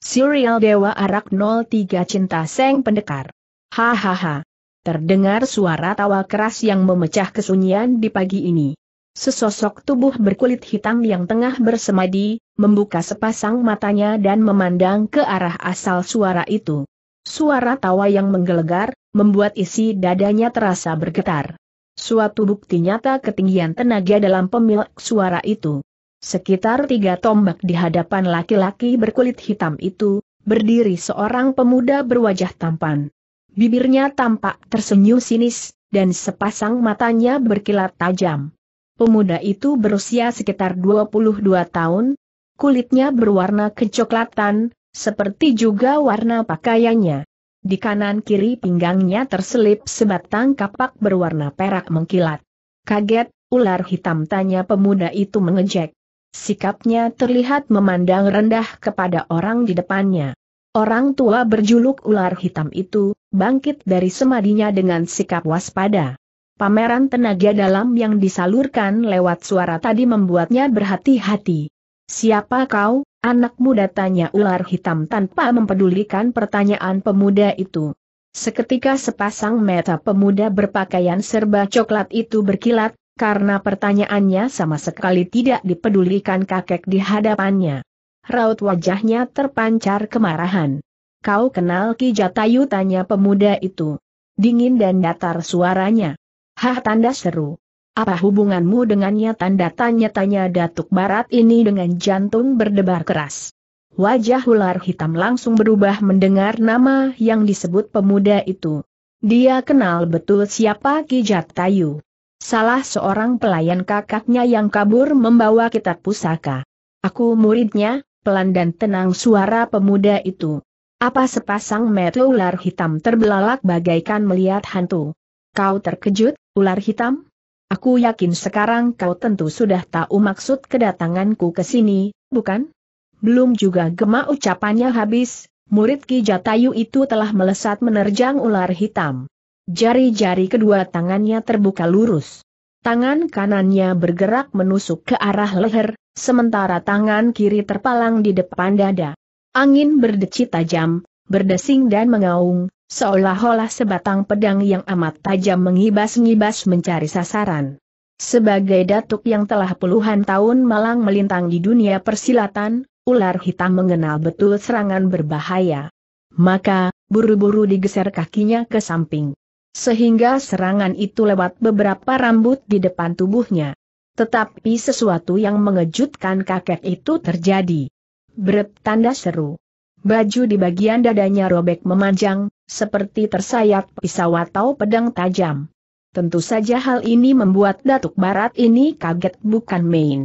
Serial Dewa Arak 03 Cinta Seng Pendekar. Hahaha. Terdengar suara tawa keras yang memecah kesunyian di pagi ini. Sesosok tubuh berkulit hitam yang tengah bersemadi, membuka sepasang matanya dan memandang ke arah asal suara itu. Suara tawa yang menggelegar, membuat isi dadanya terasa bergetar. Suatu bukti nyata ketinggian tenaga dalam pemilik suara itu. Sekitar tiga tombak di hadapan laki-laki berkulit hitam itu, berdiri seorang pemuda berwajah tampan. Bibirnya tampak tersenyum sinis, dan sepasang matanya berkilat tajam. Pemuda itu berusia sekitar 22 tahun, kulitnya berwarna kecoklatan, seperti juga warna pakaiannya. Di kanan kiri pinggangnya terselip sebatang kapak berwarna perak mengkilat. Kaget, ular hitam tanya pemuda itu mengejek. Sikapnya terlihat memandang rendah kepada orang di depannya. Orang tua berjuluk ular hitam itu, bangkit dari semadinya dengan sikap waspada. Pameran tenaga dalam yang disalurkan lewat suara tadi membuatnya berhati-hati. Siapa kau, anak muda tanya ular hitam tanpa mempedulikan pertanyaan pemuda itu. Seketika sepasang mata pemuda berpakaian serba coklat itu berkilat, karena pertanyaannya sama sekali tidak dipedulikan kakek di hadapannya. Raut wajahnya terpancar kemarahan. Kau kenal Ki Jatayu tanya pemuda itu. Dingin dan datar suaranya. Hah tanda seru. Apa hubunganmu dengannya tanda tanya-tanya Datuk Barat ini dengan jantung berdebar keras. Wajah ular hitam langsung berubah mendengar nama yang disebut pemuda itu. Dia kenal betul siapa Ki Jatayu. Salah seorang pelayan kakaknya yang kabur membawa kitab pusaka. Aku muridnya, pelan dan tenang suara pemuda itu. Apa sepasang mata ular hitam terbelalak bagaikan melihat hantu. Kau terkejut, ular hitam? Aku yakin sekarang kau tentu sudah tahu maksud kedatanganku ke sini, bukan? Belum juga gema ucapannya habis, murid Ki Jatayu itu telah melesat menerjang ular hitam. Jari-jari kedua tangannya terbuka lurus. Tangan kanannya bergerak menusuk ke arah leher, sementara tangan kiri terpalang di depan dada. Angin berdecit tajam, berdesing dan mengaung, seolah-olah sebatang pedang yang amat tajam mengibas-ngibas mencari sasaran. Sebagai datuk yang telah puluhan tahun malang melintang di dunia persilatan, ular hitam mengenal betul serangan berbahaya. Maka, buru-buru digeser kakinya ke samping sehingga serangan itu lewat beberapa rambut di depan tubuhnya. Tetapi sesuatu yang mengejutkan kakek itu terjadi. Bret tanda seru. Baju di bagian dadanya robek memanjang, seperti tersayat pisau atau pedang tajam. Tentu saja hal ini membuat Datuk Barat ini kaget bukan main.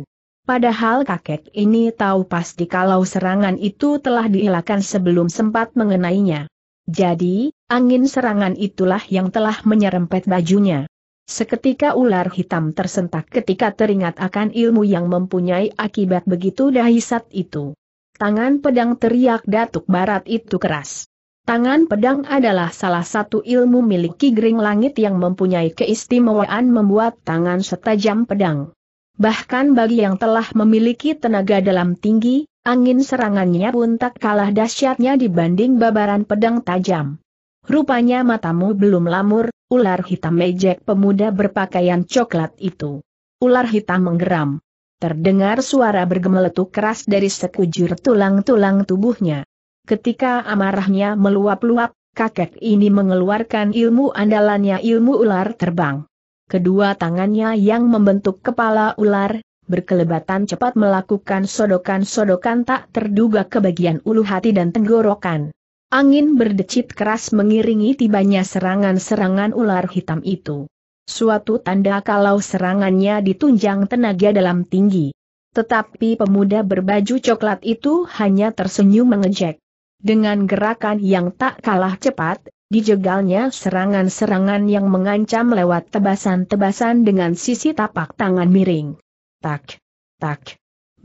Padahal kakek ini tahu pasti kalau serangan itu telah dielakkan sebelum sempat mengenainya. Jadi, angin serangan itulah yang telah menyerempet bajunya. Seketika ular hitam tersentak ketika teringat akan ilmu yang mempunyai akibat begitu dahsyat itu. Tangan pedang teriak Datuk Barat itu keras. Tangan pedang adalah salah satu ilmu milik kigring Langit yang mempunyai keistimewaan membuat tangan setajam pedang. Bahkan bagi yang telah memiliki tenaga dalam tinggi, Angin serangannya pun tak kalah dahsyatnya dibanding babaran pedang tajam. Rupanya matamu belum lamur, ular hitam mejek pemuda berpakaian coklat itu. Ular hitam menggeram. Terdengar suara bergemeletuk keras dari sekujur tulang-tulang tubuhnya. Ketika amarahnya meluap-luap, kakek ini mengeluarkan ilmu andalannya ilmu ular terbang. Kedua tangannya yang membentuk kepala ular, berkelebatan cepat melakukan sodokan-sodokan tak terduga ke bagian ulu hati dan tenggorokan. Angin berdecit keras mengiringi tibanya serangan-serangan ular hitam itu. Suatu tanda kalau serangannya ditunjang tenaga dalam tinggi. Tetapi pemuda berbaju coklat itu hanya tersenyum mengejek. Dengan gerakan yang tak kalah cepat, dijegalnya serangan-serangan yang mengancam lewat tebasan-tebasan dengan sisi tapak tangan miring. Tak, tak.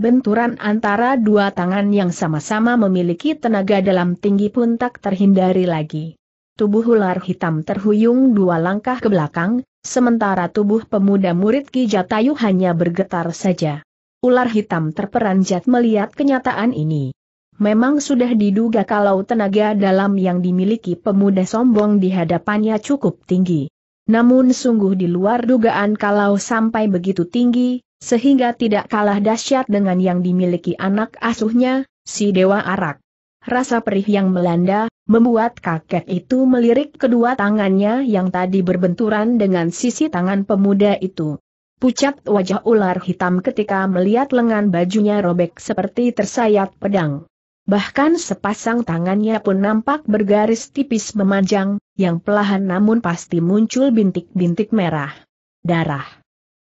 Benturan antara dua tangan yang sama-sama memiliki tenaga dalam tinggi pun tak terhindari lagi. Tubuh ular hitam terhuyung dua langkah ke belakang, sementara tubuh pemuda murid Ki Jatayu hanya bergetar saja. Ular hitam terperanjat melihat kenyataan ini. Memang sudah diduga kalau tenaga dalam yang dimiliki pemuda sombong di hadapannya cukup tinggi. Namun sungguh di luar dugaan kalau sampai begitu tinggi, sehingga tidak kalah dahsyat dengan yang dimiliki anak asuhnya, si Dewa Arak. Rasa perih yang melanda, membuat kakek itu melirik kedua tangannya yang tadi berbenturan dengan sisi tangan pemuda itu. Pucat wajah ular hitam ketika melihat lengan bajunya robek seperti tersayat pedang. Bahkan sepasang tangannya pun nampak bergaris tipis memanjang, yang pelahan namun pasti muncul bintik-bintik merah. Darah.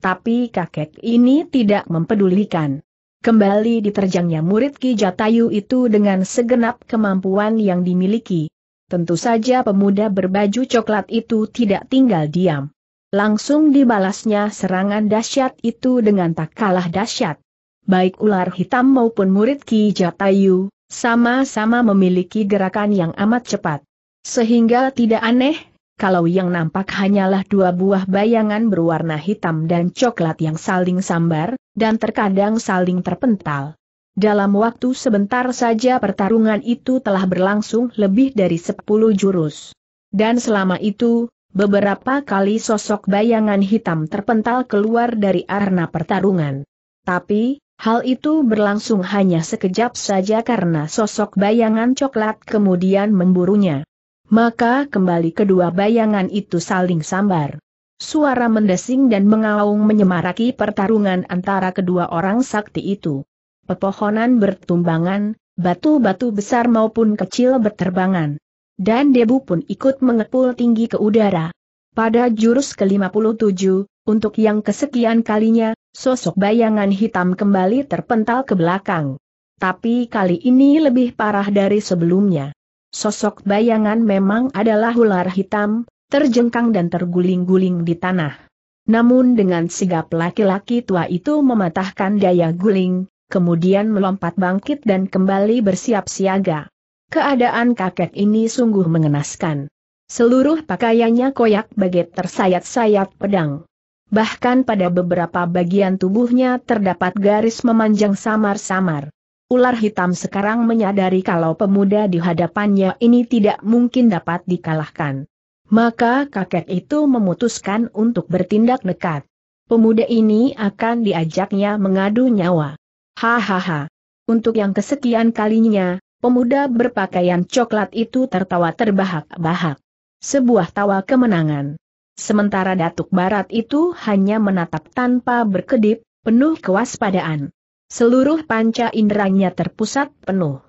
Tapi kakek ini tidak mempedulikan. Kembali diterjangnya murid Ki Jatayu itu dengan segenap kemampuan yang dimiliki. Tentu saja pemuda berbaju coklat itu tidak tinggal diam. Langsung dibalasnya serangan dahsyat itu dengan tak kalah dahsyat. Baik ular hitam maupun murid Ki Jatayu, sama-sama memiliki gerakan yang amat cepat. Sehingga tidak aneh kalau yang nampak hanyalah dua buah bayangan berwarna hitam dan coklat yang saling sambar, dan terkadang saling terpental. Dalam waktu sebentar saja pertarungan itu telah berlangsung lebih dari sepuluh jurus. Dan selama itu, beberapa kali sosok bayangan hitam terpental keluar dari arena pertarungan. Tapi, hal itu berlangsung hanya sekejap saja karena sosok bayangan coklat kemudian memburunya. Maka kembali kedua bayangan itu saling sambar. Suara mendesing dan mengaung menyemaraki pertarungan antara kedua orang sakti itu. Pepohonan bertumbangan, batu-batu besar maupun kecil berterbangan. Dan debu pun ikut mengepul tinggi ke udara. Pada jurus ke-57, untuk yang kesekian kalinya, sosok bayangan hitam kembali terpental ke belakang. Tapi kali ini lebih parah dari sebelumnya. Sosok bayangan memang adalah ular hitam, terjengkang dan terguling-guling di tanah. Namun dengan sigap laki-laki tua itu mematahkan daya guling, kemudian melompat bangkit dan kembali bersiap siaga. Keadaan kakek ini sungguh mengenaskan. Seluruh pakaiannya koyak bagai tersayat-sayat pedang. Bahkan pada beberapa bagian tubuhnya terdapat garis memanjang samar-samar. Ular hitam sekarang menyadari kalau pemuda di hadapannya ini tidak mungkin dapat dikalahkan. Maka kakek itu memutuskan untuk bertindak dekat. Pemuda ini akan diajaknya mengadu nyawa. Hahaha. Untuk yang kesekian kalinya, pemuda berpakaian coklat itu tertawa terbahak-bahak. Sebuah tawa kemenangan. Sementara Datuk Barat itu hanya menatap tanpa berkedip, penuh kewaspadaan. Seluruh panca inderanya terpusat penuh.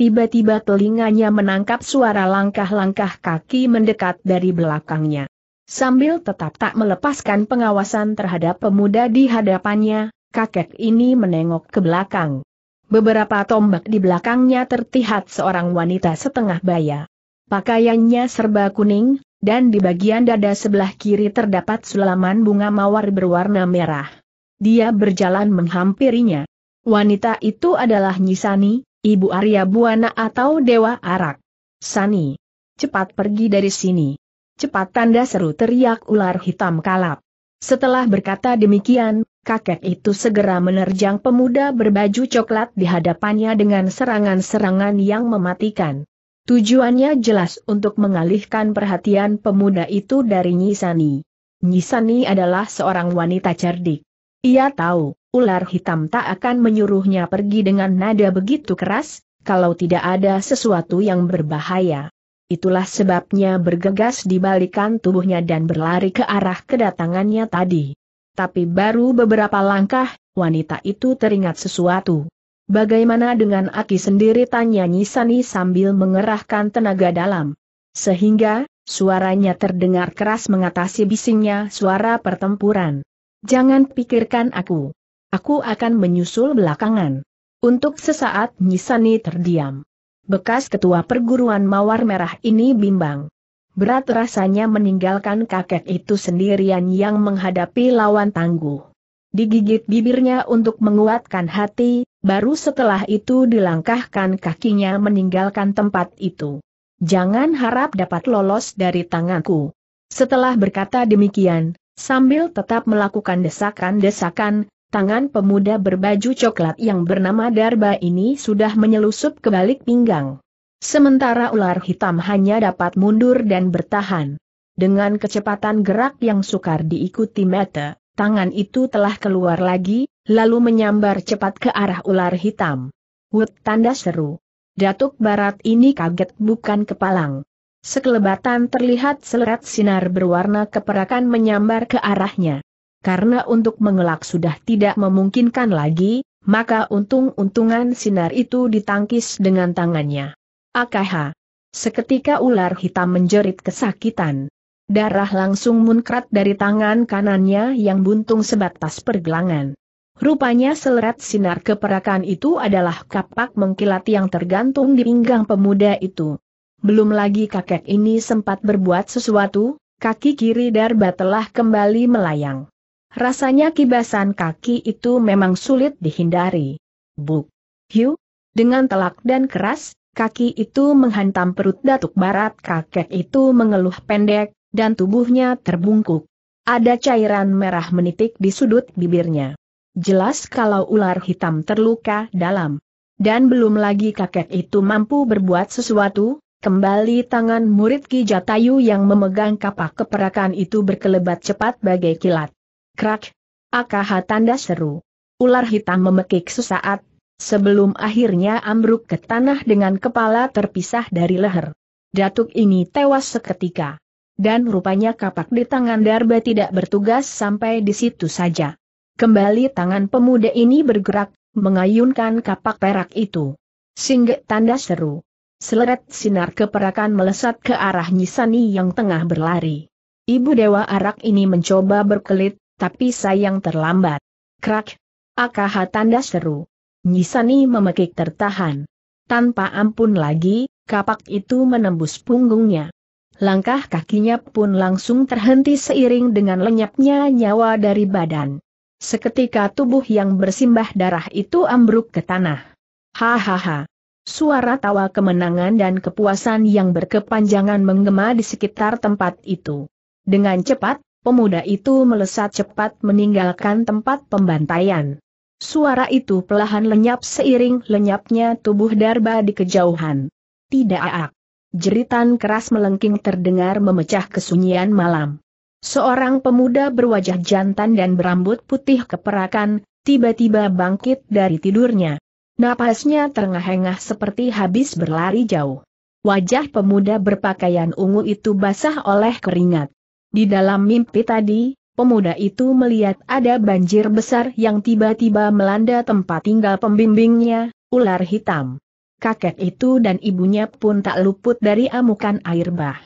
Tiba-tiba telinganya menangkap suara langkah-langkah kaki mendekat dari belakangnya. Sambil tetap tak melepaskan pengawasan terhadap pemuda di hadapannya, kakek ini menengok ke belakang. Beberapa tombak di belakangnya tertihat seorang wanita setengah baya. Pakaiannya serba kuning, dan di bagian dada sebelah kiri terdapat sulaman bunga mawar berwarna merah. Dia berjalan menghampirinya. Wanita itu adalah Nyisani, Ibu Arya Buana atau Dewa Arak. Sani. Cepat pergi dari sini. Cepat tanda seru teriak ular hitam kalap. Setelah berkata demikian, kakek itu segera menerjang pemuda berbaju coklat di hadapannya dengan serangan-serangan yang mematikan. Tujuannya jelas untuk mengalihkan perhatian pemuda itu dari Nyisani. Nyisani adalah seorang wanita cerdik. Ia tahu ular hitam tak akan menyuruhnya pergi dengan nada begitu keras, kalau tidak ada sesuatu yang berbahaya. Itulah sebabnya bergegas dibalikan tubuhnya dan berlari ke arah kedatangannya tadi. Tapi baru beberapa langkah, wanita itu teringat sesuatu. Bagaimana dengan Aki sendiri tanya Nisani sambil mengerahkan tenaga dalam. Sehingga, suaranya terdengar keras mengatasi bisingnya suara pertempuran. Jangan pikirkan aku. Aku akan menyusul belakangan. Untuk sesaat Nyisani terdiam. Bekas ketua perguruan Mawar Merah ini bimbang. Berat rasanya meninggalkan kakek itu sendirian yang menghadapi lawan tangguh. Digigit bibirnya untuk menguatkan hati, baru setelah itu dilangkahkan kakinya meninggalkan tempat itu. Jangan harap dapat lolos dari tanganku. Setelah berkata demikian, sambil tetap melakukan desakan-desakan, Tangan pemuda berbaju coklat yang bernama Darba ini sudah menyelusup ke balik pinggang. Sementara ular hitam hanya dapat mundur dan bertahan. Dengan kecepatan gerak yang sukar diikuti mata, tangan itu telah keluar lagi, lalu menyambar cepat ke arah ular hitam. Wut tanda seru. Datuk Barat ini kaget bukan kepalang. Sekelebatan terlihat seleret sinar berwarna keperakan menyambar ke arahnya karena untuk mengelak sudah tidak memungkinkan lagi, maka untung-untungan sinar itu ditangkis dengan tangannya. Akaha. Seketika ular hitam menjerit kesakitan. Darah langsung munkrat dari tangan kanannya yang buntung sebatas pergelangan. Rupanya seleret sinar keperakan itu adalah kapak mengkilat yang tergantung di pinggang pemuda itu. Belum lagi kakek ini sempat berbuat sesuatu, kaki kiri Darba telah kembali melayang. Rasanya kibasan kaki itu memang sulit dihindari. Buk. Hiu. Dengan telak dan keras, kaki itu menghantam perut datuk barat kakek itu mengeluh pendek, dan tubuhnya terbungkuk. Ada cairan merah menitik di sudut bibirnya. Jelas kalau ular hitam terluka dalam. Dan belum lagi kakek itu mampu berbuat sesuatu, Kembali tangan murid Ki Jatayu yang memegang kapak keperakan itu berkelebat cepat bagai kilat. Krak! Akah tanda seru. Ular hitam memekik sesaat, sebelum akhirnya ambruk ke tanah dengan kepala terpisah dari leher. Datuk ini tewas seketika. Dan rupanya kapak di tangan Darba tidak bertugas sampai di situ saja. Kembali tangan pemuda ini bergerak, mengayunkan kapak perak itu. Singgit tanda seru. Seleret sinar keperakan melesat ke arah Nyisani yang tengah berlari. Ibu Dewa Arak ini mencoba berkelit, tapi sayang terlambat. Krak! Akaha tanda seru. Nyisani memekik tertahan. Tanpa ampun lagi, kapak itu menembus punggungnya. Langkah kakinya pun langsung terhenti seiring dengan lenyapnya nyawa dari badan. Seketika tubuh yang bersimbah darah itu ambruk ke tanah. Hahaha. Suara tawa kemenangan dan kepuasan yang berkepanjangan menggema di sekitar tempat itu. Dengan cepat, pemuda itu melesat cepat meninggalkan tempat pembantaian. Suara itu pelahan lenyap seiring lenyapnya tubuh Darba di kejauhan. Tidak aak. Jeritan keras melengking terdengar memecah kesunyian malam. Seorang pemuda berwajah jantan dan berambut putih keperakan, tiba-tiba bangkit dari tidurnya. Napasnya terengah-engah seperti habis berlari jauh. Wajah pemuda berpakaian ungu itu basah oleh keringat. Di dalam mimpi tadi, pemuda itu melihat ada banjir besar yang tiba-tiba melanda tempat tinggal pembimbingnya, ular hitam. Kakek itu dan ibunya pun tak luput dari amukan air bah.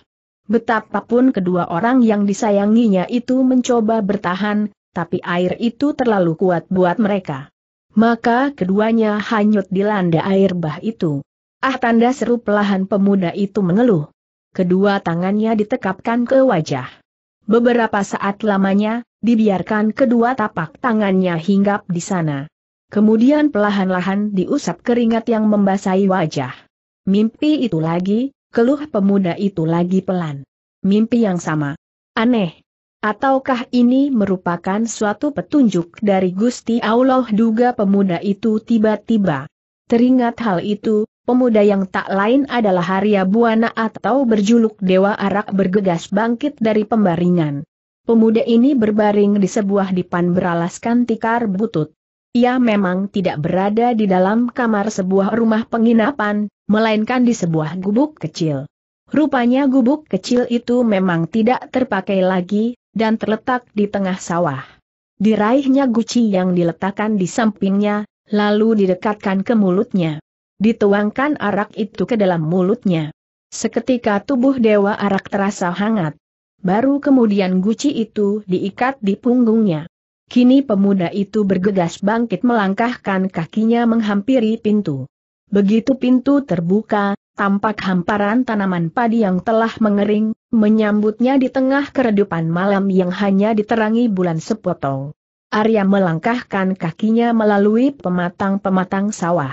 Betapapun kedua orang yang disayanginya itu mencoba bertahan, tapi air itu terlalu kuat buat mereka. Maka keduanya hanyut dilanda air bah itu. Ah tanda seru pelahan pemuda itu mengeluh. Kedua tangannya ditekapkan ke wajah. Beberapa saat lamanya, dibiarkan kedua tapak tangannya hinggap di sana. Kemudian perlahan-lahan diusap keringat yang membasahi wajah. Mimpi itu lagi, keluh pemuda itu lagi pelan. Mimpi yang sama. Aneh. Ataukah ini merupakan suatu petunjuk dari Gusti Allah duga pemuda itu tiba-tiba. Teringat hal itu, pemuda yang tak lain adalah Arya Buana atau berjuluk Dewa Arak bergegas bangkit dari pembaringan. Pemuda ini berbaring di sebuah dipan beralaskan tikar butut. Ia memang tidak berada di dalam kamar sebuah rumah penginapan, melainkan di sebuah gubuk kecil. Rupanya gubuk kecil itu memang tidak terpakai lagi, dan terletak di tengah sawah. Diraihnya guci yang diletakkan di sampingnya, lalu didekatkan ke mulutnya. Dituangkan arak itu ke dalam mulutnya. Seketika tubuh Dewa Arak terasa hangat. Baru kemudian guci itu diikat di punggungnya. Kini pemuda itu bergegas bangkit melangkahkan kakinya menghampiri pintu. Begitu pintu terbuka, tampak hamparan tanaman padi yang telah mengering, menyambutnya di tengah keredupan malam yang hanya diterangi bulan sepotong. Arya melangkahkan kakinya melalui pematang-pematang sawah.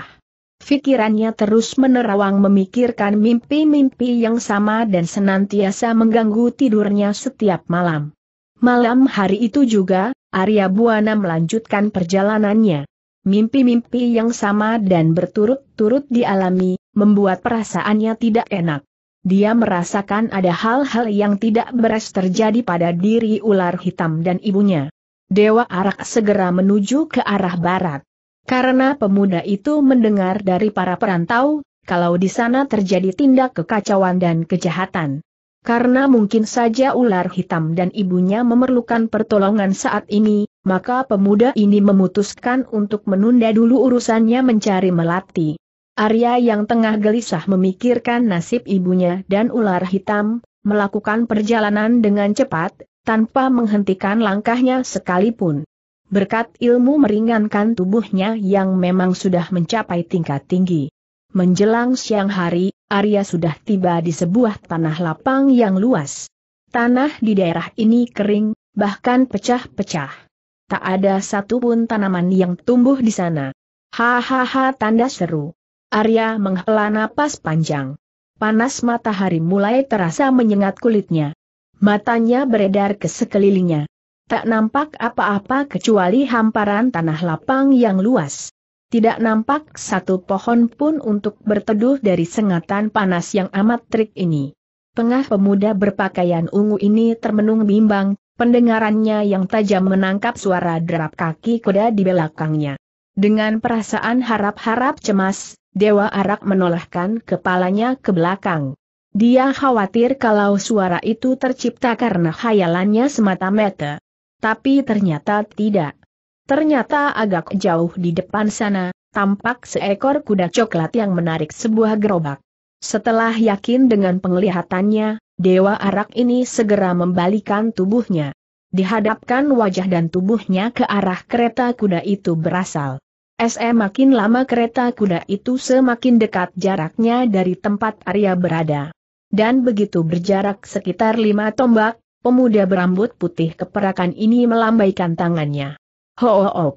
Fikirannya terus menerawang memikirkan mimpi-mimpi yang sama dan senantiasa mengganggu tidurnya setiap malam. Malam hari itu juga, Arya Buana melanjutkan perjalanannya. Mimpi-mimpi yang sama dan berturut-turut dialami, membuat perasaannya tidak enak. Dia merasakan ada hal-hal yang tidak beres terjadi pada diri ular hitam dan ibunya. Dewa Arak segera menuju ke arah barat. Karena pemuda itu mendengar dari para perantau, kalau di sana terjadi tindak kekacauan dan kejahatan. Karena mungkin saja ular hitam dan ibunya memerlukan pertolongan saat ini, maka pemuda ini memutuskan untuk menunda dulu urusannya mencari melati. Arya yang tengah gelisah memikirkan nasib ibunya dan ular hitam, melakukan perjalanan dengan cepat, tanpa menghentikan langkahnya sekalipun. Berkat ilmu meringankan tubuhnya yang memang sudah mencapai tingkat tinggi. Menjelang siang hari, Arya sudah tiba di sebuah tanah lapang yang luas. Tanah di daerah ini kering, bahkan pecah-pecah. Tak ada satupun tanaman yang tumbuh di sana. Hahaha tanda seru. Arya menghela napas panjang. Panas matahari mulai terasa menyengat kulitnya. Matanya beredar ke sekelilingnya. Tak nampak apa-apa kecuali hamparan tanah lapang yang luas. Tidak nampak satu pohon pun untuk berteduh dari sengatan panas yang amat terik ini. Tengah pemuda berpakaian ungu ini termenung bimbang, pendengarannya yang tajam menangkap suara derap kaki kuda di belakangnya. Dengan perasaan harap-harap cemas, Dewa Arak menolakkan kepalanya ke belakang. Dia khawatir kalau suara itu tercipta karena khayalannya semata-mata tapi ternyata tidak. Ternyata agak jauh di depan sana, tampak seekor kuda coklat yang menarik sebuah gerobak. Setelah yakin dengan penglihatannya, Dewa Arak ini segera membalikan tubuhnya. Dihadapkan wajah dan tubuhnya ke arah kereta kuda itu berasal. SE makin lama kereta kuda itu semakin dekat jaraknya dari tempat Arya berada. Dan begitu berjarak sekitar lima tombak, Pemuda berambut putih keperakan ini melambaikan tangannya. Ho ho, -ho.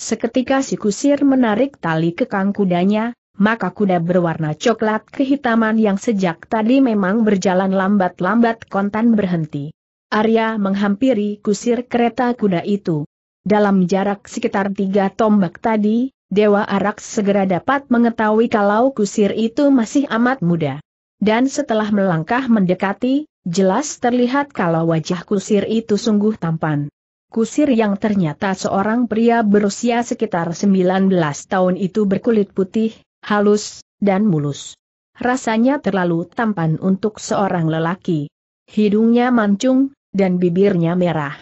Seketika si kusir menarik tali kekang kudanya, maka kuda berwarna coklat kehitaman yang sejak tadi memang berjalan lambat-lambat kontan berhenti. Arya menghampiri kusir kereta kuda itu. Dalam jarak sekitar tiga tombak tadi, Dewa arak segera dapat mengetahui kalau kusir itu masih amat muda dan setelah melangkah mendekati, jelas terlihat kalau wajah kusir itu sungguh tampan. Kusir yang ternyata seorang pria berusia sekitar 19 tahun itu berkulit putih, halus, dan mulus. Rasanya terlalu tampan untuk seorang lelaki. Hidungnya mancung, dan bibirnya merah.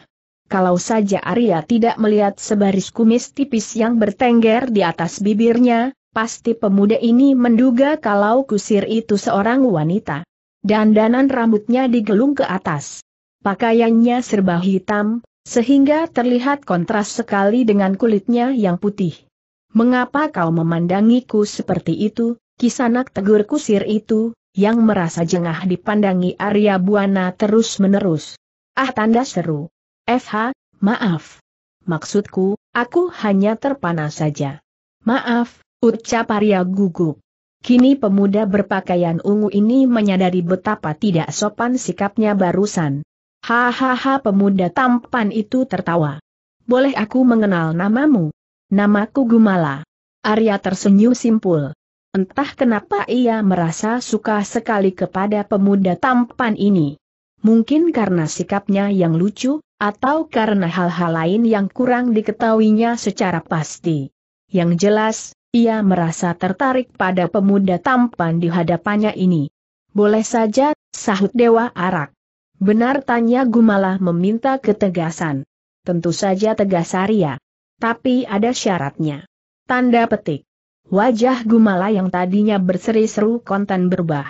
Kalau saja Arya tidak melihat sebaris kumis tipis yang bertengger di atas bibirnya, Pasti pemuda ini menduga kalau kusir itu seorang wanita. dan Dandanan rambutnya digelung ke atas. Pakaiannya serba hitam, sehingga terlihat kontras sekali dengan kulitnya yang putih. Mengapa kau memandangiku seperti itu, kisanak tegur kusir itu, yang merasa jengah dipandangi Arya Buana terus-menerus. Ah tanda seru. FH, maaf. Maksudku, aku hanya terpana saja. Maaf, Ucap Arya gugup. Kini pemuda berpakaian ungu ini menyadari betapa tidak sopan sikapnya barusan. Hahaha pemuda tampan itu tertawa. Boleh aku mengenal namamu? Namaku Gumala. Arya tersenyum simpul. Entah kenapa ia merasa suka sekali kepada pemuda tampan ini. Mungkin karena sikapnya yang lucu, atau karena hal-hal lain yang kurang diketahuinya secara pasti. Yang jelas, ia merasa tertarik pada pemuda tampan di hadapannya ini. Boleh saja, sahut Dewa Arak. Benar tanya Gumala meminta ketegasan. Tentu saja tegas Arya. Tapi ada syaratnya. Tanda petik. Wajah Gumala yang tadinya berseri-seru konten berubah.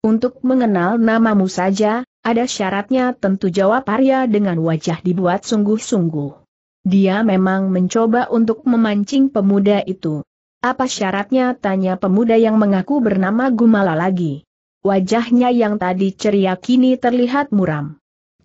Untuk mengenal namamu saja, ada syaratnya tentu jawab Arya dengan wajah dibuat sungguh-sungguh. Dia memang mencoba untuk memancing pemuda itu. Apa syaratnya? Tanya pemuda yang mengaku bernama Gumala lagi. Wajahnya yang tadi ceria kini terlihat muram.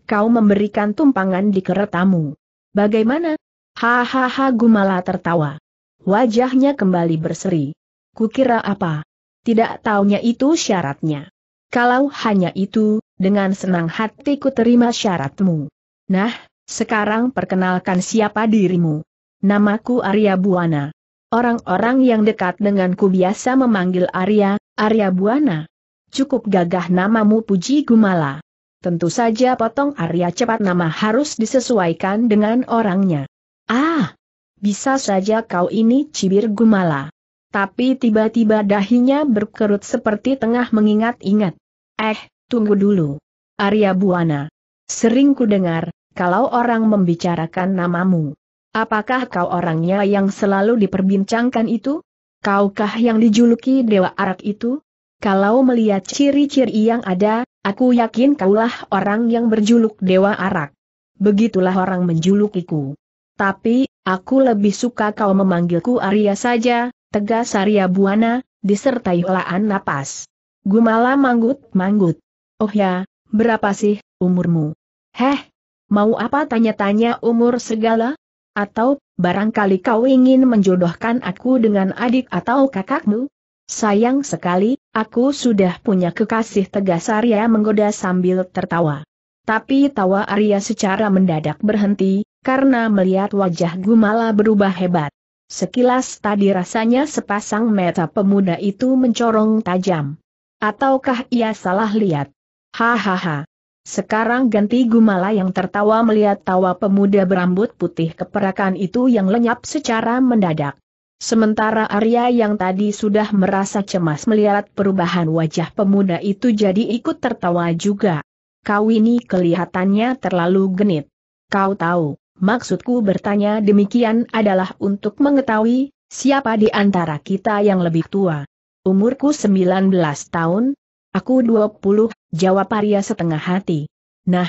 Kau memberikan tumpangan di keretamu. Bagaimana? Hahaha Gumala tertawa. Wajahnya kembali berseri. Kukira apa? Tidak taunya itu syaratnya. Kalau hanya itu, dengan senang hati ku terima syaratmu. Nah, sekarang perkenalkan siapa dirimu. Namaku Arya Buana. Orang-orang yang dekat denganku biasa memanggil Arya, Arya Buana. Cukup gagah namamu Puji Gumala. Tentu saja potong Arya cepat nama harus disesuaikan dengan orangnya. Ah, bisa saja kau ini cibir Gumala. Tapi tiba-tiba dahinya berkerut seperti tengah mengingat-ingat. Eh, tunggu dulu. Arya Buana. Sering ku dengar, kalau orang membicarakan namamu. Apakah kau orangnya yang selalu diperbincangkan itu? Kaukah yang dijuluki Dewa Arak itu? Kalau melihat ciri-ciri yang ada, aku yakin kaulah orang yang berjuluk Dewa Arak. Begitulah orang menjulukiku. Tapi, aku lebih suka kau memanggilku Arya saja, tegas Arya Buana, disertai helaan napas. Gumala manggut-manggut. Oh ya, berapa sih umurmu? Heh, mau apa tanya-tanya umur segala? Atau, barangkali kau ingin menjodohkan aku dengan adik atau kakakmu? Sayang sekali, aku sudah punya kekasih tegas Arya menggoda sambil tertawa. Tapi tawa Arya secara mendadak berhenti, karena melihat wajah Gumala berubah hebat. Sekilas tadi rasanya sepasang mata pemuda itu mencorong tajam. Ataukah ia salah lihat? Hahaha. Sekarang ganti Gumala yang tertawa melihat tawa pemuda berambut putih keperakan itu yang lenyap secara mendadak. Sementara Arya yang tadi sudah merasa cemas melihat perubahan wajah pemuda itu jadi ikut tertawa juga. Kau ini kelihatannya terlalu genit. Kau tahu, maksudku bertanya demikian adalah untuk mengetahui, siapa di antara kita yang lebih tua. Umurku 19 tahun, aku 20, jawab Arya setengah hati. Nah,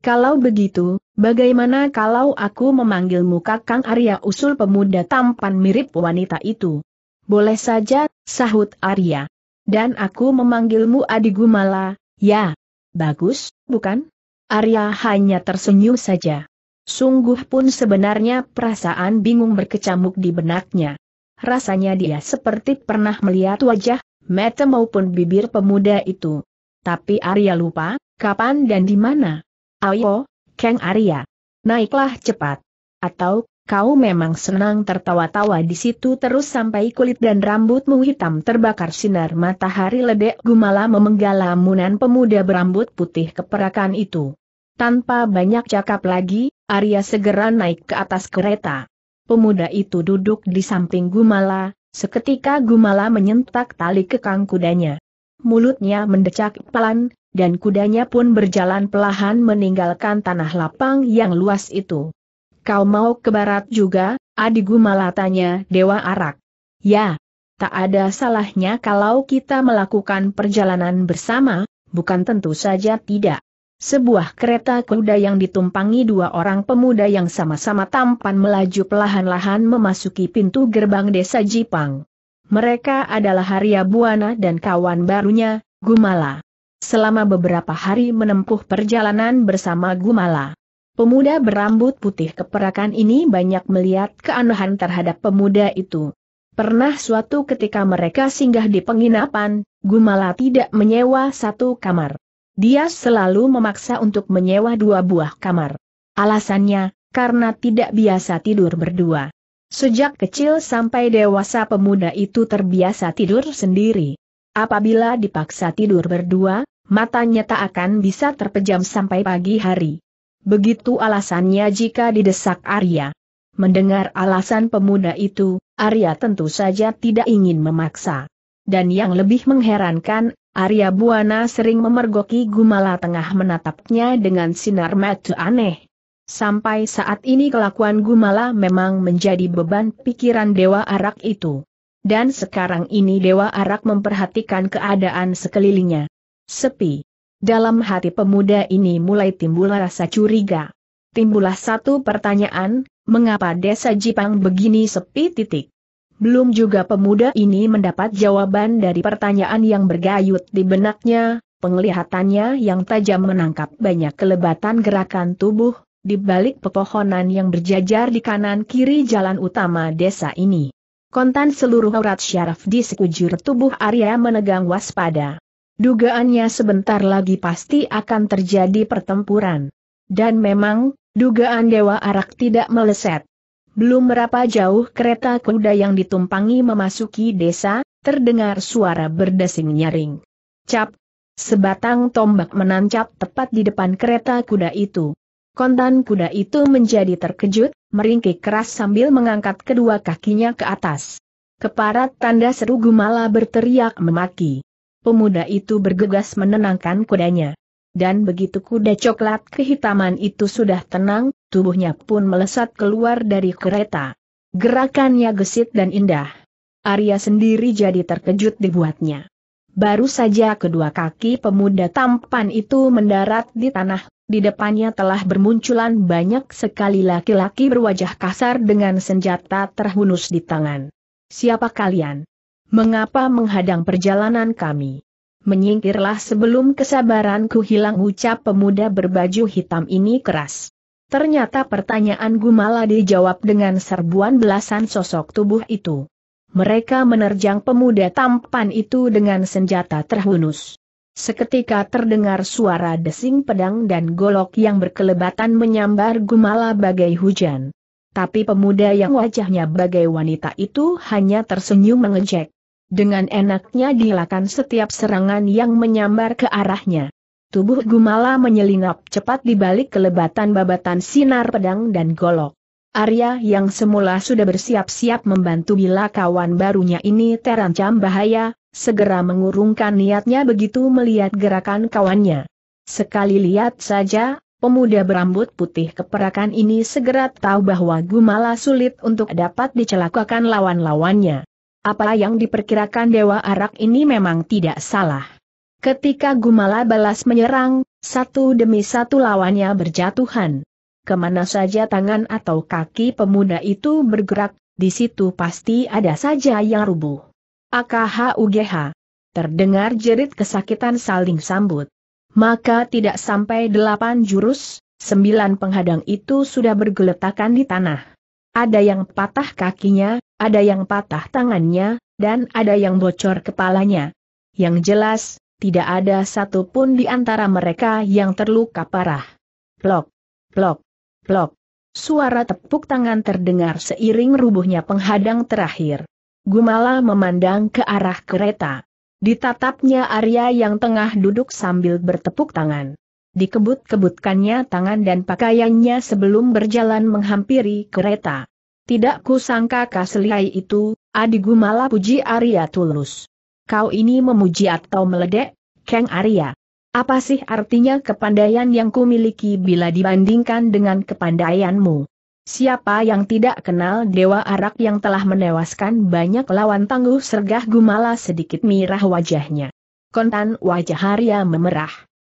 kalau begitu, bagaimana kalau aku memanggilmu Kakang Arya usul pemuda tampan mirip wanita itu? Boleh saja, sahut Arya. Dan aku memanggilmu Adi Gumala, ya. Bagus, bukan? Arya hanya tersenyum saja. Sungguh pun sebenarnya perasaan bingung berkecamuk di benaknya. Rasanya dia seperti pernah melihat wajah, mata maupun bibir pemuda itu. Tapi Arya lupa, kapan dan di mana. Ayo, Kang Arya. Naiklah cepat. Atau, kau memang senang tertawa-tawa di situ terus sampai kulit dan rambutmu hitam terbakar sinar matahari ledek gumala memenggal lamunan pemuda berambut putih keperakan itu. Tanpa banyak cakap lagi, Arya segera naik ke atas kereta. Pemuda itu duduk di samping Gumala, seketika Gumala menyentak tali kekang kudanya mulutnya mendecak pelan, dan kudanya pun berjalan pelahan meninggalkan tanah lapang yang luas itu. Kau mau ke barat juga, adigu malatanya Dewa Arak. Ya, tak ada salahnya kalau kita melakukan perjalanan bersama, bukan tentu saja tidak. Sebuah kereta kuda yang ditumpangi dua orang pemuda yang sama-sama tampan melaju pelahan-lahan memasuki pintu gerbang desa Jipang. Mereka adalah Arya Buana dan kawan barunya, Gumala. Selama beberapa hari menempuh perjalanan bersama Gumala. Pemuda berambut putih keperakan ini banyak melihat keanehan terhadap pemuda itu. Pernah suatu ketika mereka singgah di penginapan, Gumala tidak menyewa satu kamar. Dia selalu memaksa untuk menyewa dua buah kamar. Alasannya, karena tidak biasa tidur berdua. Sejak kecil sampai dewasa pemuda itu terbiasa tidur sendiri. Apabila dipaksa tidur berdua, matanya tak akan bisa terpejam sampai pagi hari. Begitu alasannya jika didesak Arya. Mendengar alasan pemuda itu, Arya tentu saja tidak ingin memaksa. Dan yang lebih mengherankan, Arya Buana sering memergoki Gumala tengah menatapnya dengan sinar mata aneh. Sampai saat ini kelakuan Gumala memang menjadi beban pikiran Dewa Arak itu. Dan sekarang ini Dewa Arak memperhatikan keadaan sekelilingnya. Sepi. Dalam hati pemuda ini mulai timbul rasa curiga. Timbullah satu pertanyaan, mengapa desa Jipang begini sepi titik? Belum juga pemuda ini mendapat jawaban dari pertanyaan yang bergayut di benaknya, penglihatannya yang tajam menangkap banyak kelebatan gerakan tubuh, di balik pepohonan yang berjajar di kanan-kiri jalan utama desa ini. Kontan seluruh aurat syaraf di sekujur tubuh Arya menegang waspada. Dugaannya sebentar lagi pasti akan terjadi pertempuran. Dan memang, dugaan Dewa Arak tidak meleset. Belum berapa jauh kereta kuda yang ditumpangi memasuki desa, terdengar suara berdesing nyaring. Cap! Sebatang tombak menancap tepat di depan kereta kuda itu. Kontan kuda itu menjadi terkejut, meringkik keras sambil mengangkat kedua kakinya ke atas. Keparat tanda seru Gumala berteriak memaki. Pemuda itu bergegas menenangkan kudanya. Dan begitu kuda coklat kehitaman itu sudah tenang, tubuhnya pun melesat keluar dari kereta. Gerakannya gesit dan indah. Arya sendiri jadi terkejut dibuatnya. Baru saja kedua kaki pemuda tampan itu mendarat di tanah, di depannya telah bermunculan banyak sekali laki-laki berwajah kasar dengan senjata terhunus di tangan. Siapa kalian? Mengapa menghadang perjalanan kami? Menyingkirlah sebelum kesabaranku hilang ucap pemuda berbaju hitam ini keras. Ternyata pertanyaan malah dijawab dengan serbuan belasan sosok tubuh itu mereka menerjang pemuda tampan itu dengan senjata terhunus. Seketika terdengar suara desing pedang dan golok yang berkelebatan menyambar gumala bagai hujan. Tapi pemuda yang wajahnya bagai wanita itu hanya tersenyum mengejek. Dengan enaknya dilakukan setiap serangan yang menyambar ke arahnya. Tubuh gumala menyelinap cepat di balik kelebatan babatan sinar pedang dan golok. Arya yang semula sudah bersiap-siap membantu bila kawan barunya ini terancam bahaya, segera mengurungkan niatnya begitu melihat gerakan kawannya. Sekali lihat saja, pemuda berambut putih keperakan ini segera tahu bahwa Gumala sulit untuk dapat dicelakakan lawan-lawannya. Apa yang diperkirakan Dewa Arak ini memang tidak salah. Ketika Gumala balas menyerang, satu demi satu lawannya berjatuhan. Kemana saja tangan atau kaki pemuda itu bergerak, di situ pasti ada saja yang rubuh. UGH. Terdengar jerit kesakitan saling sambut. Maka tidak sampai delapan jurus, sembilan penghadang itu sudah bergeletakan di tanah. Ada yang patah kakinya, ada yang patah tangannya, dan ada yang bocor kepalanya. Yang jelas, tidak ada satupun di antara mereka yang terluka parah. Plok, plok, Plok. Suara tepuk tangan terdengar seiring rubuhnya penghadang terakhir. Gumala memandang ke arah kereta. Ditatapnya Arya yang tengah duduk sambil bertepuk tangan. Dikebut-kebutkannya tangan dan pakaiannya sebelum berjalan menghampiri kereta. Tidak kusangka kaselihai itu, adik Gumala puji Arya tulus. Kau ini memuji atau meledek, keng Arya. Apa sih artinya kepandaian yang kumiliki bila dibandingkan dengan kepandaianmu? Siapa yang tidak kenal Dewa Arak yang telah menewaskan banyak lawan tangguh sergah gumala sedikit mirah wajahnya. Kontan wajah Arya memerah.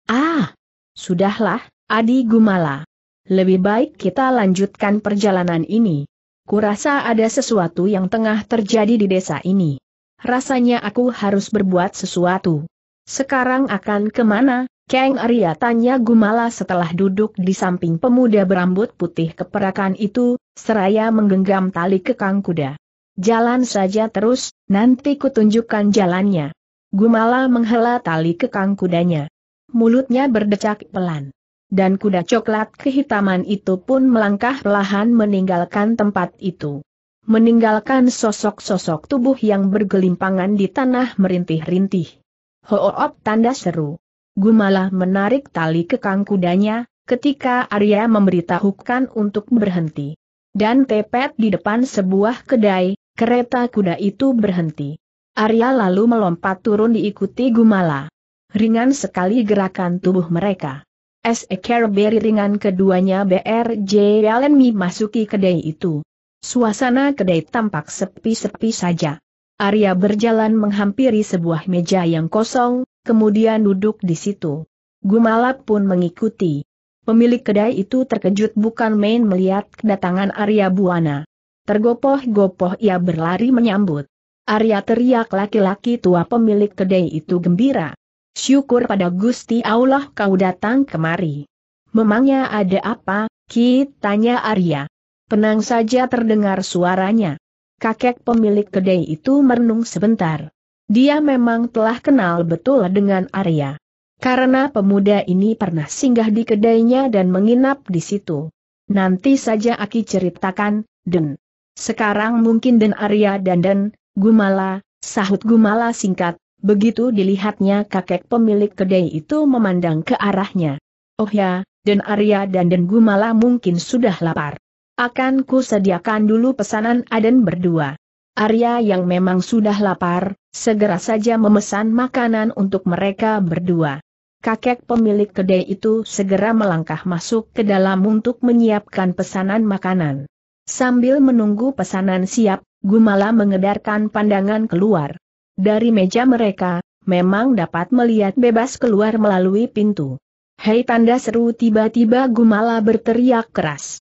Ah! Sudahlah, Adi Gumala. Lebih baik kita lanjutkan perjalanan ini. Kurasa ada sesuatu yang tengah terjadi di desa ini. Rasanya aku harus berbuat sesuatu. Sekarang akan kemana? Kang Arya tanya Gumala setelah duduk di samping pemuda berambut putih keperakan itu, seraya menggenggam tali kekang kuda. Jalan saja terus, nanti kutunjukkan jalannya. Gumala menghela tali kekang kudanya. Mulutnya berdecak pelan. Dan kuda coklat kehitaman itu pun melangkah perlahan meninggalkan tempat itu. Meninggalkan sosok-sosok tubuh yang bergelimpangan di tanah merintih-rintih. Hoop tanda seru. Gumalah menarik tali kekang kudanya, ketika Arya memberitahukan untuk berhenti. Dan tepet di depan sebuah kedai, kereta kuda itu berhenti. Arya lalu melompat turun diikuti Gumala. Ringan sekali gerakan tubuh mereka. S.E.K.R. ringan keduanya BRJ Allen masuki kedai itu. Suasana kedai tampak sepi-sepi saja. Arya berjalan menghampiri sebuah meja yang kosong, kemudian duduk di situ. Gumalap pun mengikuti. Pemilik kedai itu terkejut bukan main melihat kedatangan Arya Buana. Tergopoh-gopoh ia berlari menyambut. Arya teriak laki-laki tua pemilik kedai itu gembira. Syukur pada Gusti Allah kau datang kemari. Memangnya ada apa, Ki? tanya Arya. Tenang saja terdengar suaranya. Kakek pemilik kedai itu merenung sebentar. Dia memang telah kenal betul dengan Arya. Karena pemuda ini pernah singgah di kedainya dan menginap di situ. Nanti saja Aki ceritakan, Den. Sekarang mungkin Den Arya dan Den, Gumala, sahut Gumala singkat, begitu dilihatnya kakek pemilik kedai itu memandang ke arahnya. Oh ya, Den Arya dan Den Gumala mungkin sudah lapar. Akan ku sediakan dulu pesanan Aden berdua. Arya yang memang sudah lapar, segera saja memesan makanan untuk mereka berdua. Kakek pemilik kedai itu segera melangkah masuk ke dalam untuk menyiapkan pesanan makanan. Sambil menunggu pesanan siap, Gumala mengedarkan pandangan keluar. Dari meja mereka, memang dapat melihat bebas keluar melalui pintu. Hei tanda seru tiba-tiba Gumala berteriak keras.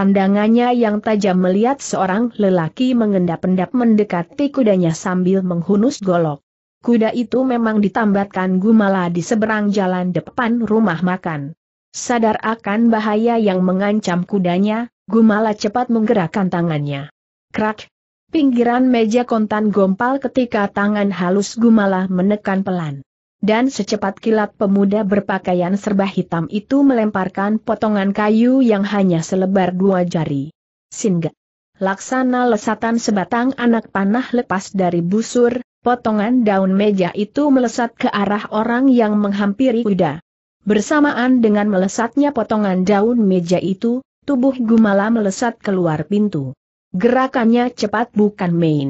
Pandangannya yang tajam melihat seorang lelaki mengendap-endap mendekati kudanya sambil menghunus golok. Kuda itu memang ditambatkan gumala di seberang jalan depan rumah makan. Sadar akan bahaya yang mengancam kudanya, Gumala cepat menggerakkan tangannya. Krak! Pinggiran meja kontan gompal ketika tangan halus Gumala menekan pelan dan secepat kilat pemuda berpakaian serba hitam itu melemparkan potongan kayu yang hanya selebar dua jari. Singgah. Laksana lesatan sebatang anak panah lepas dari busur, potongan daun meja itu melesat ke arah orang yang menghampiri kuda. Bersamaan dengan melesatnya potongan daun meja itu, tubuh Gumala melesat keluar pintu. Gerakannya cepat bukan main.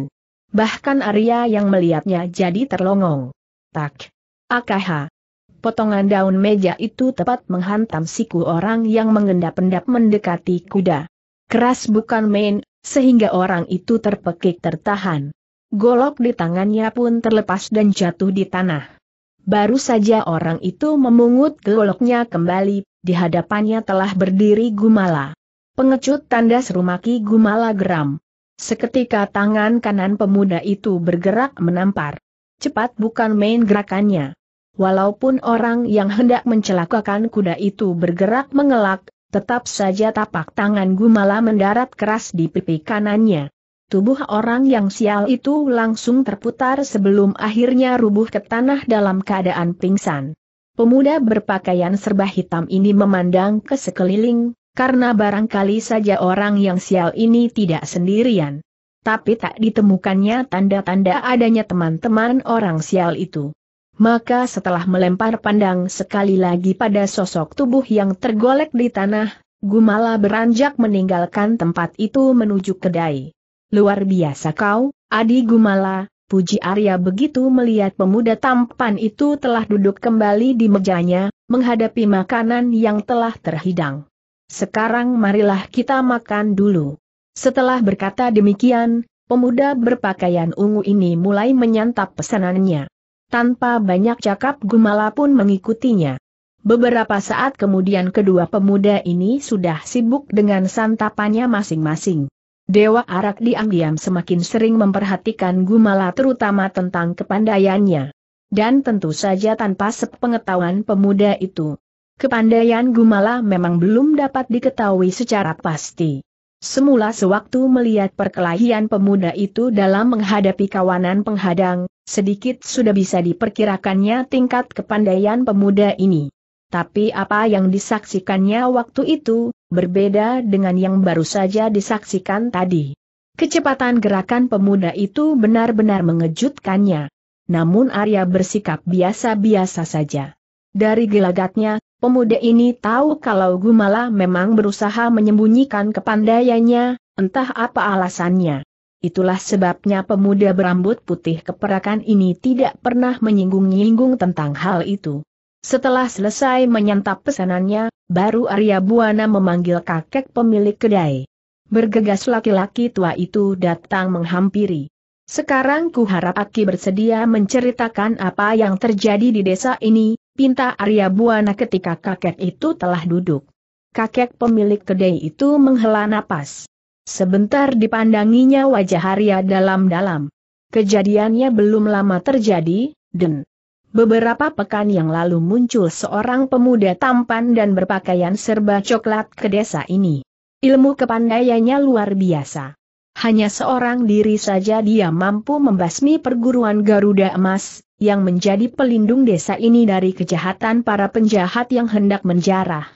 Bahkan Arya yang melihatnya jadi terlongong. Tak. AKH. Potongan daun meja itu tepat menghantam siku orang yang mengendap-endap mendekati kuda. Keras bukan main, sehingga orang itu terpekik tertahan. Golok di tangannya pun terlepas dan jatuh di tanah. Baru saja orang itu memungut goloknya kembali, di hadapannya telah berdiri Gumala. Pengecut tandas rumaki Gumala geram. Seketika tangan kanan pemuda itu bergerak menampar. Cepat bukan main gerakannya. Walaupun orang yang hendak mencelakakan kuda itu bergerak mengelak, tetap saja tapak tangan Gumala mendarat keras di pipi kanannya. Tubuh orang yang sial itu langsung terputar sebelum akhirnya rubuh ke tanah dalam keadaan pingsan. Pemuda berpakaian serba hitam ini memandang ke sekeliling, karena barangkali saja orang yang sial ini tidak sendirian tapi tak ditemukannya tanda-tanda adanya teman-teman orang sial itu maka setelah melempar pandang sekali lagi pada sosok tubuh yang tergolek di tanah, Gumala beranjak meninggalkan tempat itu menuju kedai. Luar biasa kau, Adi Gumala, Puji Arya begitu melihat pemuda tampan itu telah duduk kembali di mejanya, menghadapi makanan yang telah terhidang. Sekarang marilah kita makan dulu. Setelah berkata demikian, pemuda berpakaian ungu ini mulai menyantap pesanannya. Tanpa banyak cakap Gumala pun mengikutinya. Beberapa saat kemudian kedua pemuda ini sudah sibuk dengan santapannya masing-masing. Dewa Arak diam-diam semakin sering memperhatikan Gumala terutama tentang kepandaiannya. Dan tentu saja tanpa sepengetahuan pemuda itu. Kepandaian Gumala memang belum dapat diketahui secara pasti. Semula sewaktu melihat perkelahian pemuda itu dalam menghadapi kawanan penghadang, sedikit sudah bisa diperkirakannya tingkat kepandaian pemuda ini. Tapi apa yang disaksikannya waktu itu, berbeda dengan yang baru saja disaksikan tadi. Kecepatan gerakan pemuda itu benar-benar mengejutkannya. Namun Arya bersikap biasa-biasa saja. Dari gelagatnya, pemuda ini tahu kalau Gumala memang berusaha menyembunyikan kepandaiannya, entah apa alasannya. Itulah sebabnya pemuda berambut putih keperakan ini tidak pernah menyinggung-nyinggung tentang hal itu. Setelah selesai menyantap pesanannya, baru Arya Buana memanggil kakek pemilik kedai. Bergegas laki-laki tua itu datang menghampiri. Sekarang ku harap Aki bersedia menceritakan apa yang terjadi di desa ini, pinta Arya Buana ketika kakek itu telah duduk. Kakek pemilik kedai itu menghela napas. Sebentar dipandanginya wajah Arya dalam-dalam. Kejadiannya belum lama terjadi, dan beberapa pekan yang lalu muncul seorang pemuda tampan dan berpakaian serba coklat ke desa ini. Ilmu kepandaiannya luar biasa. Hanya seorang diri saja dia mampu membasmi perguruan Garuda Emas, yang menjadi pelindung desa ini dari kejahatan para penjahat yang hendak menjarah.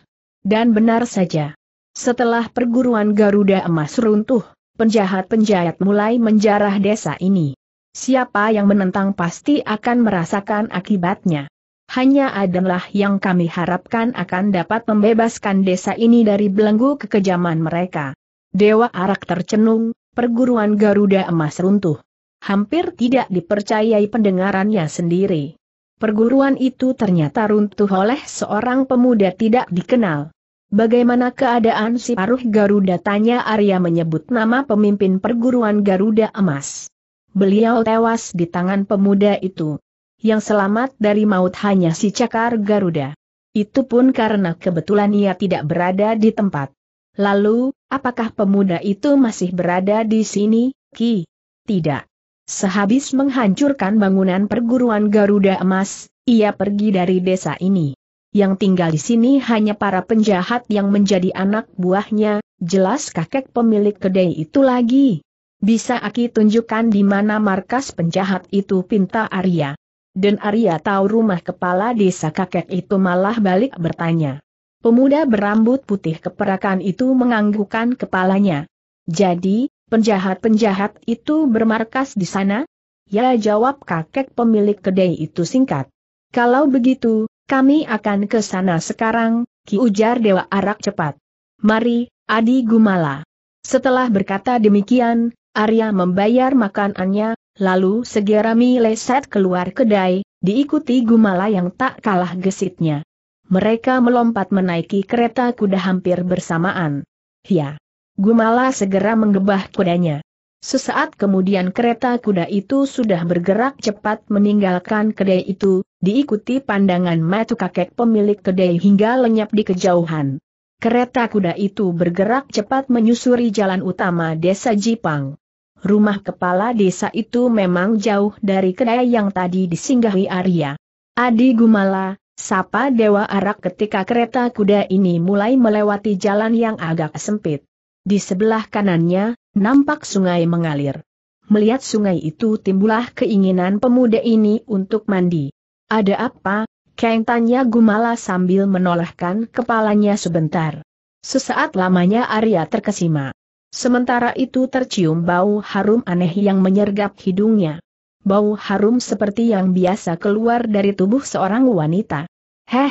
Dan benar saja, setelah perguruan Garuda Emas runtuh, penjahat-penjahat mulai menjarah desa ini. Siapa yang menentang pasti akan merasakan akibatnya. Hanya adalah yang kami harapkan akan dapat membebaskan desa ini dari belenggu kekejaman mereka. Dewa Arak tercenung, perguruan Garuda Emas runtuh. Hampir tidak dipercayai pendengarannya sendiri. Perguruan itu ternyata runtuh oleh seorang pemuda tidak dikenal. Bagaimana keadaan si paruh Garuda? Tanya Arya menyebut nama pemimpin perguruan Garuda Emas. Beliau tewas di tangan pemuda itu. Yang selamat dari maut hanya si cakar Garuda. Itu pun karena kebetulan ia tidak berada di tempat. Lalu, apakah pemuda itu masih berada di sini, Ki? Tidak. Sehabis menghancurkan bangunan perguruan Garuda Emas, ia pergi dari desa ini yang tinggal di sini hanya para penjahat yang menjadi anak buahnya, jelas kakek pemilik kedai itu lagi. Bisa Aki tunjukkan di mana markas penjahat itu pinta Arya. Dan Arya tahu rumah kepala desa kakek itu malah balik bertanya. Pemuda berambut putih keperakan itu menganggukkan kepalanya. Jadi, penjahat-penjahat itu bermarkas di sana? Ya jawab kakek pemilik kedai itu singkat. Kalau begitu, kami akan ke sana sekarang, Ki ujar Dewa Arak cepat. Mari, Adi Gumala. Setelah berkata demikian, Arya membayar makanannya, lalu segera meleset keluar kedai, diikuti Gumala yang tak kalah gesitnya. Mereka melompat menaiki kereta kuda hampir bersamaan. Ya. Gumala segera menggebah kudanya. Sesaat kemudian kereta kuda itu sudah bergerak cepat meninggalkan kedai itu, diikuti pandangan mata kakek pemilik kedai hingga lenyap di kejauhan. Kereta kuda itu bergerak cepat menyusuri jalan utama desa Jipang. Rumah kepala desa itu memang jauh dari kedai yang tadi disinggahi Arya. Adi Gumala, sapa Dewa Arak ketika kereta kuda ini mulai melewati jalan yang agak sempit. Di sebelah kanannya, Nampak sungai mengalir. Melihat sungai itu timbullah keinginan pemuda ini untuk mandi. Ada apa? Kang tanya Gumala sambil menolehkan kepalanya sebentar. Sesaat lamanya Arya terkesima. Sementara itu tercium bau harum aneh yang menyergap hidungnya. Bau harum seperti yang biasa keluar dari tubuh seorang wanita. Heh,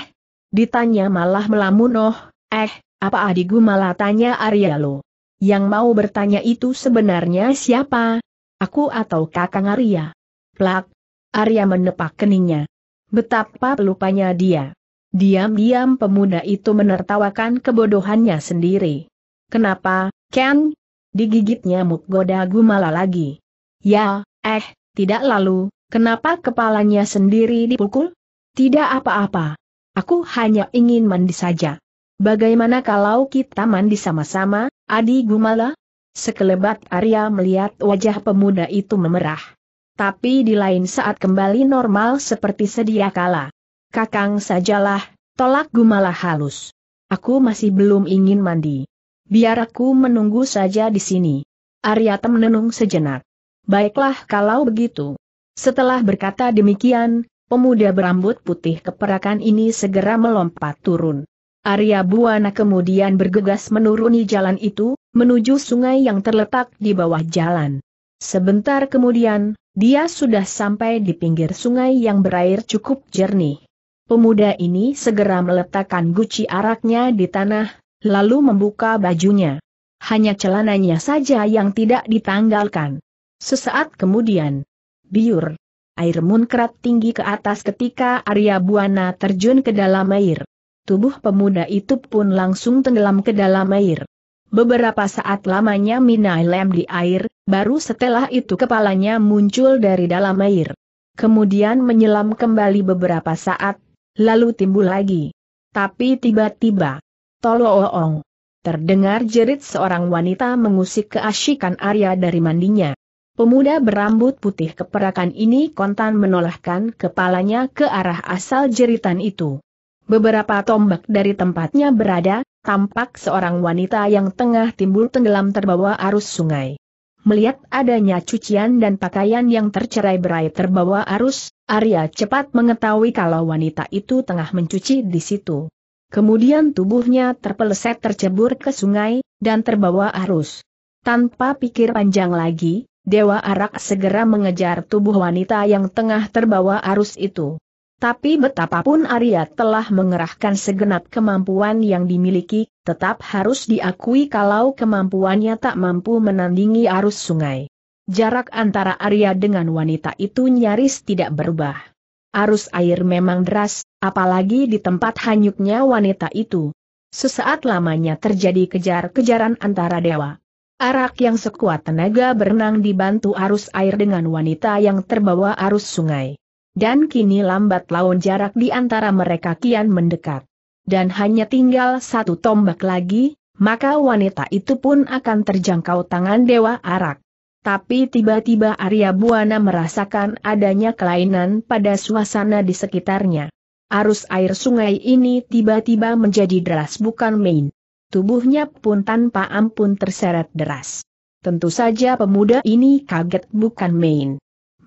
ditanya malah melamun oh, eh, apa adik gumala tanya Arya lo. Yang mau bertanya itu sebenarnya siapa? Aku atau Kakang Arya? Plak. Arya menepak keningnya. Betapa pelupanya dia. Diam-diam pemuda itu menertawakan kebodohannya sendiri. Kenapa, Ken? Digigitnya nyamuk goda gumala lagi. Ya, eh, tidak lalu, kenapa kepalanya sendiri dipukul? Tidak apa-apa. Aku hanya ingin mandi saja. Bagaimana kalau kita mandi sama-sama? Adi Gumala? Sekelebat Arya melihat wajah pemuda itu memerah. Tapi di lain saat kembali normal seperti sedia kala. Kakang sajalah, tolak Gumala halus. Aku masih belum ingin mandi. Biar aku menunggu saja di sini. Arya temenung sejenak. Baiklah kalau begitu. Setelah berkata demikian, pemuda berambut putih keperakan ini segera melompat turun. Arya Buana kemudian bergegas menuruni jalan itu, menuju sungai yang terletak di bawah jalan. Sebentar kemudian, dia sudah sampai di pinggir sungai yang berair cukup jernih. Pemuda ini segera meletakkan guci araknya di tanah, lalu membuka bajunya. Hanya celananya saja yang tidak ditanggalkan. Sesaat kemudian, biur. Air munkrat tinggi ke atas ketika Arya Buana terjun ke dalam air tubuh pemuda itu pun langsung tenggelam ke dalam air. Beberapa saat lamanya minai lem di air, baru setelah itu kepalanya muncul dari dalam air. Kemudian menyelam kembali beberapa saat, lalu timbul lagi. Tapi tiba-tiba, tolong, terdengar jerit seorang wanita mengusik keasyikan Arya dari mandinya. Pemuda berambut putih keperakan ini kontan menolahkan kepalanya ke arah asal jeritan itu. Beberapa tombak dari tempatnya berada, tampak seorang wanita yang tengah timbul tenggelam terbawa arus sungai. Melihat adanya cucian dan pakaian yang tercerai berai terbawa arus, Arya cepat mengetahui kalau wanita itu tengah mencuci di situ. Kemudian tubuhnya terpeleset tercebur ke sungai, dan terbawa arus. Tanpa pikir panjang lagi, Dewa Arak segera mengejar tubuh wanita yang tengah terbawa arus itu. Tapi betapapun Arya telah mengerahkan segenap kemampuan yang dimiliki, tetap harus diakui kalau kemampuannya tak mampu menandingi arus sungai. Jarak antara Arya dengan wanita itu nyaris tidak berubah. Arus air memang deras, apalagi di tempat hanyutnya wanita itu. Sesaat lamanya terjadi kejar-kejaran antara dewa. Arak yang sekuat tenaga berenang dibantu arus air dengan wanita yang terbawa arus sungai. Dan kini lambat laun jarak di antara mereka kian mendekat. Dan hanya tinggal satu tombak lagi, maka wanita itu pun akan terjangkau tangan Dewa Arak. Tapi tiba-tiba Arya Buana merasakan adanya kelainan pada suasana di sekitarnya. Arus air sungai ini tiba-tiba menjadi deras bukan main. Tubuhnya pun tanpa ampun terseret deras. Tentu saja pemuda ini kaget bukan main.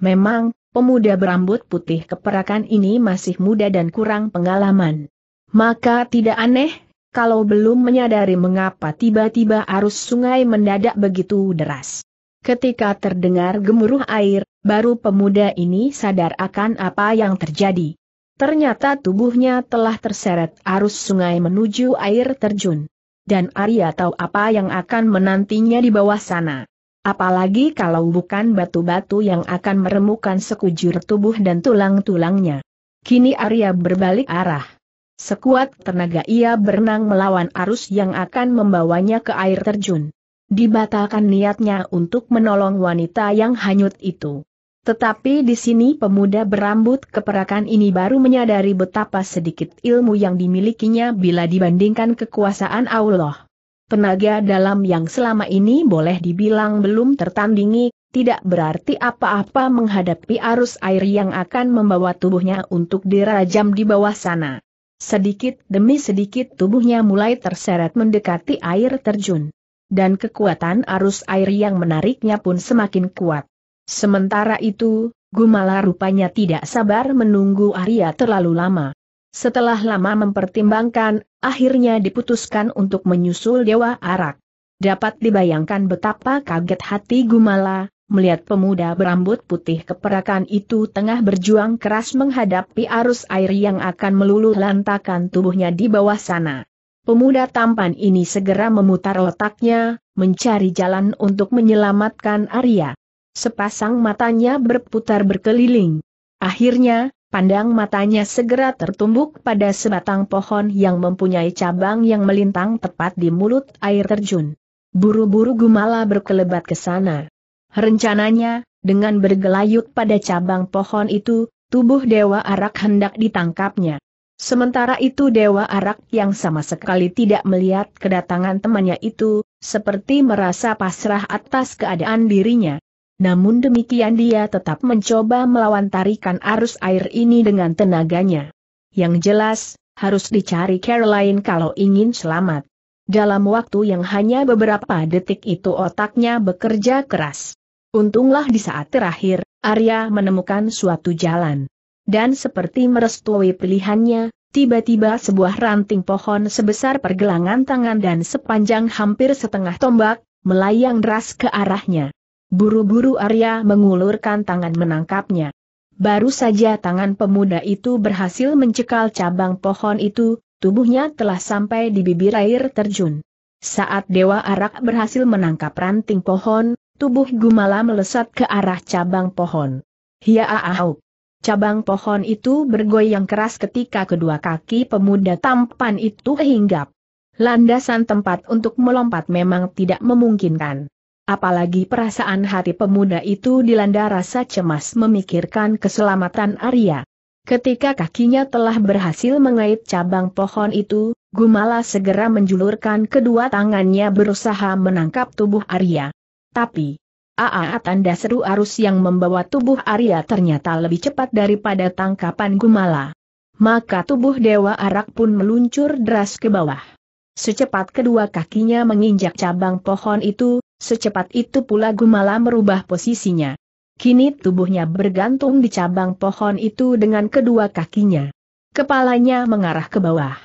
Memang, pemuda berambut putih keperakan ini masih muda dan kurang pengalaman. Maka tidak aneh, kalau belum menyadari mengapa tiba-tiba arus sungai mendadak begitu deras. Ketika terdengar gemuruh air, baru pemuda ini sadar akan apa yang terjadi. Ternyata tubuhnya telah terseret arus sungai menuju air terjun. Dan Arya tahu apa yang akan menantinya di bawah sana. Apalagi kalau bukan batu-batu yang akan meremukan sekujur tubuh dan tulang-tulangnya. Kini Arya berbalik arah. Sekuat tenaga ia berenang melawan arus yang akan membawanya ke air terjun. Dibatalkan niatnya untuk menolong wanita yang hanyut itu. Tetapi di sini pemuda berambut keperakan ini baru menyadari betapa sedikit ilmu yang dimilikinya bila dibandingkan kekuasaan Allah. Penaga dalam yang selama ini boleh dibilang belum tertandingi, tidak berarti apa-apa menghadapi arus air yang akan membawa tubuhnya untuk dirajam di bawah sana. Sedikit demi sedikit tubuhnya mulai terseret mendekati air terjun. Dan kekuatan arus air yang menariknya pun semakin kuat. Sementara itu, Gumala rupanya tidak sabar menunggu Arya terlalu lama. Setelah lama mempertimbangkan, akhirnya diputuskan untuk menyusul Dewa Arak. Dapat dibayangkan betapa kaget hati Gumala, melihat pemuda berambut putih keperakan itu tengah berjuang keras menghadapi arus air yang akan meluluh lantakan tubuhnya di bawah sana. Pemuda tampan ini segera memutar otaknya, mencari jalan untuk menyelamatkan Arya. Sepasang matanya berputar berkeliling. Akhirnya, pandang matanya segera tertumbuk pada sebatang pohon yang mempunyai cabang yang melintang tepat di mulut air terjun. Buru-buru Gumala berkelebat ke sana. Rencananya, dengan bergelayut pada cabang pohon itu, tubuh Dewa Arak hendak ditangkapnya. Sementara itu Dewa Arak yang sama sekali tidak melihat kedatangan temannya itu, seperti merasa pasrah atas keadaan dirinya. Namun demikian dia tetap mencoba melawan tarikan arus air ini dengan tenaganya. Yang jelas, harus dicari Caroline kalau ingin selamat. Dalam waktu yang hanya beberapa detik itu otaknya bekerja keras. Untunglah di saat terakhir, Arya menemukan suatu jalan. Dan seperti merestui pilihannya, tiba-tiba sebuah ranting pohon sebesar pergelangan tangan dan sepanjang hampir setengah tombak, melayang deras ke arahnya. Buru-buru Arya mengulurkan tangan menangkapnya. Baru saja tangan pemuda itu berhasil mencekal cabang pohon itu, tubuhnya telah sampai di bibir air terjun. Saat Dewa Arak berhasil menangkap ranting pohon, tubuh Gumala melesat ke arah cabang pohon. Hia ahau. Cabang pohon itu bergoyang keras ketika kedua kaki pemuda tampan itu hinggap. Landasan tempat untuk melompat memang tidak memungkinkan. Apalagi perasaan hati pemuda itu dilanda rasa cemas memikirkan keselamatan Arya. Ketika kakinya telah berhasil mengait cabang pohon itu, Gumala segera menjulurkan kedua tangannya berusaha menangkap tubuh Arya. Tapi, aa tanda seru arus yang membawa tubuh Arya ternyata lebih cepat daripada tangkapan Gumala. Maka tubuh Dewa Arak pun meluncur deras ke bawah. Secepat kedua kakinya menginjak cabang pohon itu, Secepat itu pula Gumala merubah posisinya. Kini tubuhnya bergantung di cabang pohon itu dengan kedua kakinya. Kepalanya mengarah ke bawah.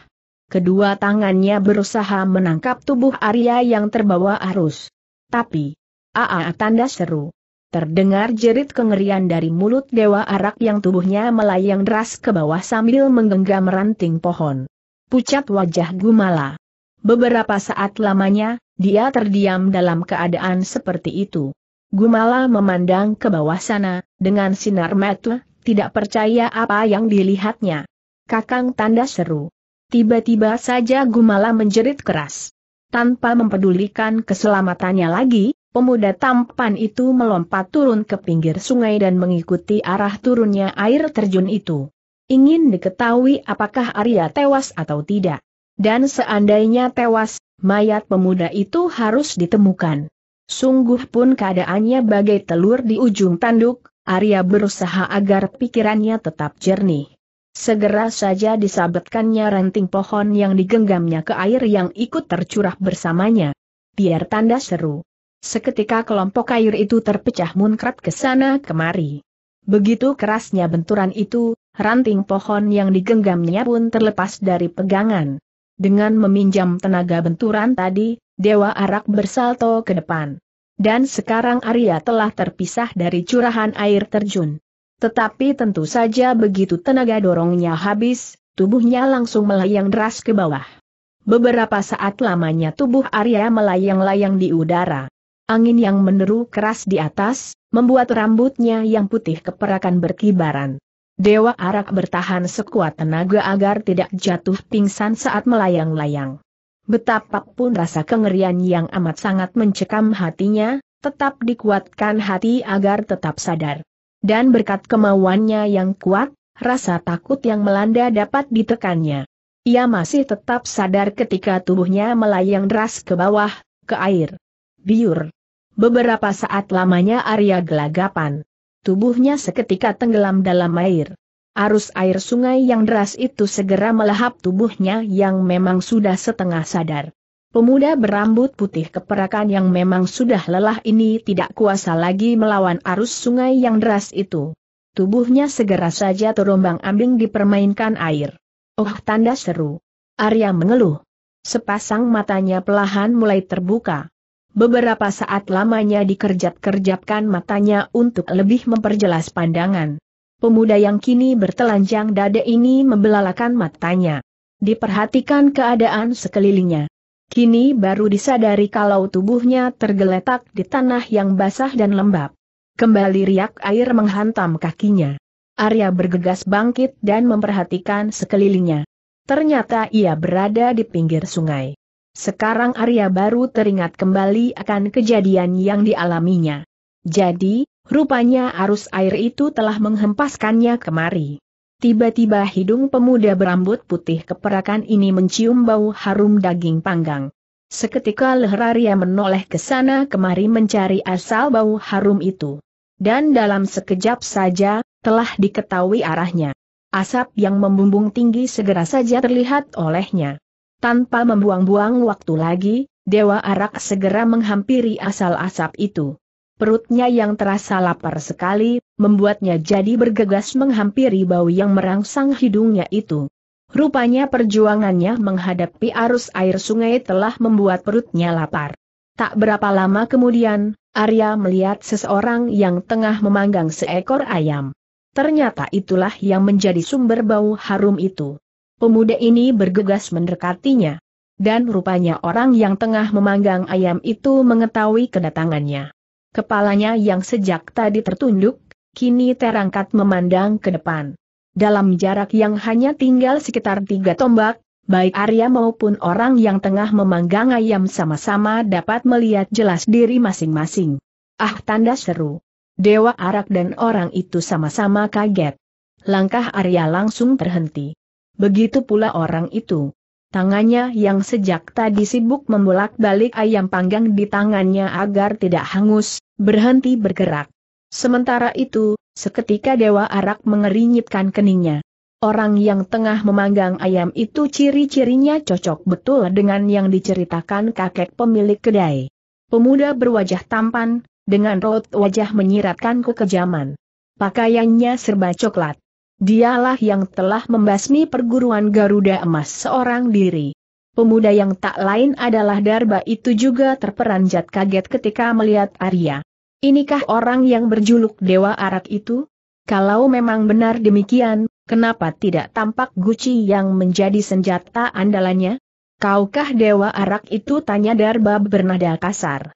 Kedua tangannya berusaha menangkap tubuh Arya yang terbawa arus. Tapi, aa tanda seru. Terdengar jerit kengerian dari mulut Dewa Arak yang tubuhnya melayang deras ke bawah sambil menggenggam ranting pohon. Pucat wajah Gumala. Beberapa saat lamanya, dia terdiam dalam keadaan seperti itu. Gumala memandang ke bawah sana, dengan sinar mata, tidak percaya apa yang dilihatnya. Kakang tanda seru. Tiba-tiba saja Gumala menjerit keras. Tanpa mempedulikan keselamatannya lagi, pemuda tampan itu melompat turun ke pinggir sungai dan mengikuti arah turunnya air terjun itu. Ingin diketahui apakah Arya tewas atau tidak. Dan seandainya tewas, mayat pemuda itu harus ditemukan. Sungguh pun keadaannya bagai telur di ujung tanduk, Arya berusaha agar pikirannya tetap jernih. Segera saja disabetkannya ranting pohon yang digenggamnya ke air yang ikut tercurah bersamanya. Biar tanda seru. Seketika kelompok air itu terpecah munkrat ke sana kemari. Begitu kerasnya benturan itu, ranting pohon yang digenggamnya pun terlepas dari pegangan. Dengan meminjam tenaga benturan tadi, Dewa Arak bersalto ke depan. Dan sekarang Arya telah terpisah dari curahan air terjun. Tetapi tentu saja begitu tenaga dorongnya habis, tubuhnya langsung melayang deras ke bawah. Beberapa saat lamanya tubuh Arya melayang-layang di udara. Angin yang meneru keras di atas, membuat rambutnya yang putih keperakan berkibaran. Dewa Arak bertahan sekuat tenaga agar tidak jatuh pingsan saat melayang-layang. Betapapun rasa kengerian yang amat sangat mencekam hatinya, tetap dikuatkan hati agar tetap sadar. Dan berkat kemauannya yang kuat, rasa takut yang melanda dapat ditekannya. Ia masih tetap sadar ketika tubuhnya melayang deras ke bawah, ke air. Biur. Beberapa saat lamanya Arya gelagapan tubuhnya seketika tenggelam dalam air. Arus air sungai yang deras itu segera melahap tubuhnya yang memang sudah setengah sadar. Pemuda berambut putih keperakan yang memang sudah lelah ini tidak kuasa lagi melawan arus sungai yang deras itu. Tubuhnya segera saja terombang ambing dipermainkan air. Oh tanda seru. Arya mengeluh. Sepasang matanya pelahan mulai terbuka. Beberapa saat lamanya dikerjap-kerjapkan matanya untuk lebih memperjelas pandangan. Pemuda yang kini bertelanjang dada ini membelalakan matanya. Diperhatikan keadaan sekelilingnya. Kini baru disadari kalau tubuhnya tergeletak di tanah yang basah dan lembab. Kembali riak air menghantam kakinya. Arya bergegas bangkit dan memperhatikan sekelilingnya. Ternyata ia berada di pinggir sungai. Sekarang Arya baru teringat kembali akan kejadian yang dialaminya. Jadi, rupanya arus air itu telah menghempaskannya kemari. Tiba-tiba hidung pemuda berambut putih keperakan ini mencium bau harum daging panggang. Seketika leher Arya menoleh ke sana kemari mencari asal bau harum itu. Dan dalam sekejap saja, telah diketahui arahnya. Asap yang membumbung tinggi segera saja terlihat olehnya. Tanpa membuang-buang waktu lagi, Dewa Arak segera menghampiri asal asap itu. Perutnya yang terasa lapar sekali, membuatnya jadi bergegas menghampiri bau yang merangsang hidungnya itu. Rupanya perjuangannya menghadapi arus air sungai telah membuat perutnya lapar. Tak berapa lama kemudian, Arya melihat seseorang yang tengah memanggang seekor ayam. Ternyata itulah yang menjadi sumber bau harum itu. Pemuda ini bergegas mendekatinya. Dan rupanya orang yang tengah memanggang ayam itu mengetahui kedatangannya. Kepalanya yang sejak tadi tertunduk, kini terangkat memandang ke depan. Dalam jarak yang hanya tinggal sekitar tiga tombak, baik Arya maupun orang yang tengah memanggang ayam sama-sama dapat melihat jelas diri masing-masing. Ah tanda seru. Dewa Arak dan orang itu sama-sama kaget. Langkah Arya langsung terhenti. Begitu pula orang itu. Tangannya yang sejak tadi sibuk membolak-balik ayam panggang di tangannya agar tidak hangus, berhenti bergerak. Sementara itu, seketika Dewa Arak mengerinyitkan keningnya. Orang yang tengah memanggang ayam itu ciri-cirinya cocok betul dengan yang diceritakan kakek pemilik kedai. Pemuda berwajah tampan, dengan rot wajah menyiratkan kekejaman. Pakaiannya serba coklat. Dialah yang telah membasmi perguruan Garuda Emas seorang diri. Pemuda yang tak lain adalah Darba itu juga terperanjat kaget ketika melihat Arya. Inikah orang yang berjuluk Dewa Arak itu? Kalau memang benar demikian, kenapa tidak tampak Guci yang menjadi senjata andalannya? Kaukah Dewa Arak itu tanya Darba bernada kasar.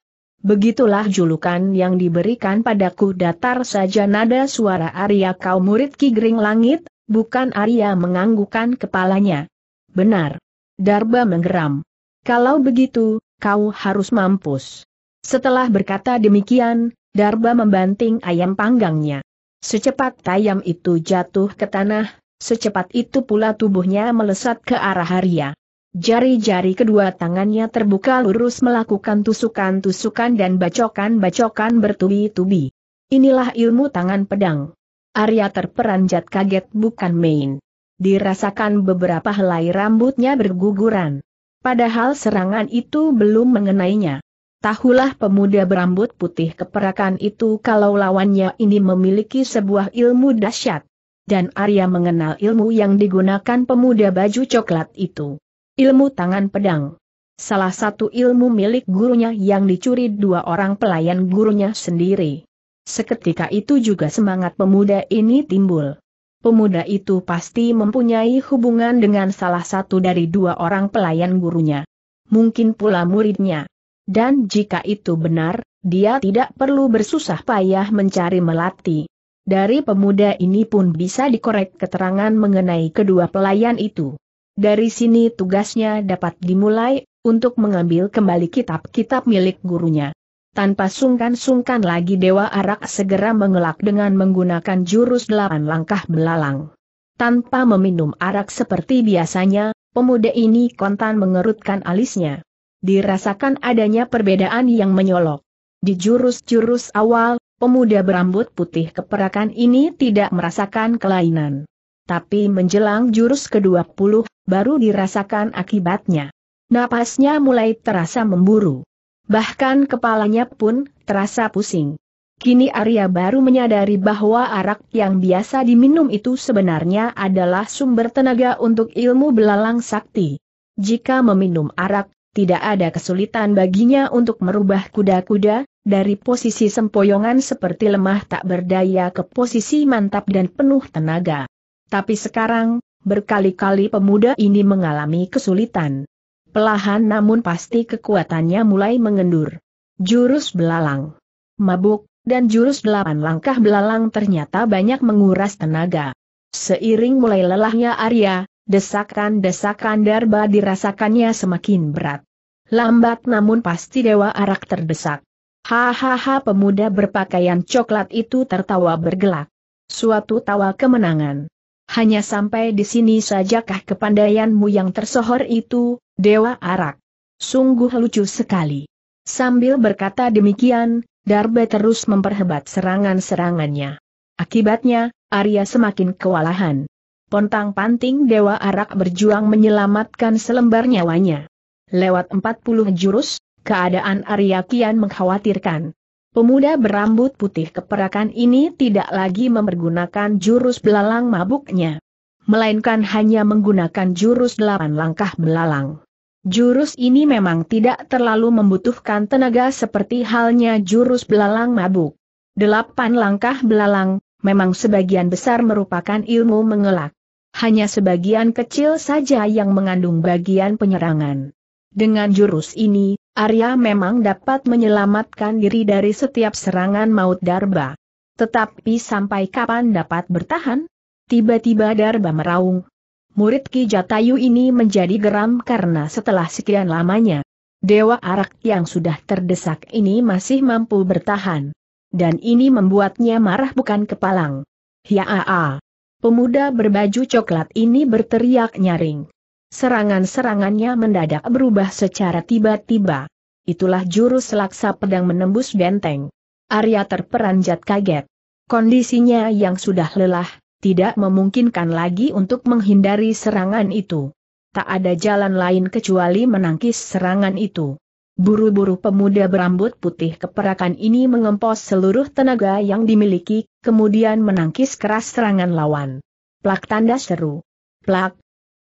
Begitulah julukan yang diberikan padaku datar saja nada suara Arya kau murid Ki Gering Langit, bukan Arya menganggukkan kepalanya. Benar. Darba menggeram. Kalau begitu, kau harus mampus. Setelah berkata demikian, Darba membanting ayam panggangnya. Secepat ayam itu jatuh ke tanah, secepat itu pula tubuhnya melesat ke arah Arya. Jari-jari kedua tangannya terbuka lurus melakukan tusukan-tusukan dan bacokan-bacokan bertubi-tubi. Inilah ilmu tangan pedang. Arya terperanjat kaget bukan main. Dirasakan beberapa helai rambutnya berguguran. Padahal serangan itu belum mengenainya. Tahulah pemuda berambut putih keperakan itu kalau lawannya ini memiliki sebuah ilmu dahsyat. Dan Arya mengenal ilmu yang digunakan pemuda baju coklat itu. Ilmu tangan pedang. Salah satu ilmu milik gurunya yang dicuri dua orang pelayan gurunya sendiri. Seketika itu juga semangat pemuda ini timbul. Pemuda itu pasti mempunyai hubungan dengan salah satu dari dua orang pelayan gurunya. Mungkin pula muridnya. Dan jika itu benar, dia tidak perlu bersusah payah mencari melati. Dari pemuda ini pun bisa dikorek keterangan mengenai kedua pelayan itu. Dari sini tugasnya dapat dimulai, untuk mengambil kembali kitab-kitab milik gurunya. Tanpa sungkan-sungkan lagi Dewa Arak segera mengelak dengan menggunakan jurus delapan langkah belalang. Tanpa meminum arak seperti biasanya, pemuda ini kontan mengerutkan alisnya. Dirasakan adanya perbedaan yang menyolok. Di jurus-jurus awal, pemuda berambut putih keperakan ini tidak merasakan kelainan tapi menjelang jurus ke-20, baru dirasakan akibatnya. Napasnya mulai terasa memburu. Bahkan kepalanya pun terasa pusing. Kini Arya baru menyadari bahwa arak yang biasa diminum itu sebenarnya adalah sumber tenaga untuk ilmu belalang sakti. Jika meminum arak, tidak ada kesulitan baginya untuk merubah kuda-kuda, dari posisi sempoyongan seperti lemah tak berdaya ke posisi mantap dan penuh tenaga. Tapi sekarang, berkali-kali pemuda ini mengalami kesulitan. Pelahan namun pasti kekuatannya mulai mengendur. Jurus belalang, mabuk, dan jurus delapan langkah belalang ternyata banyak menguras tenaga. Seiring mulai lelahnya Arya, desakan-desakan Darba dirasakannya semakin berat. Lambat namun pasti Dewa Arak terdesak. Hahaha pemuda berpakaian coklat itu tertawa bergelak. Suatu tawa kemenangan. Hanya sampai di sini sajakah kepandaianmu yang tersohor itu, Dewa Arak. Sungguh lucu sekali. Sambil berkata demikian, Darbe terus memperhebat serangan-serangannya. Akibatnya, Arya semakin kewalahan. Pontang-panting Dewa Arak berjuang menyelamatkan selembar nyawanya. Lewat 40 jurus, keadaan Arya kian mengkhawatirkan. Pemuda berambut putih keperakan ini tidak lagi mempergunakan jurus belalang mabuknya. Melainkan hanya menggunakan jurus delapan langkah belalang. Jurus ini memang tidak terlalu membutuhkan tenaga seperti halnya jurus belalang mabuk. Delapan langkah belalang, memang sebagian besar merupakan ilmu mengelak. Hanya sebagian kecil saja yang mengandung bagian penyerangan. Dengan jurus ini, Arya memang dapat menyelamatkan diri dari setiap serangan maut Darba. Tetapi sampai kapan dapat bertahan? Tiba-tiba Darba meraung. Murid Ki Jatayu ini menjadi geram karena setelah sekian lamanya, Dewa Arak yang sudah terdesak ini masih mampu bertahan. Dan ini membuatnya marah bukan kepalang. Hiaa. Pemuda berbaju coklat ini berteriak nyaring. Serangan-serangannya mendadak berubah secara tiba-tiba. Itulah jurus laksa pedang menembus benteng. Arya terperanjat kaget. Kondisinya yang sudah lelah, tidak memungkinkan lagi untuk menghindari serangan itu. Tak ada jalan lain kecuali menangkis serangan itu. Buru-buru pemuda berambut putih keperakan ini mengempos seluruh tenaga yang dimiliki, kemudian menangkis keras serangan lawan. Plak tanda seru. Plak,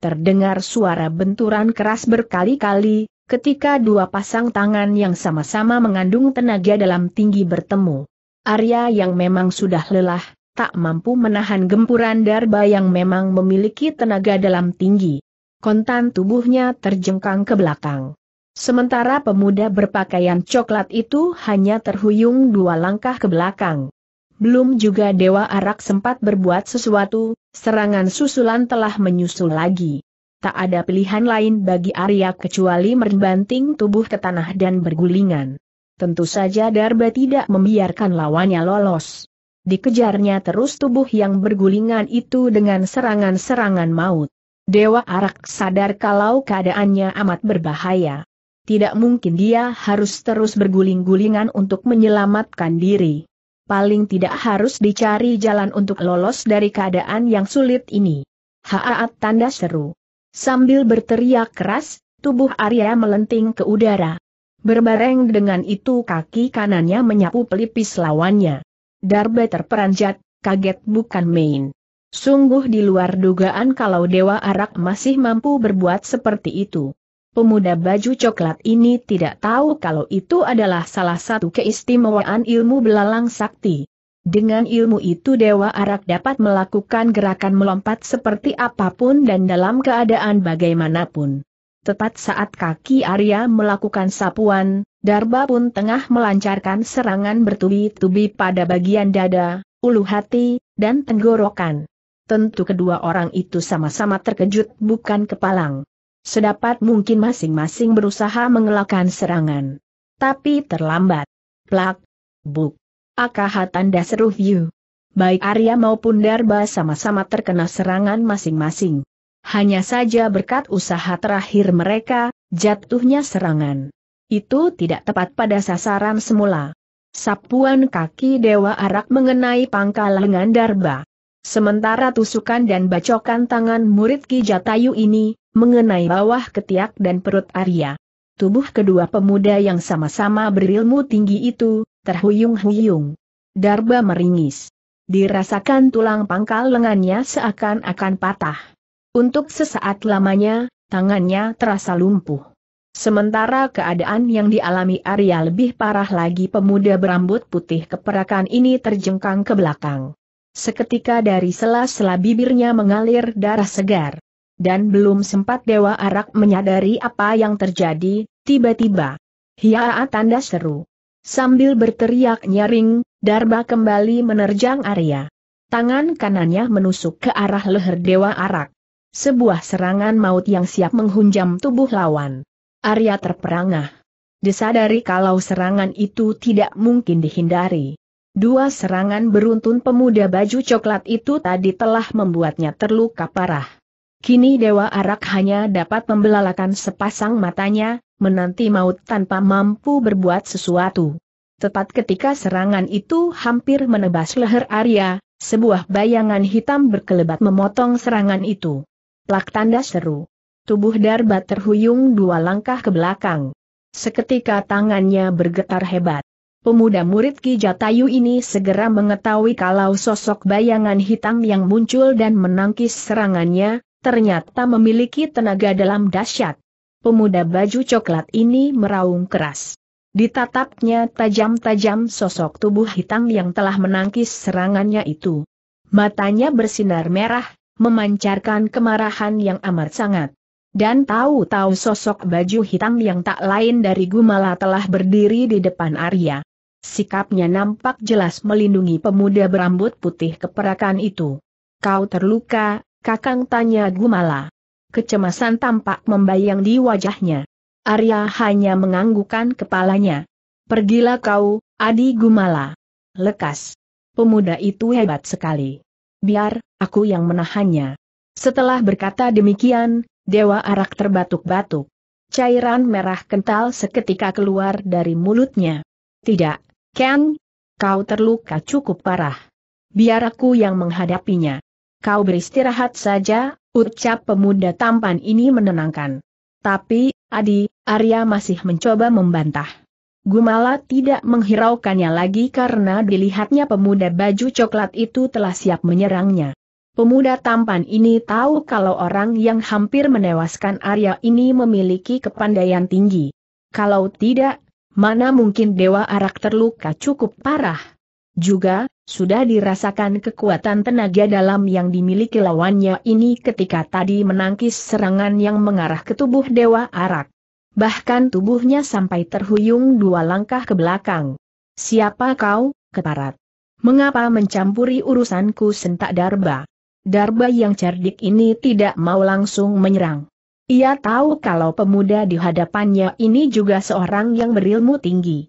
Terdengar suara benturan keras berkali-kali, ketika dua pasang tangan yang sama-sama mengandung tenaga dalam tinggi bertemu. Arya yang memang sudah lelah, tak mampu menahan gempuran darba yang memang memiliki tenaga dalam tinggi. Kontan tubuhnya terjengkang ke belakang. Sementara pemuda berpakaian coklat itu hanya terhuyung dua langkah ke belakang. Belum juga Dewa Arak sempat berbuat sesuatu, Serangan susulan telah menyusul lagi. Tak ada pilihan lain bagi Arya kecuali merbanting tubuh ke tanah dan bergulingan. Tentu saja Darba tidak membiarkan lawannya lolos. Dikejarnya terus tubuh yang bergulingan itu dengan serangan-serangan maut. Dewa Arak sadar kalau keadaannya amat berbahaya. Tidak mungkin dia harus terus berguling-gulingan untuk menyelamatkan diri paling tidak harus dicari jalan untuk lolos dari keadaan yang sulit ini. Haat tanda seru. Sambil berteriak keras, tubuh Arya melenting ke udara. Berbareng dengan itu kaki kanannya menyapu pelipis lawannya. Darbe terperanjat, kaget bukan main. Sungguh di luar dugaan kalau Dewa Arak masih mampu berbuat seperti itu. Pemuda baju coklat ini tidak tahu kalau itu adalah salah satu keistimewaan ilmu belalang sakti. Dengan ilmu itu Dewa Arak dapat melakukan gerakan melompat seperti apapun dan dalam keadaan bagaimanapun. Tepat saat kaki Arya melakukan sapuan, Darba pun tengah melancarkan serangan bertubi-tubi pada bagian dada, ulu hati, dan tenggorokan. Tentu kedua orang itu sama-sama terkejut bukan kepalang. Sedapat mungkin masing-masing berusaha mengelakkan serangan. Tapi terlambat. Plak. Buk. AKH tanda seru Baik Arya maupun Darba sama-sama terkena serangan masing-masing. Hanya saja berkat usaha terakhir mereka, jatuhnya serangan. Itu tidak tepat pada sasaran semula. Sapuan kaki Dewa Arak mengenai pangkal lengan Darba. Sementara tusukan dan bacokan tangan murid Kijatayu ini, mengenai bawah ketiak dan perut Arya. Tubuh kedua pemuda yang sama-sama berilmu tinggi itu, terhuyung-huyung. Darba meringis. Dirasakan tulang pangkal lengannya seakan-akan patah. Untuk sesaat lamanya, tangannya terasa lumpuh. Sementara keadaan yang dialami Arya lebih parah lagi pemuda berambut putih keperakan ini terjengkang ke belakang. Seketika dari sela-sela bibirnya mengalir darah segar. Dan belum sempat Dewa Arak menyadari apa yang terjadi, tiba-tiba. Hiaa tanda seru. Sambil berteriak nyaring, Darba kembali menerjang Arya. Tangan kanannya menusuk ke arah leher Dewa Arak. Sebuah serangan maut yang siap menghunjam tubuh lawan. Arya terperangah. Disadari kalau serangan itu tidak mungkin dihindari. Dua serangan beruntun pemuda baju coklat itu tadi telah membuatnya terluka parah. Kini Dewa Arak hanya dapat membelalakan sepasang matanya, menanti maut tanpa mampu berbuat sesuatu. Tepat ketika serangan itu hampir menebas leher Arya, sebuah bayangan hitam berkelebat memotong serangan itu. Plak tanda seru. Tubuh Darbat terhuyung dua langkah ke belakang. Seketika tangannya bergetar hebat. Pemuda murid Ki Jatayu ini segera mengetahui kalau sosok bayangan hitam yang muncul dan menangkis serangannya, ternyata memiliki tenaga dalam dahsyat. Pemuda baju coklat ini meraung keras. Ditatapnya tajam-tajam sosok tubuh hitam yang telah menangkis serangannya itu. Matanya bersinar merah, memancarkan kemarahan yang amat sangat. Dan tahu-tahu sosok baju hitam yang tak lain dari Gumala telah berdiri di depan Arya. Sikapnya nampak jelas melindungi pemuda berambut putih keperakan itu. Kau terluka, Kakang tanya Gumala. Kecemasan tampak membayang di wajahnya. Arya hanya menganggukkan kepalanya. Pergilah kau, Adi Gumala. Lekas. Pemuda itu hebat sekali. Biar, aku yang menahannya. Setelah berkata demikian, Dewa Arak terbatuk-batuk. Cairan merah kental seketika keluar dari mulutnya. Tidak, Ken. Kau terluka cukup parah. Biar aku yang menghadapinya kau beristirahat saja, ucap pemuda tampan ini menenangkan. Tapi, Adi, Arya masih mencoba membantah. Gumala tidak menghiraukannya lagi karena dilihatnya pemuda baju coklat itu telah siap menyerangnya. Pemuda tampan ini tahu kalau orang yang hampir menewaskan Arya ini memiliki kepandaian tinggi. Kalau tidak, mana mungkin Dewa Arak terluka cukup parah. Juga, sudah dirasakan kekuatan tenaga dalam yang dimiliki lawannya ini ketika tadi menangkis serangan yang mengarah ke tubuh Dewa Arak. Bahkan tubuhnya sampai terhuyung dua langkah ke belakang. Siapa kau, keparat? Mengapa mencampuri urusanku sentak Darba? Darba yang cerdik ini tidak mau langsung menyerang. Ia tahu kalau pemuda di hadapannya ini juga seorang yang berilmu tinggi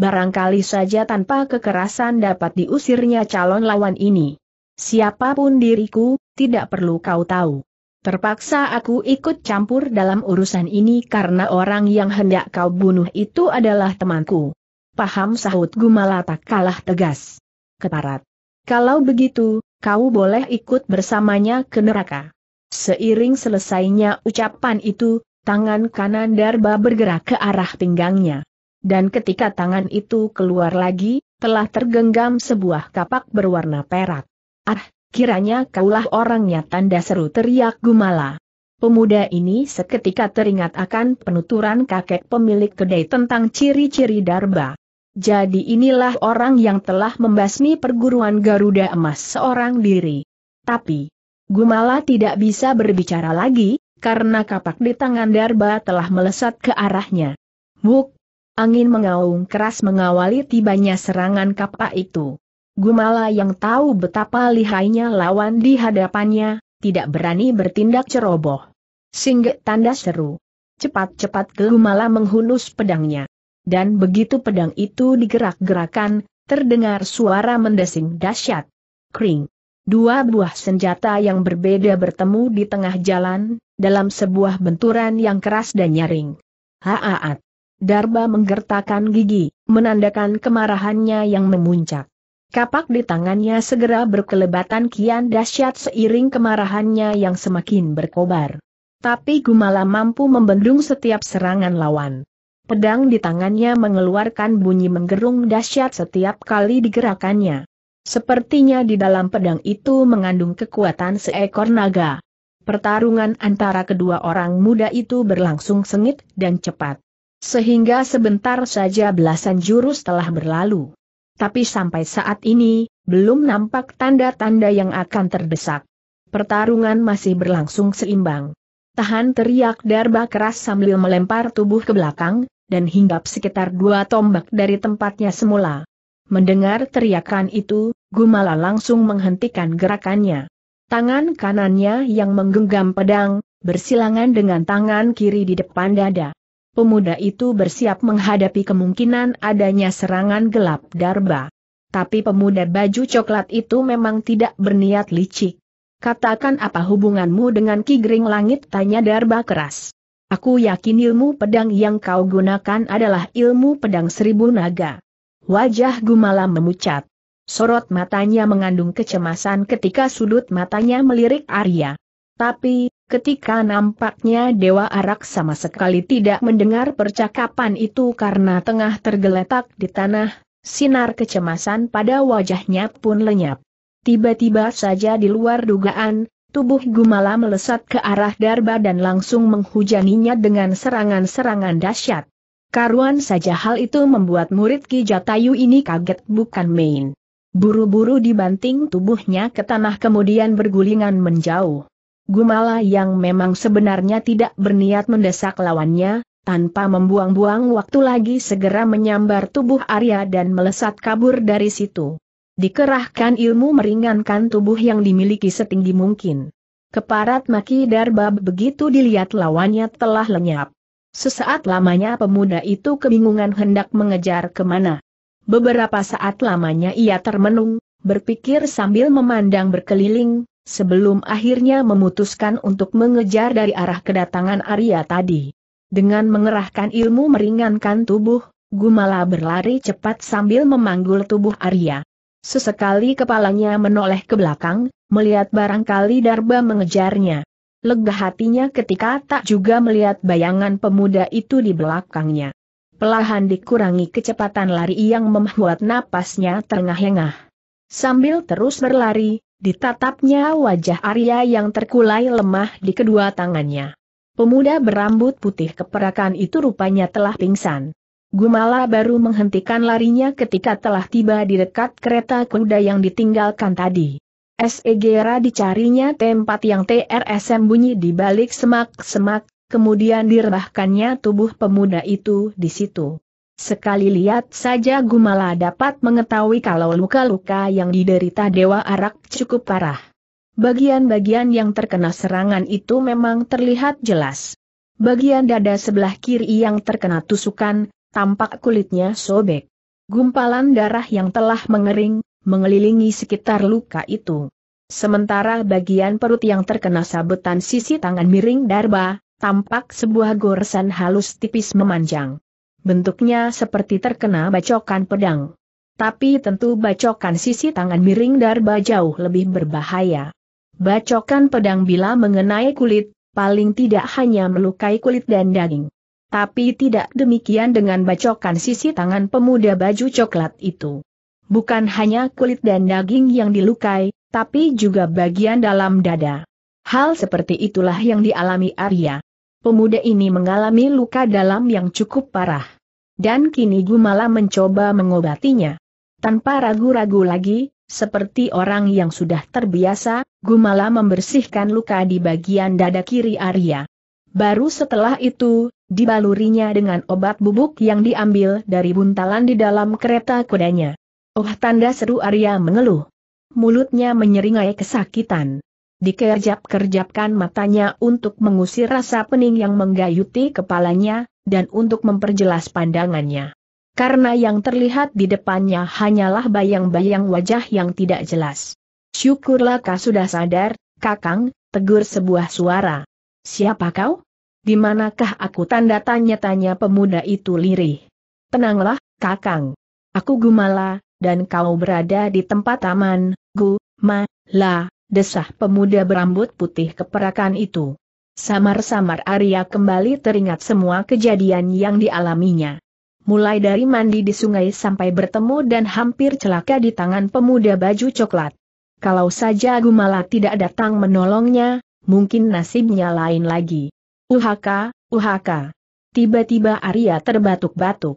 barangkali saja tanpa kekerasan dapat diusirnya calon lawan ini. Siapapun diriku, tidak perlu kau tahu. Terpaksa aku ikut campur dalam urusan ini karena orang yang hendak kau bunuh itu adalah temanku. Paham sahut Gumala tak kalah tegas. Keparat. Kalau begitu, kau boleh ikut bersamanya ke neraka. Seiring selesainya ucapan itu, tangan kanan Darba bergerak ke arah pinggangnya. Dan ketika tangan itu keluar lagi, telah tergenggam sebuah kapak berwarna perak. Ah, kiranya kaulah orangnya tanda seru teriak Gumala. Pemuda ini seketika teringat akan penuturan kakek pemilik kedai tentang ciri-ciri darba. Jadi inilah orang yang telah membasmi perguruan Garuda Emas seorang diri. Tapi, Gumala tidak bisa berbicara lagi, karena kapak di tangan darba telah melesat ke arahnya. Buk. Angin mengaung keras mengawali tibanya serangan kapak itu. Gumala yang tahu betapa lihainya lawan di hadapannya, tidak berani bertindak ceroboh. Singgit tanda seru. Cepat-cepat Gumala menghunus pedangnya. Dan begitu pedang itu digerak-gerakan, terdengar suara mendesing dahsyat. Kring. Dua buah senjata yang berbeda bertemu di tengah jalan, dalam sebuah benturan yang keras dan nyaring. Haaat. Darba menggertakkan gigi, menandakan kemarahannya yang memuncak. Kapak di tangannya segera berkelebatan kian dahsyat seiring kemarahannya yang semakin berkobar. Tapi Gumala mampu membendung setiap serangan lawan. Pedang di tangannya mengeluarkan bunyi menggerung dahsyat setiap kali digerakannya. Sepertinya di dalam pedang itu mengandung kekuatan seekor naga. Pertarungan antara kedua orang muda itu berlangsung sengit dan cepat. Sehingga sebentar saja belasan jurus telah berlalu. Tapi sampai saat ini, belum nampak tanda-tanda yang akan terdesak. Pertarungan masih berlangsung seimbang. Tahan teriak darba keras sambil melempar tubuh ke belakang, dan hinggap sekitar dua tombak dari tempatnya semula. Mendengar teriakan itu, Gumala langsung menghentikan gerakannya. Tangan kanannya yang menggenggam pedang, bersilangan dengan tangan kiri di depan dada pemuda itu bersiap menghadapi kemungkinan adanya serangan gelap darba. Tapi pemuda baju coklat itu memang tidak berniat licik. Katakan apa hubunganmu dengan Ki Gering Langit tanya darba keras. Aku yakin ilmu pedang yang kau gunakan adalah ilmu pedang seribu naga. Wajah Gumala memucat. Sorot matanya mengandung kecemasan ketika sudut matanya melirik Arya. Tapi, Ketika nampaknya Dewa Arak sama sekali tidak mendengar percakapan itu karena tengah tergeletak di tanah, sinar kecemasan pada wajahnya pun lenyap. Tiba-tiba saja di luar dugaan, tubuh Gumala melesat ke arah Darba dan langsung menghujaninya dengan serangan-serangan dahsyat. Karuan saja hal itu membuat murid Ki Jatayu ini kaget bukan main. Buru-buru dibanting tubuhnya ke tanah kemudian bergulingan menjauh. Gumala yang memang sebenarnya tidak berniat mendesak lawannya, tanpa membuang-buang waktu lagi segera menyambar tubuh Arya dan melesat kabur dari situ. Dikerahkan ilmu meringankan tubuh yang dimiliki setinggi mungkin. Keparat Maki darbab begitu dilihat lawannya telah lenyap. Sesaat lamanya pemuda itu kebingungan hendak mengejar kemana. Beberapa saat lamanya ia termenung, berpikir sambil memandang berkeliling, sebelum akhirnya memutuskan untuk mengejar dari arah kedatangan Arya tadi. Dengan mengerahkan ilmu meringankan tubuh, Gumala berlari cepat sambil memanggul tubuh Arya. Sesekali kepalanya menoleh ke belakang, melihat barangkali Darba mengejarnya. Lega hatinya ketika tak juga melihat bayangan pemuda itu di belakangnya. Pelahan dikurangi kecepatan lari yang membuat napasnya terengah-engah. Sambil terus berlari, Ditatapnya wajah Arya yang terkulai lemah di kedua tangannya. Pemuda berambut putih keperakan itu rupanya telah pingsan. Gumala baru menghentikan larinya ketika telah tiba di dekat kereta kuda yang ditinggalkan tadi. Segera dicarinya tempat yang TRSM bunyi di balik semak-semak, kemudian direbahkannya tubuh pemuda itu di situ. Sekali lihat saja Gumala dapat mengetahui kalau luka-luka yang diderita Dewa Arak cukup parah. Bagian-bagian yang terkena serangan itu memang terlihat jelas. Bagian dada sebelah kiri yang terkena tusukan, tampak kulitnya sobek. Gumpalan darah yang telah mengering, mengelilingi sekitar luka itu. Sementara bagian perut yang terkena sabetan sisi tangan miring darba, tampak sebuah goresan halus tipis memanjang. Bentuknya seperti terkena bacokan pedang. Tapi tentu bacokan sisi tangan miring Darba jauh lebih berbahaya. Bacokan pedang bila mengenai kulit, paling tidak hanya melukai kulit dan daging. Tapi tidak demikian dengan bacokan sisi tangan pemuda baju coklat itu. Bukan hanya kulit dan daging yang dilukai, tapi juga bagian dalam dada. Hal seperti itulah yang dialami Arya pemuda ini mengalami luka dalam yang cukup parah. Dan kini Gumala mencoba mengobatinya. Tanpa ragu-ragu lagi, seperti orang yang sudah terbiasa, Gumala membersihkan luka di bagian dada kiri Arya. Baru setelah itu, dibalurinya dengan obat bubuk yang diambil dari buntalan di dalam kereta kudanya. Oh tanda seru Arya mengeluh. Mulutnya menyeringai kesakitan dikerjap-kerjapkan matanya untuk mengusir rasa pening yang menggayuti kepalanya, dan untuk memperjelas pandangannya. Karena yang terlihat di depannya hanyalah bayang-bayang wajah yang tidak jelas. Syukurlah kau sudah sadar, kakang, tegur sebuah suara. Siapa kau? Di manakah aku tanda tanya-tanya pemuda itu lirih. Tenanglah, kakang. Aku Gumala, dan kau berada di tempat aman, Gu, Ma, La, desah pemuda berambut putih keperakan itu. Samar-samar Arya kembali teringat semua kejadian yang dialaminya. Mulai dari mandi di sungai sampai bertemu dan hampir celaka di tangan pemuda baju coklat. Kalau saja Gumala tidak datang menolongnya, mungkin nasibnya lain lagi. Uhaka, uhaka. Tiba-tiba Arya terbatuk-batuk.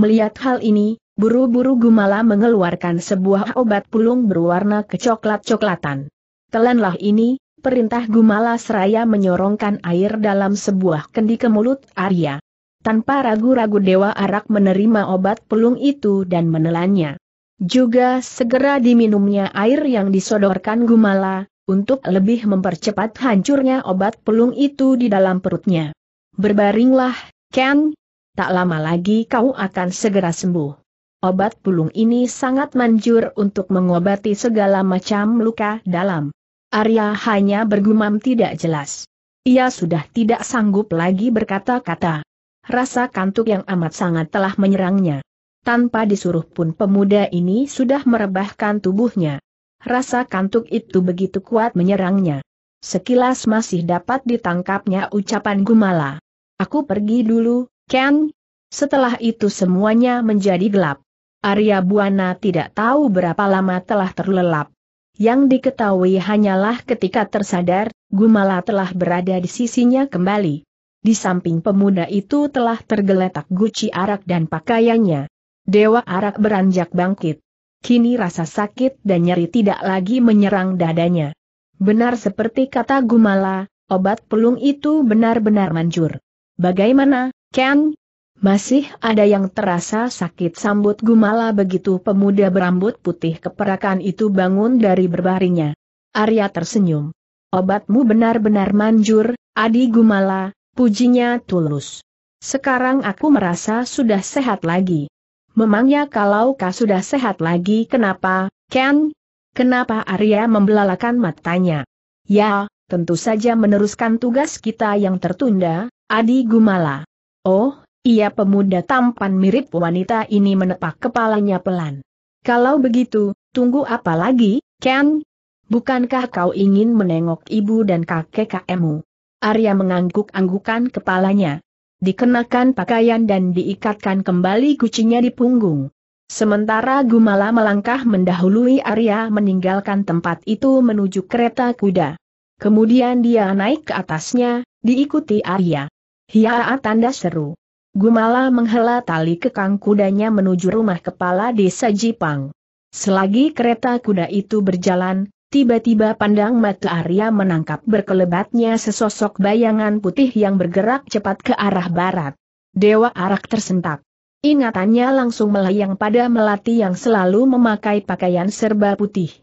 Melihat hal ini, buru-buru Gumala mengeluarkan sebuah obat pulung berwarna kecoklat-coklatan. Telanlah ini, perintah Gumala Seraya menyorongkan air dalam sebuah kendi ke mulut Arya. Tanpa ragu-ragu Dewa Arak menerima obat pelung itu dan menelannya. Juga segera diminumnya air yang disodorkan Gumala, untuk lebih mempercepat hancurnya obat pelung itu di dalam perutnya. Berbaringlah, Ken. Tak lama lagi kau akan segera sembuh. Obat pelung ini sangat manjur untuk mengobati segala macam luka dalam. Arya hanya bergumam tidak jelas. Ia sudah tidak sanggup lagi berkata-kata. Rasa kantuk yang amat sangat telah menyerangnya. Tanpa disuruh pun pemuda ini sudah merebahkan tubuhnya. Rasa kantuk itu begitu kuat menyerangnya. Sekilas masih dapat ditangkapnya ucapan Gumala. Aku pergi dulu, Ken. Setelah itu semuanya menjadi gelap. Arya Buana tidak tahu berapa lama telah terlelap. Yang diketahui hanyalah ketika tersadar, Gumala telah berada di sisinya kembali. Di samping pemuda itu telah tergeletak guci arak dan pakaiannya. Dewa arak beranjak bangkit. Kini rasa sakit dan nyeri tidak lagi menyerang dadanya. Benar seperti kata Gumala, obat pelung itu benar-benar manjur. Bagaimana, Ken? Masih ada yang terasa sakit sambut Gumala begitu pemuda berambut putih keperakan itu bangun dari berbaringnya. Arya tersenyum. Obatmu benar-benar manjur, Adi Gumala, pujinya tulus. Sekarang aku merasa sudah sehat lagi. Memangnya kalau kau sudah sehat lagi kenapa, Ken? Kenapa Arya membelalakan matanya? Ya, tentu saja meneruskan tugas kita yang tertunda, Adi Gumala. Oh, ia pemuda tampan mirip wanita ini menepak kepalanya pelan. Kalau begitu, tunggu apa lagi, Ken? Bukankah kau ingin menengok ibu dan kakek kakekmu? Arya mengangguk-anggukan kepalanya. Dikenakan pakaian dan diikatkan kembali kucingnya di punggung. Sementara Gumala melangkah mendahului Arya meninggalkan tempat itu menuju kereta kuda. Kemudian dia naik ke atasnya, diikuti Arya. Hiaa tanda seru. Gumala menghela tali kekang kudanya menuju rumah kepala desa Jipang. Selagi kereta kuda itu berjalan, tiba-tiba pandang mata Arya menangkap berkelebatnya sesosok bayangan putih yang bergerak cepat ke arah barat. Dewa Arak tersentak. Ingatannya langsung melayang pada Melati yang selalu memakai pakaian serba putih.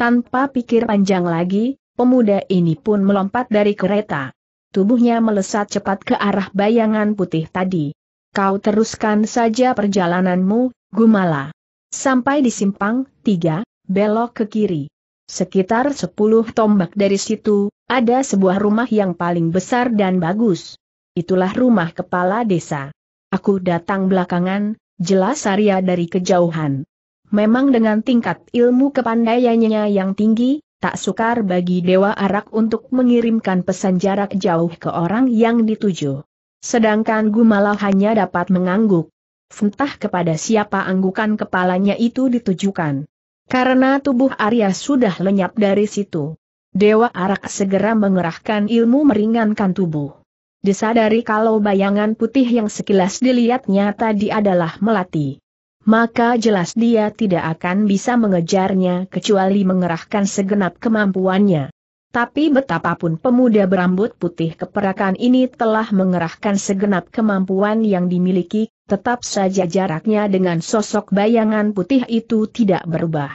Tanpa pikir panjang lagi, pemuda ini pun melompat dari kereta tubuhnya melesat cepat ke arah bayangan putih tadi. Kau teruskan saja perjalananmu, Gumala. Sampai di simpang, tiga, belok ke kiri. Sekitar sepuluh tombak dari situ, ada sebuah rumah yang paling besar dan bagus. Itulah rumah kepala desa. Aku datang belakangan, jelas Arya dari kejauhan. Memang dengan tingkat ilmu kepandaiannya yang tinggi, tak sukar bagi Dewa Arak untuk mengirimkan pesan jarak jauh ke orang yang dituju. Sedangkan Gumala hanya dapat mengangguk. Entah kepada siapa anggukan kepalanya itu ditujukan. Karena tubuh Arya sudah lenyap dari situ. Dewa Arak segera mengerahkan ilmu meringankan tubuh. Disadari kalau bayangan putih yang sekilas dilihatnya tadi adalah melati maka jelas dia tidak akan bisa mengejarnya kecuali mengerahkan segenap kemampuannya. Tapi betapapun pemuda berambut putih keperakan ini telah mengerahkan segenap kemampuan yang dimiliki, tetap saja jaraknya dengan sosok bayangan putih itu tidak berubah.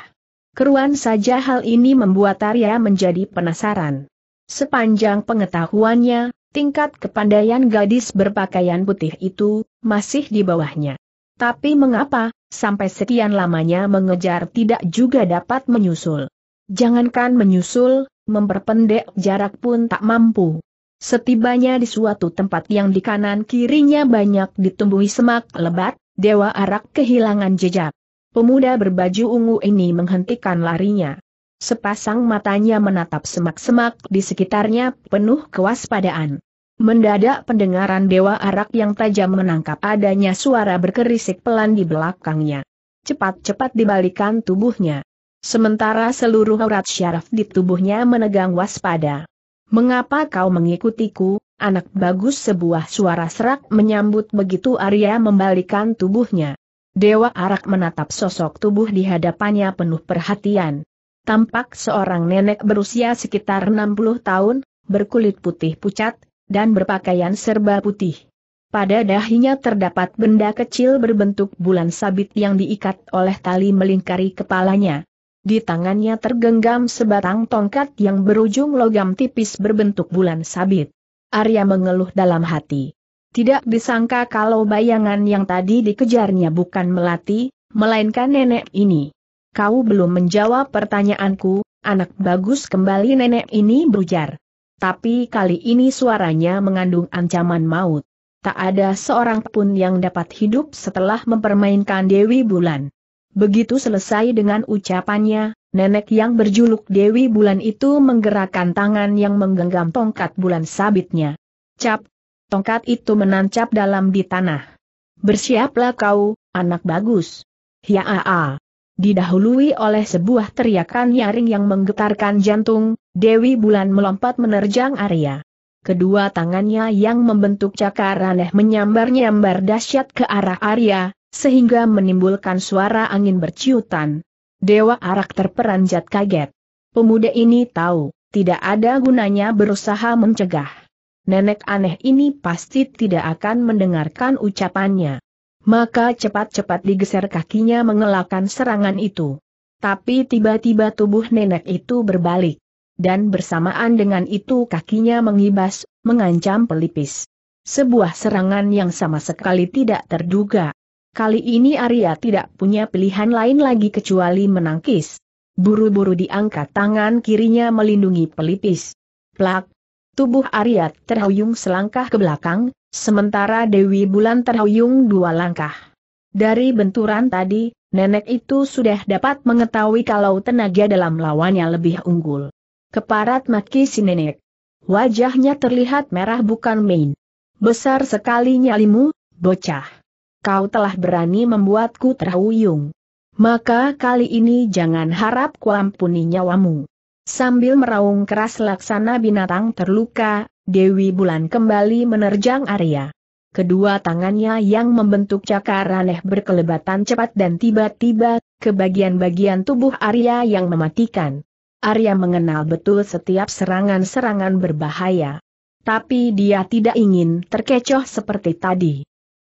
Keruan saja hal ini membuat Arya menjadi penasaran. Sepanjang pengetahuannya, tingkat kepandaian gadis berpakaian putih itu, masih di bawahnya. Tapi mengapa, sampai sekian lamanya mengejar tidak juga dapat menyusul. Jangankan menyusul, memperpendek jarak pun tak mampu. Setibanya di suatu tempat yang di kanan kirinya banyak ditumbuhi semak lebat, Dewa Arak kehilangan jejak. Pemuda berbaju ungu ini menghentikan larinya. Sepasang matanya menatap semak-semak di sekitarnya penuh kewaspadaan. Mendadak pendengaran Dewa Arak yang tajam menangkap adanya suara berkerisik pelan di belakangnya. Cepat-cepat dibalikan tubuhnya. Sementara seluruh urat syaraf di tubuhnya menegang waspada. Mengapa kau mengikutiku, anak bagus sebuah suara serak menyambut begitu Arya membalikan tubuhnya. Dewa Arak menatap sosok tubuh di hadapannya penuh perhatian. Tampak seorang nenek berusia sekitar 60 tahun, berkulit putih pucat, dan berpakaian serba putih. Pada dahinya terdapat benda kecil berbentuk bulan sabit yang diikat oleh tali melingkari kepalanya. Di tangannya tergenggam sebatang tongkat yang berujung logam tipis berbentuk bulan sabit. Arya mengeluh dalam hati. Tidak disangka kalau bayangan yang tadi dikejarnya bukan Melati, melainkan nenek ini. Kau belum menjawab pertanyaanku, anak bagus kembali nenek ini berujar. Tapi kali ini suaranya mengandung ancaman maut. Tak ada seorang pun yang dapat hidup setelah mempermainkan Dewi Bulan. Begitu selesai dengan ucapannya, nenek yang berjuluk Dewi Bulan itu menggerakkan tangan yang menggenggam tongkat bulan sabitnya. Cap! Tongkat itu menancap dalam di tanah. Bersiaplah kau, anak bagus. Ya a, Didahului oleh sebuah teriakan nyaring yang menggetarkan jantung, Dewi Bulan melompat menerjang Arya. Kedua tangannya yang membentuk cakar aneh menyambar-nyambar dahsyat ke arah Arya, sehingga menimbulkan suara angin berciutan. Dewa Arak terperanjat kaget. Pemuda ini tahu, tidak ada gunanya berusaha mencegah. Nenek aneh ini pasti tidak akan mendengarkan ucapannya. Maka cepat-cepat digeser kakinya mengelakkan serangan itu. Tapi tiba-tiba tubuh nenek itu berbalik dan bersamaan dengan itu kakinya mengibas, mengancam pelipis. Sebuah serangan yang sama sekali tidak terduga. Kali ini Arya tidak punya pilihan lain lagi kecuali menangkis. Buru-buru diangkat tangan kirinya melindungi pelipis. Plak! Tubuh Arya terhuyung selangkah ke belakang, sementara Dewi Bulan terhuyung dua langkah. Dari benturan tadi, nenek itu sudah dapat mengetahui kalau tenaga dalam lawannya lebih unggul. Keparat maki si nenek. Wajahnya terlihat merah bukan main. Besar sekali nyalimu, bocah. Kau telah berani membuatku terhuyung. Maka kali ini jangan harap kuampuni nyawamu. Sambil meraung keras laksana binatang terluka, Dewi Bulan kembali menerjang Arya. Kedua tangannya yang membentuk cakar aneh berkelebatan cepat dan tiba-tiba, ke bagian-bagian tubuh Arya yang mematikan. Arya mengenal betul setiap serangan-serangan berbahaya. Tapi dia tidak ingin terkecoh seperti tadi.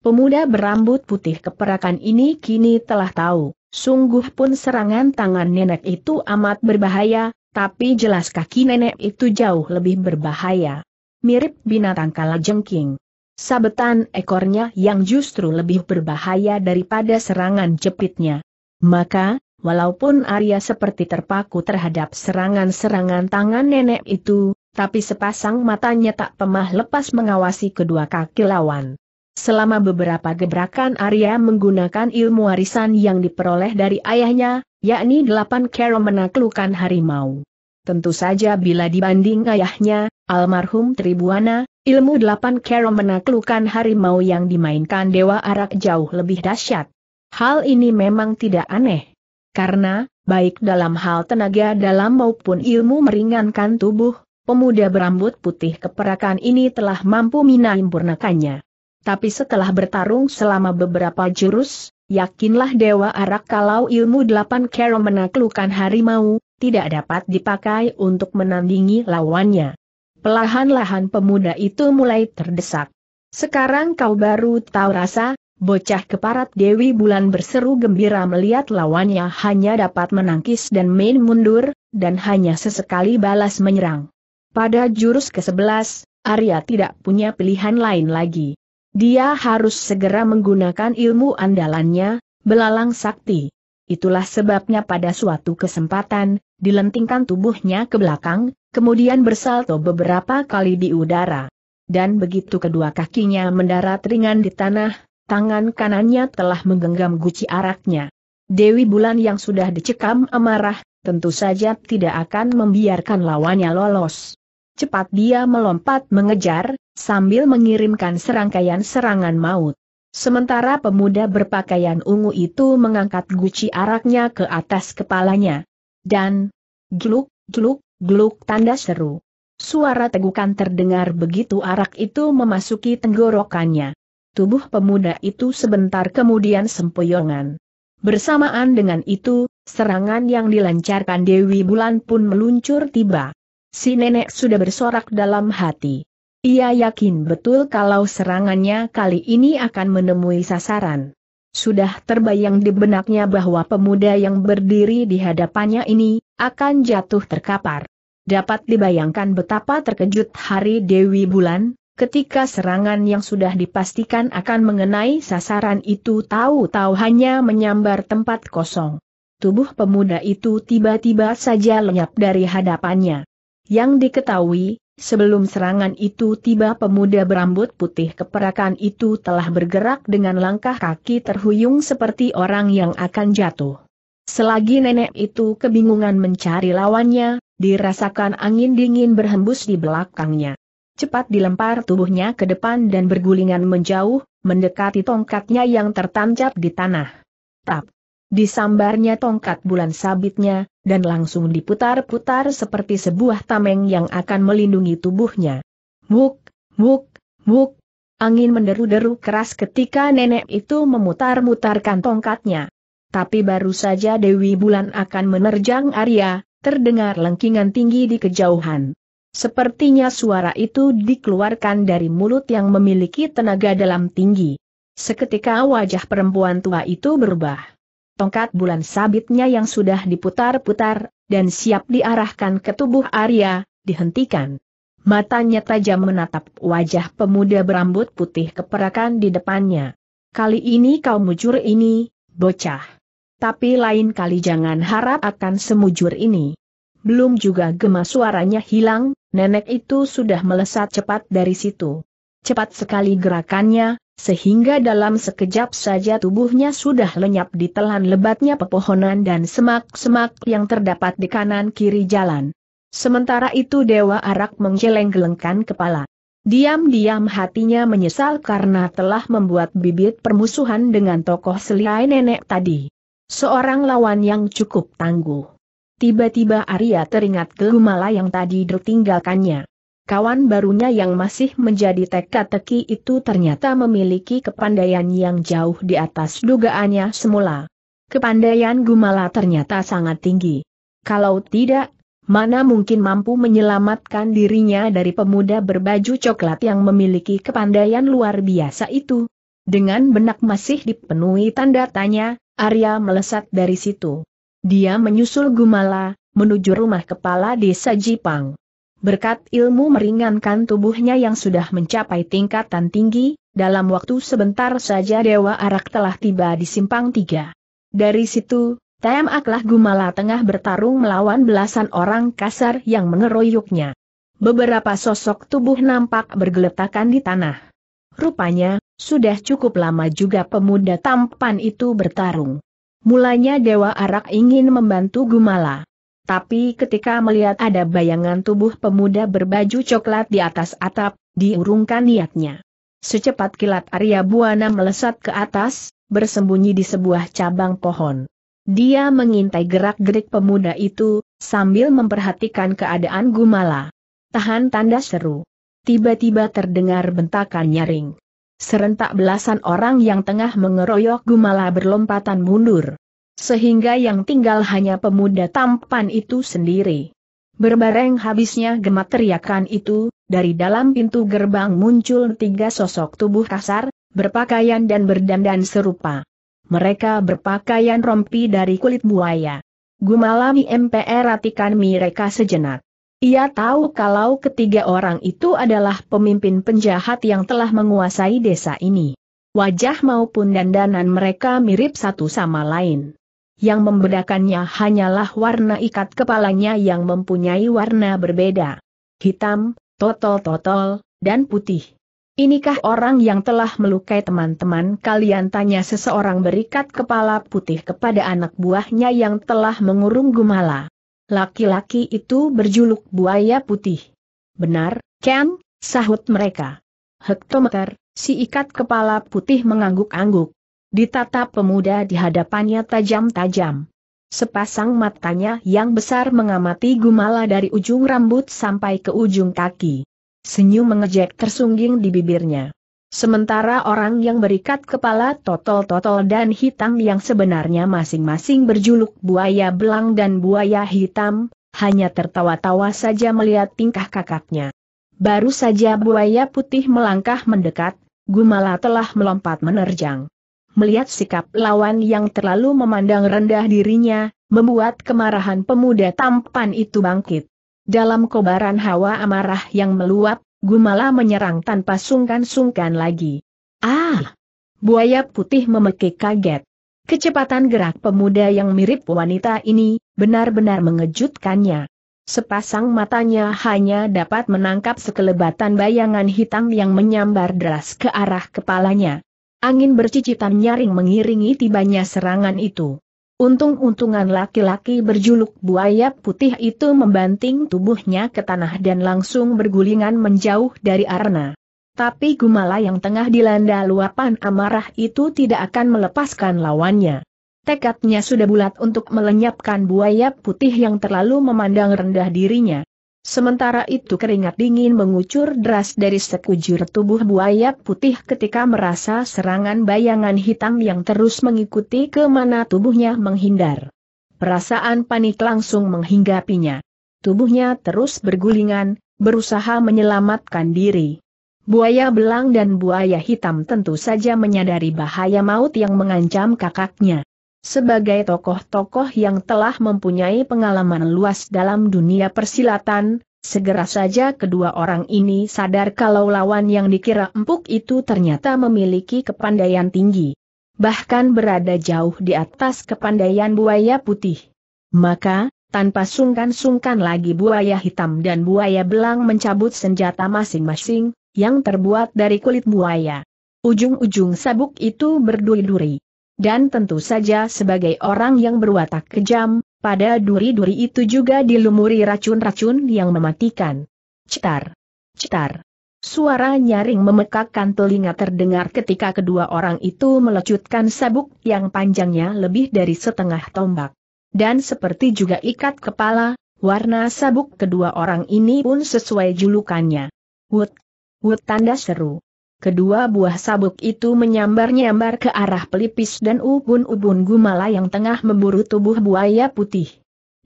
Pemuda berambut putih keperakan ini kini telah tahu, sungguh pun serangan tangan nenek itu amat berbahaya, tapi jelas kaki nenek itu jauh lebih berbahaya. Mirip binatang kala jengking. Sabetan ekornya yang justru lebih berbahaya daripada serangan jepitnya. Maka, Walaupun Arya seperti terpaku terhadap serangan-serangan tangan nenek itu, tapi sepasang matanya tak pemah lepas mengawasi kedua kaki lawan. Selama beberapa gebrakan Arya menggunakan ilmu warisan yang diperoleh dari ayahnya, yakni delapan kero menaklukkan harimau. Tentu saja bila dibanding ayahnya, almarhum Tribuana, ilmu delapan kero menaklukkan harimau yang dimainkan Dewa Arak jauh lebih dahsyat. Hal ini memang tidak aneh karena, baik dalam hal tenaga dalam maupun ilmu meringankan tubuh, pemuda berambut putih keperakan ini telah mampu minampurnakannya. Tapi setelah bertarung selama beberapa jurus, yakinlah Dewa Arak kalau ilmu delapan kero menaklukkan harimau, tidak dapat dipakai untuk menandingi lawannya. Pelahan-lahan pemuda itu mulai terdesak. Sekarang kau baru tahu rasa, Bocah keparat Dewi Bulan berseru gembira melihat lawannya hanya dapat menangkis dan main mundur, dan hanya sesekali balas menyerang. Pada jurus ke-11, Arya tidak punya pilihan lain lagi. Dia harus segera menggunakan ilmu andalannya, belalang sakti. Itulah sebabnya pada suatu kesempatan, dilentingkan tubuhnya ke belakang, kemudian bersalto beberapa kali di udara. Dan begitu kedua kakinya mendarat ringan di tanah, tangan kanannya telah menggenggam guci araknya. Dewi Bulan yang sudah dicekam amarah, tentu saja tidak akan membiarkan lawannya lolos. Cepat dia melompat mengejar, sambil mengirimkan serangkaian serangan maut. Sementara pemuda berpakaian ungu itu mengangkat guci araknya ke atas kepalanya. Dan, gluk, gluk, gluk tanda seru. Suara tegukan terdengar begitu arak itu memasuki tenggorokannya tubuh pemuda itu sebentar kemudian sempoyongan. Bersamaan dengan itu, serangan yang dilancarkan Dewi Bulan pun meluncur tiba. Si nenek sudah bersorak dalam hati. Ia yakin betul kalau serangannya kali ini akan menemui sasaran. Sudah terbayang di benaknya bahwa pemuda yang berdiri di hadapannya ini, akan jatuh terkapar. Dapat dibayangkan betapa terkejut hari Dewi Bulan, ketika serangan yang sudah dipastikan akan mengenai sasaran itu tahu-tahu hanya menyambar tempat kosong. Tubuh pemuda itu tiba-tiba saja lenyap dari hadapannya. Yang diketahui, Sebelum serangan itu tiba pemuda berambut putih keperakan itu telah bergerak dengan langkah kaki terhuyung seperti orang yang akan jatuh. Selagi nenek itu kebingungan mencari lawannya, dirasakan angin dingin berhembus di belakangnya cepat dilempar tubuhnya ke depan dan bergulingan menjauh, mendekati tongkatnya yang tertancap di tanah. Tap! Disambarnya tongkat bulan sabitnya, dan langsung diputar-putar seperti sebuah tameng yang akan melindungi tubuhnya. Muk, muk, muk. Angin menderu-deru keras ketika nenek itu memutar-mutarkan tongkatnya. Tapi baru saja Dewi Bulan akan menerjang Arya, terdengar lengkingan tinggi di kejauhan. Sepertinya suara itu dikeluarkan dari mulut yang memiliki tenaga dalam tinggi. Seketika wajah perempuan tua itu berubah. Tongkat bulan sabitnya yang sudah diputar-putar, dan siap diarahkan ke tubuh Arya, dihentikan. Matanya tajam menatap wajah pemuda berambut putih keperakan di depannya. Kali ini kau mujur ini, bocah. Tapi lain kali jangan harap akan semujur ini. Belum juga gema suaranya hilang, nenek itu sudah melesat cepat dari situ. Cepat sekali gerakannya, sehingga dalam sekejap saja tubuhnya sudah lenyap di telan lebatnya pepohonan dan semak-semak yang terdapat di kanan-kiri jalan. Sementara itu Dewa Arak menggeleng-gelengkan kepala. Diam-diam hatinya menyesal karena telah membuat bibit permusuhan dengan tokoh selihai nenek tadi. Seorang lawan yang cukup tangguh. Tiba-tiba Arya teringat Gumala yang tadi ditinggalkannya. Kawan barunya yang masih menjadi teka-teki itu ternyata memiliki kepandaian yang jauh di atas dugaannya semula. Kepandaian Gumala ternyata sangat tinggi. Kalau tidak, mana mungkin mampu menyelamatkan dirinya dari pemuda berbaju coklat yang memiliki kepandaian luar biasa itu. Dengan benak masih dipenuhi tanda tanya, Arya melesat dari situ. Dia menyusul Gumala, menuju rumah kepala desa Jipang. Berkat ilmu meringankan tubuhnya yang sudah mencapai tingkatan tinggi, dalam waktu sebentar saja Dewa Arak telah tiba di simpang tiga. Dari situ, Tem Aklah Gumala tengah bertarung melawan belasan orang kasar yang mengeroyoknya. Beberapa sosok tubuh nampak bergeletakan di tanah. Rupanya, sudah cukup lama juga pemuda tampan itu bertarung. Mulanya Dewa Arak ingin membantu Gumala. Tapi ketika melihat ada bayangan tubuh pemuda berbaju coklat di atas atap, diurungkan niatnya. Secepat kilat Arya Buana melesat ke atas, bersembunyi di sebuah cabang pohon. Dia mengintai gerak-gerik pemuda itu, sambil memperhatikan keadaan Gumala. Tahan tanda seru. Tiba-tiba terdengar bentakan nyaring serentak belasan orang yang tengah mengeroyok Gumala berlompatan mundur. Sehingga yang tinggal hanya pemuda tampan itu sendiri. Berbareng habisnya gemat teriakan itu, dari dalam pintu gerbang muncul tiga sosok tubuh kasar, berpakaian dan berdandan serupa. Mereka berpakaian rompi dari kulit buaya. Gumala MPR ratikan mereka sejenak. Ia tahu kalau ketiga orang itu adalah pemimpin penjahat yang telah menguasai desa ini. Wajah maupun dandanan mereka mirip satu sama lain. Yang membedakannya hanyalah warna ikat kepalanya yang mempunyai warna berbeda. Hitam, totol-totol, dan putih. Inikah orang yang telah melukai teman-teman kalian tanya seseorang berikat kepala putih kepada anak buahnya yang telah mengurung gumala. Laki-laki itu berjuluk buaya putih. Benar, Ken, sahut mereka. Hektometer, si ikat kepala putih mengangguk-angguk. Ditatap pemuda di hadapannya tajam-tajam. Sepasang matanya yang besar mengamati gumala dari ujung rambut sampai ke ujung kaki. Senyum mengejek tersungging di bibirnya. Sementara orang yang berikat kepala totol-totol dan hitam yang sebenarnya masing-masing berjuluk buaya belang dan buaya hitam, hanya tertawa-tawa saja melihat tingkah kakaknya. Baru saja buaya putih melangkah mendekat, Gumala telah melompat menerjang. Melihat sikap lawan yang terlalu memandang rendah dirinya, membuat kemarahan pemuda tampan itu bangkit. Dalam kobaran hawa amarah yang meluap, Gumala menyerang tanpa sungkan-sungkan lagi. Ah! Buaya putih memekik kaget. Kecepatan gerak pemuda yang mirip wanita ini, benar-benar mengejutkannya. Sepasang matanya hanya dapat menangkap sekelebatan bayangan hitam yang menyambar deras ke arah kepalanya. Angin bercicitan nyaring mengiringi tibanya serangan itu. Untung-untungan laki-laki berjuluk buaya putih itu membanting tubuhnya ke tanah dan langsung bergulingan menjauh dari arena. Tapi Gumala yang tengah dilanda luapan amarah itu tidak akan melepaskan lawannya. Tekadnya sudah bulat untuk melenyapkan buaya putih yang terlalu memandang rendah dirinya. Sementara itu keringat dingin mengucur deras dari sekujur tubuh buaya putih ketika merasa serangan bayangan hitam yang terus mengikuti ke mana tubuhnya menghindar. Perasaan panik langsung menghinggapinya. Tubuhnya terus bergulingan, berusaha menyelamatkan diri. Buaya belang dan buaya hitam tentu saja menyadari bahaya maut yang mengancam kakaknya. Sebagai tokoh-tokoh yang telah mempunyai pengalaman luas dalam dunia persilatan, segera saja kedua orang ini sadar kalau lawan yang dikira empuk itu ternyata memiliki kepandaian tinggi. Bahkan berada jauh di atas kepandaian buaya putih. Maka, tanpa sungkan-sungkan lagi buaya hitam dan buaya belang mencabut senjata masing-masing, yang terbuat dari kulit buaya. Ujung-ujung sabuk itu berduri-duri dan tentu saja sebagai orang yang berwatak kejam, pada duri-duri itu juga dilumuri racun-racun yang mematikan. Cetar! Cetar! Suara nyaring memekakkan telinga terdengar ketika kedua orang itu melecutkan sabuk yang panjangnya lebih dari setengah tombak. Dan seperti juga ikat kepala, warna sabuk kedua orang ini pun sesuai julukannya. Wut! Wut tanda seru. Kedua buah sabuk itu menyambar-nyambar ke arah pelipis dan ubun-ubun gumala yang tengah memburu tubuh buaya putih.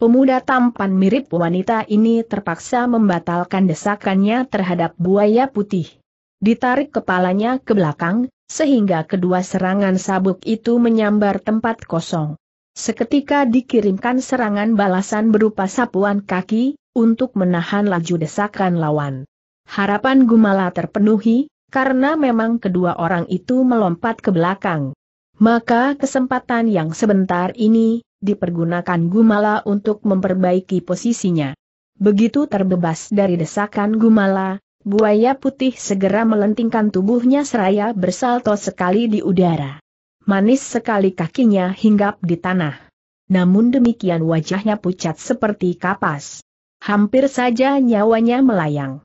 Pemuda tampan mirip wanita ini terpaksa membatalkan desakannya terhadap buaya putih. Ditarik kepalanya ke belakang, sehingga kedua serangan sabuk itu menyambar tempat kosong. Seketika dikirimkan serangan balasan berupa sapuan kaki, untuk menahan laju desakan lawan. Harapan Gumala terpenuhi, karena memang kedua orang itu melompat ke belakang. Maka kesempatan yang sebentar ini, dipergunakan Gumala untuk memperbaiki posisinya. Begitu terbebas dari desakan Gumala, buaya putih segera melentingkan tubuhnya seraya bersalto sekali di udara. Manis sekali kakinya hinggap di tanah. Namun demikian wajahnya pucat seperti kapas. Hampir saja nyawanya melayang.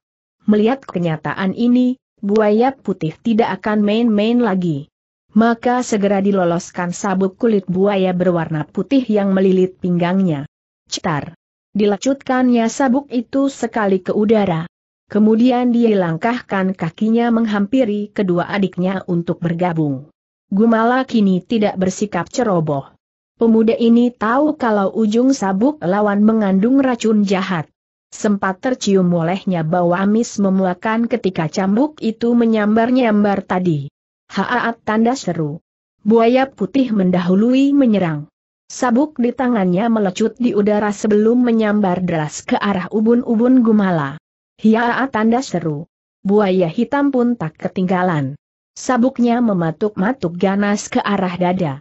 Melihat kenyataan ini, buaya putih tidak akan main-main lagi. Maka segera diloloskan sabuk kulit buaya berwarna putih yang melilit pinggangnya. Cetar. Dilecutkannya sabuk itu sekali ke udara. Kemudian dia langkahkan kakinya menghampiri kedua adiknya untuk bergabung. Gumala kini tidak bersikap ceroboh. Pemuda ini tahu kalau ujung sabuk lawan mengandung racun jahat. Sempat tercium olehnya bau amis memuakan ketika cambuk itu menyambar-nyambar tadi. Haaat tanda seru. Buaya putih mendahului menyerang. Sabuk di tangannya melecut di udara sebelum menyambar deras ke arah ubun-ubun gumala. Hiaat tanda seru. Buaya hitam pun tak ketinggalan. Sabuknya mematuk-matuk ganas ke arah dada.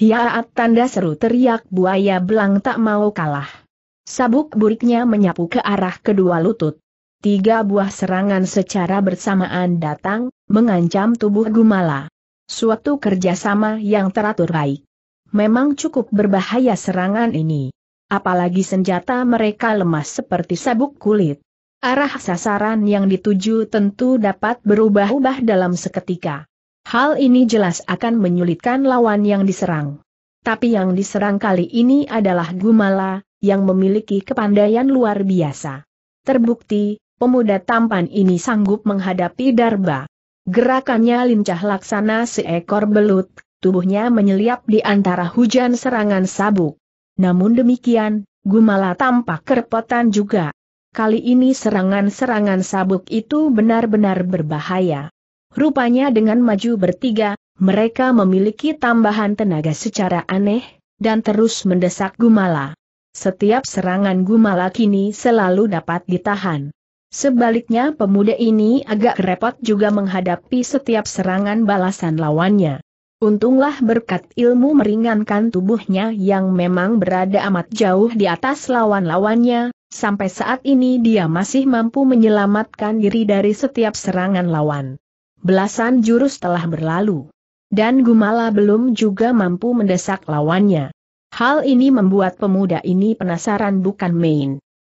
Hiaat tanda seru teriak buaya belang tak mau kalah. Sabuk buriknya menyapu ke arah kedua lutut. Tiga buah serangan secara bersamaan datang, mengancam tubuh Gumala. Suatu kerjasama yang teratur baik. Memang cukup berbahaya serangan ini. Apalagi senjata mereka lemas seperti sabuk kulit. Arah sasaran yang dituju tentu dapat berubah-ubah dalam seketika. Hal ini jelas akan menyulitkan lawan yang diserang. Tapi yang diserang kali ini adalah Gumala, yang memiliki kepandaian luar biasa. Terbukti, pemuda tampan ini sanggup menghadapi Darba. Gerakannya lincah laksana seekor belut, tubuhnya menyeliap di antara hujan serangan sabuk. Namun demikian, Gumala tampak kerepotan juga. Kali ini serangan-serangan sabuk itu benar-benar berbahaya. Rupanya dengan maju bertiga, mereka memiliki tambahan tenaga secara aneh, dan terus mendesak Gumala. Setiap serangan Gumala kini selalu dapat ditahan. Sebaliknya pemuda ini agak repot juga menghadapi setiap serangan balasan lawannya. Untunglah berkat ilmu meringankan tubuhnya yang memang berada amat jauh di atas lawan-lawannya, sampai saat ini dia masih mampu menyelamatkan diri dari setiap serangan lawan. Belasan jurus telah berlalu. Dan Gumala belum juga mampu mendesak lawannya. Hal ini membuat pemuda ini penasaran bukan main.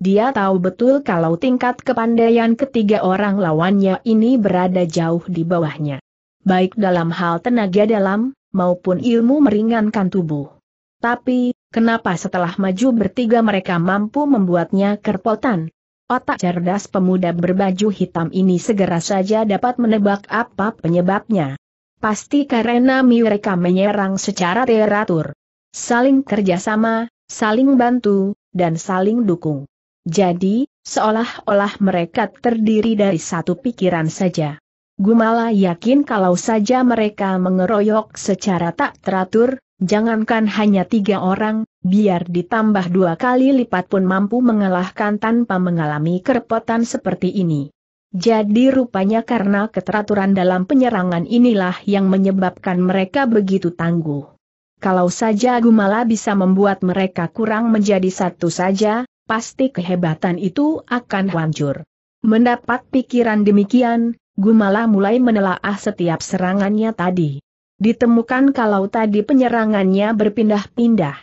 Dia tahu betul kalau tingkat kepandaian ketiga orang lawannya ini berada jauh di bawahnya. Baik dalam hal tenaga dalam, maupun ilmu meringankan tubuh. Tapi, kenapa setelah maju bertiga mereka mampu membuatnya kerpotan? Otak cerdas pemuda berbaju hitam ini segera saja dapat menebak apa penyebabnya. Pasti karena mereka menyerang secara teratur saling kerjasama, saling bantu, dan saling dukung. Jadi, seolah-olah mereka terdiri dari satu pikiran saja. Gumala yakin kalau saja mereka mengeroyok secara tak teratur, jangankan hanya tiga orang, biar ditambah dua kali lipat pun mampu mengalahkan tanpa mengalami kerepotan seperti ini. Jadi rupanya karena keteraturan dalam penyerangan inilah yang menyebabkan mereka begitu tangguh. Kalau saja Gumala bisa membuat mereka kurang menjadi satu saja, pasti kehebatan itu akan hancur. Mendapat pikiran demikian, Gumala mulai menelaah setiap serangannya tadi. Ditemukan kalau tadi penyerangannya berpindah-pindah.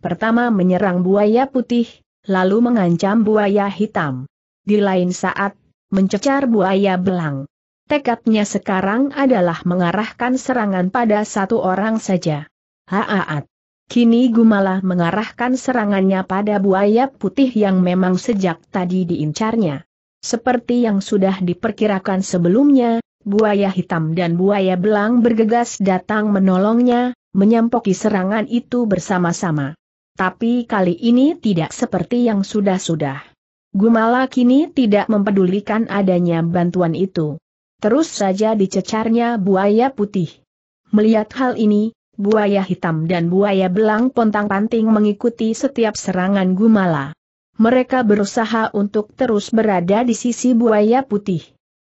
Pertama menyerang buaya putih, lalu mengancam buaya hitam. Di lain saat, mencecar buaya belang. Tekadnya sekarang adalah mengarahkan serangan pada satu orang saja. Haaat. Kini Gumala mengarahkan serangannya pada buaya putih yang memang sejak tadi diincarnya. Seperti yang sudah diperkirakan sebelumnya, buaya hitam dan buaya belang bergegas datang menolongnya, menyampoki serangan itu bersama-sama. Tapi kali ini tidak seperti yang sudah-sudah. Gumala kini tidak mempedulikan adanya bantuan itu. Terus saja dicecarnya buaya putih. Melihat hal ini, buaya hitam dan buaya belang pontang-panting mengikuti setiap serangan Gumala. Mereka berusaha untuk terus berada di sisi buaya putih.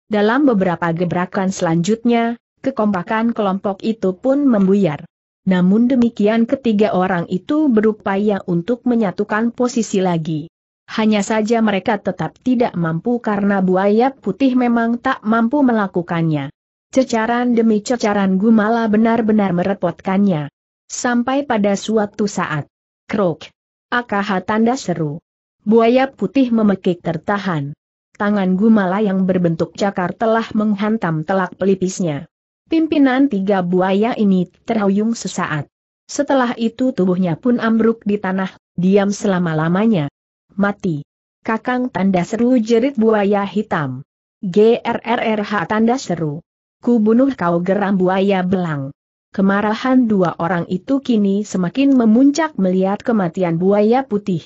Dalam beberapa gebrakan selanjutnya, kekompakan kelompok itu pun membuyar. Namun demikian ketiga orang itu berupaya untuk menyatukan posisi lagi. Hanya saja mereka tetap tidak mampu karena buaya putih memang tak mampu melakukannya. Cecaran demi cecaran Gumala benar-benar merepotkannya. Sampai pada suatu saat. Krok. Akaha tanda seru. Buaya putih memekik tertahan. Tangan Gumala yang berbentuk cakar telah menghantam telak pelipisnya. Pimpinan tiga buaya ini terhuyung sesaat. Setelah itu tubuhnya pun ambruk di tanah, diam selama-lamanya. Mati. Kakang tanda seru jerit buaya hitam. GRRRH tanda seru. Ku bunuh kau geram buaya belang. Kemarahan dua orang itu kini semakin memuncak melihat kematian buaya putih.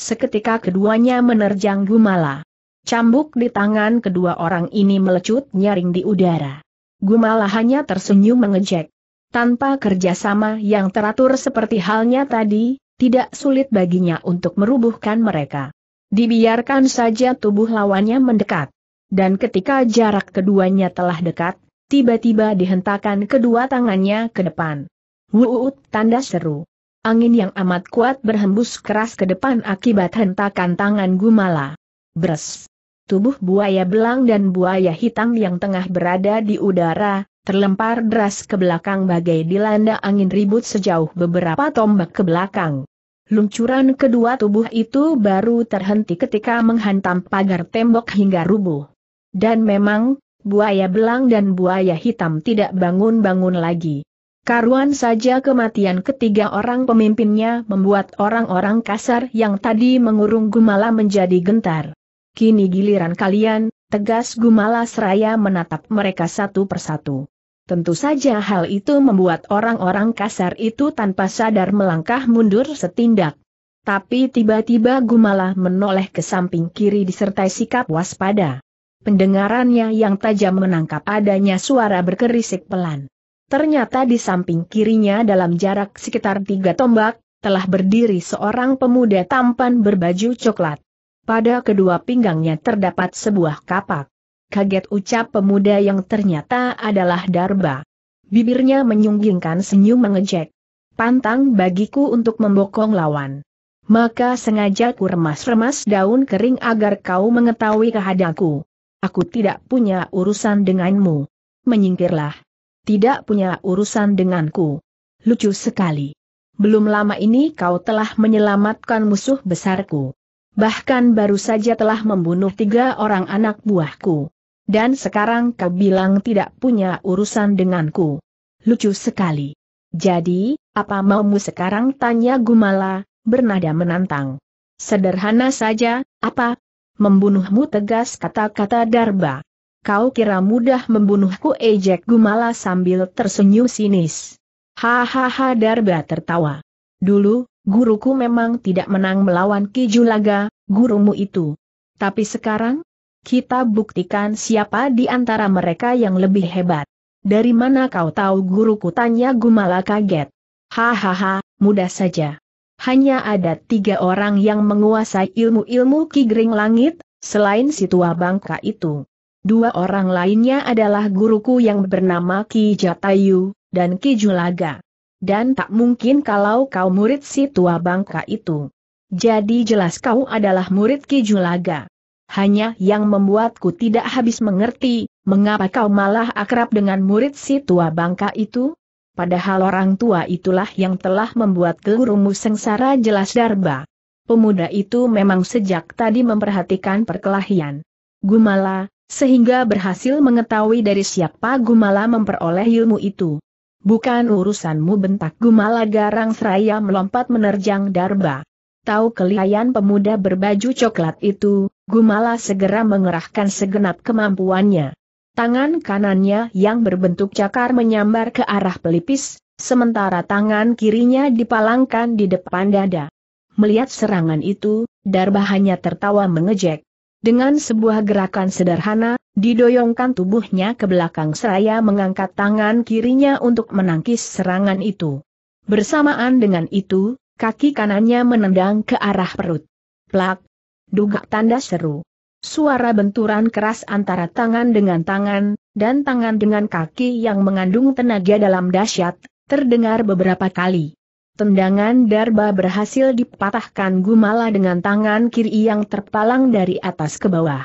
Seketika keduanya menerjang Gumala. Cambuk di tangan kedua orang ini melecut nyaring di udara. Gumala hanya tersenyum mengejek. Tanpa kerjasama yang teratur seperti halnya tadi, tidak sulit baginya untuk merubuhkan mereka. Dibiarkan saja tubuh lawannya mendekat. Dan ketika jarak keduanya telah dekat, tiba-tiba dihentakkan kedua tangannya ke depan. Wuut tanda seru. Angin yang amat kuat berhembus keras ke depan akibat hentakan tangan Gumala. Bres. Tubuh buaya belang dan buaya hitam yang tengah berada di udara, terlempar deras ke belakang bagai dilanda angin ribut sejauh beberapa tombak ke belakang. Luncuran kedua tubuh itu baru terhenti ketika menghantam pagar tembok hingga rubuh. Dan memang, buaya belang dan buaya hitam tidak bangun-bangun lagi. Karuan saja kematian ketiga orang pemimpinnya membuat orang-orang kasar yang tadi mengurung Gumala menjadi gentar. Kini giliran kalian, tegas Gumala Seraya menatap mereka satu persatu. Tentu saja hal itu membuat orang-orang kasar itu tanpa sadar melangkah mundur setindak. Tapi tiba-tiba Gumala menoleh ke samping kiri disertai sikap waspada. Pendengarannya yang tajam menangkap adanya suara berkerisik pelan. Ternyata di samping kirinya dalam jarak sekitar tiga tombak, telah berdiri seorang pemuda tampan berbaju coklat. Pada kedua pinggangnya terdapat sebuah kapak. Kaget ucap pemuda yang ternyata adalah Darba. Bibirnya menyunggingkan senyum mengejek. Pantang bagiku untuk membokong lawan. Maka sengaja ku remas-remas daun kering agar kau mengetahui kehadaku. Aku tidak punya urusan denganmu. Menyingkirlah. Tidak punya urusan denganku. Lucu sekali. Belum lama ini kau telah menyelamatkan musuh besarku. Bahkan baru saja telah membunuh tiga orang anak buahku. Dan sekarang kau bilang tidak punya urusan denganku. Lucu sekali. Jadi, apa maumu sekarang? Tanya Gumala, bernada menantang. Sederhana saja, apa Membunuhmu tegas kata-kata Darba. Kau kira mudah membunuhku ejek Gumala sambil tersenyum sinis. Hahaha Darba tertawa. Dulu, guruku memang tidak menang melawan Kijulaga, gurumu itu. Tapi sekarang, kita buktikan siapa di antara mereka yang lebih hebat. Dari mana kau tahu guruku tanya Gumala kaget. Hahaha, mudah saja. Hanya ada tiga orang yang menguasai ilmu-ilmu kigring langit, selain si tua bangka itu. Dua orang lainnya adalah guruku yang bernama Ki Jatayu, dan Ki Julaga. Dan tak mungkin kalau kau murid si tua bangka itu. Jadi jelas kau adalah murid Ki Julaga. Hanya yang membuatku tidak habis mengerti, mengapa kau malah akrab dengan murid si tua bangka itu? padahal orang tua itulah yang telah membuat gurumu sengsara jelas darba. Pemuda itu memang sejak tadi memperhatikan perkelahian Gumala, sehingga berhasil mengetahui dari siapa Gumala memperoleh ilmu itu. Bukan urusanmu bentak Gumala Garang Seraya melompat menerjang Darba. Tahu kelihayan pemuda berbaju coklat itu, Gumala segera mengerahkan segenap kemampuannya. Tangan kanannya yang berbentuk cakar menyambar ke arah pelipis, sementara tangan kirinya dipalangkan di depan dada. Melihat serangan itu, Darba hanya tertawa mengejek. Dengan sebuah gerakan sederhana, didoyongkan tubuhnya ke belakang seraya mengangkat tangan kirinya untuk menangkis serangan itu. Bersamaan dengan itu, kaki kanannya menendang ke arah perut. Plak! Dugak tanda seru. Suara benturan keras antara tangan dengan tangan, dan tangan dengan kaki yang mengandung tenaga dalam dahsyat, terdengar beberapa kali. Tendangan Darba berhasil dipatahkan Gumala dengan tangan kiri yang terpalang dari atas ke bawah.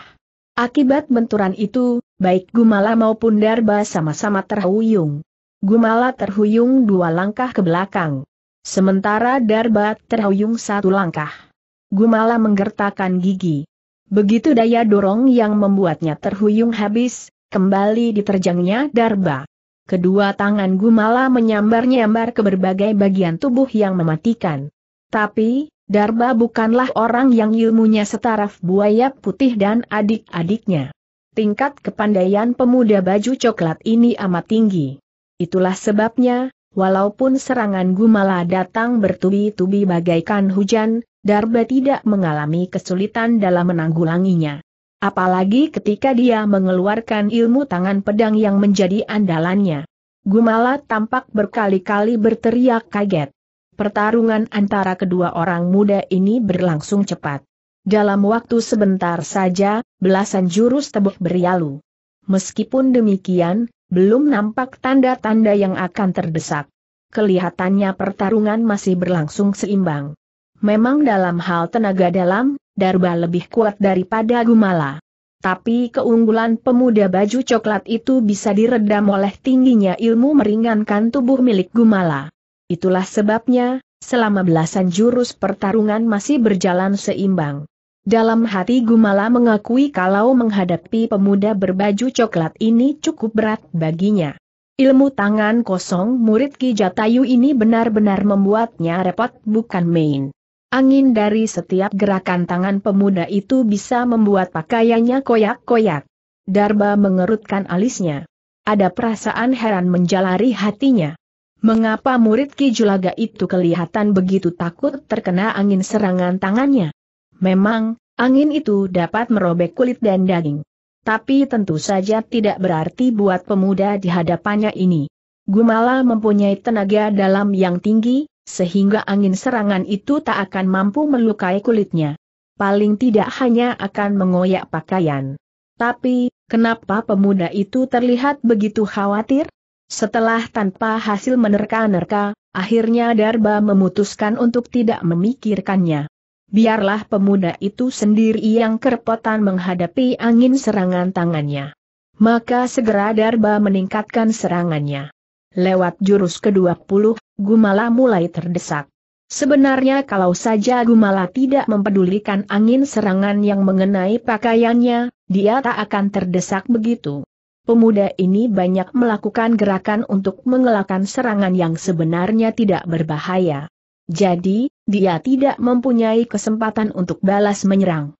Akibat benturan itu, baik Gumala maupun Darba sama-sama terhuyung. Gumala terhuyung dua langkah ke belakang. Sementara Darba terhuyung satu langkah. Gumala menggertakkan gigi. Begitu daya dorong yang membuatnya terhuyung habis, kembali diterjangnya darba. Kedua tangan Gumala menyambar-nyambar ke berbagai bagian tubuh yang mematikan. Tapi, Darba bukanlah orang yang ilmunya setaraf buaya putih dan adik-adiknya. Tingkat kepandaian pemuda baju coklat ini amat tinggi. Itulah sebabnya, walaupun serangan Gumala datang bertubi-tubi bagaikan hujan, Darba tidak mengalami kesulitan dalam menanggulanginya. Apalagi ketika dia mengeluarkan ilmu tangan pedang yang menjadi andalannya. Gumala tampak berkali-kali berteriak kaget. Pertarungan antara kedua orang muda ini berlangsung cepat. Dalam waktu sebentar saja, belasan jurus tebuk berlalu. Meskipun demikian, belum nampak tanda-tanda yang akan terdesak. Kelihatannya pertarungan masih berlangsung seimbang. Memang dalam hal tenaga dalam, Darba lebih kuat daripada Gumala. Tapi keunggulan pemuda baju coklat itu bisa diredam oleh tingginya ilmu meringankan tubuh milik Gumala. Itulah sebabnya, selama belasan jurus pertarungan masih berjalan seimbang. Dalam hati Gumala mengakui kalau menghadapi pemuda berbaju coklat ini cukup berat baginya. Ilmu tangan kosong murid Ki Jatayu ini benar-benar membuatnya repot bukan main. Angin dari setiap gerakan tangan pemuda itu bisa membuat pakaiannya koyak-koyak. Darba mengerutkan alisnya. Ada perasaan heran menjalari hatinya. Mengapa murid Ki Julaga itu kelihatan begitu takut terkena angin serangan tangannya? Memang, angin itu dapat merobek kulit dan daging. Tapi tentu saja tidak berarti buat pemuda di hadapannya ini. Gumala mempunyai tenaga dalam yang tinggi, sehingga angin serangan itu tak akan mampu melukai kulitnya. Paling tidak hanya akan mengoyak pakaian. Tapi, kenapa pemuda itu terlihat begitu khawatir? Setelah tanpa hasil menerka-nerka, akhirnya Darba memutuskan untuk tidak memikirkannya. Biarlah pemuda itu sendiri yang kerepotan menghadapi angin serangan tangannya. Maka segera Darba meningkatkan serangannya. Lewat jurus ke-20, Gumala mulai terdesak. Sebenarnya kalau saja Gumala tidak mempedulikan angin serangan yang mengenai pakaiannya, dia tak akan terdesak begitu. Pemuda ini banyak melakukan gerakan untuk mengelakkan serangan yang sebenarnya tidak berbahaya. Jadi, dia tidak mempunyai kesempatan untuk balas menyerang.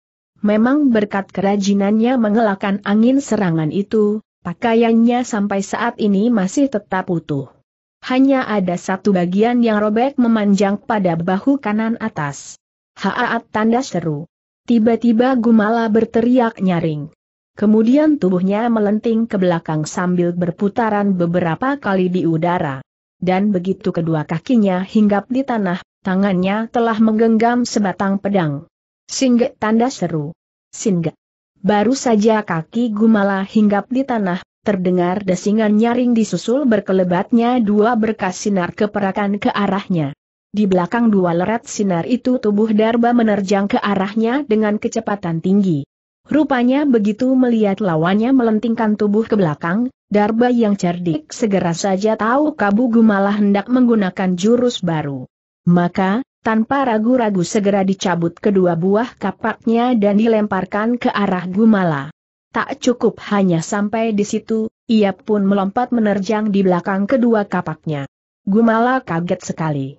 Memang berkat kerajinannya mengelakkan angin serangan itu, Pakaiannya sampai saat ini masih tetap utuh. Hanya ada satu bagian yang robek memanjang pada bahu kanan atas. Haat tanda seru. Tiba-tiba Gumala berteriak nyaring. Kemudian tubuhnya melenting ke belakang sambil berputaran beberapa kali di udara. Dan begitu kedua kakinya hinggap di tanah, tangannya telah menggenggam sebatang pedang. Singgek tanda seru. Singgek. Baru saja kaki Gumala hinggap di tanah, terdengar desingan nyaring disusul berkelebatnya dua berkas sinar keperakan ke arahnya. Di belakang dua leret sinar itu tubuh Darba menerjang ke arahnya dengan kecepatan tinggi. Rupanya begitu melihat lawannya melentingkan tubuh ke belakang, Darba yang cerdik segera saja tahu Kabu Gumala hendak menggunakan jurus baru. Maka, tanpa ragu-ragu segera dicabut kedua buah kapaknya dan dilemparkan ke arah Gumala. Tak cukup hanya sampai di situ, ia pun melompat menerjang di belakang kedua kapaknya. Gumala kaget sekali.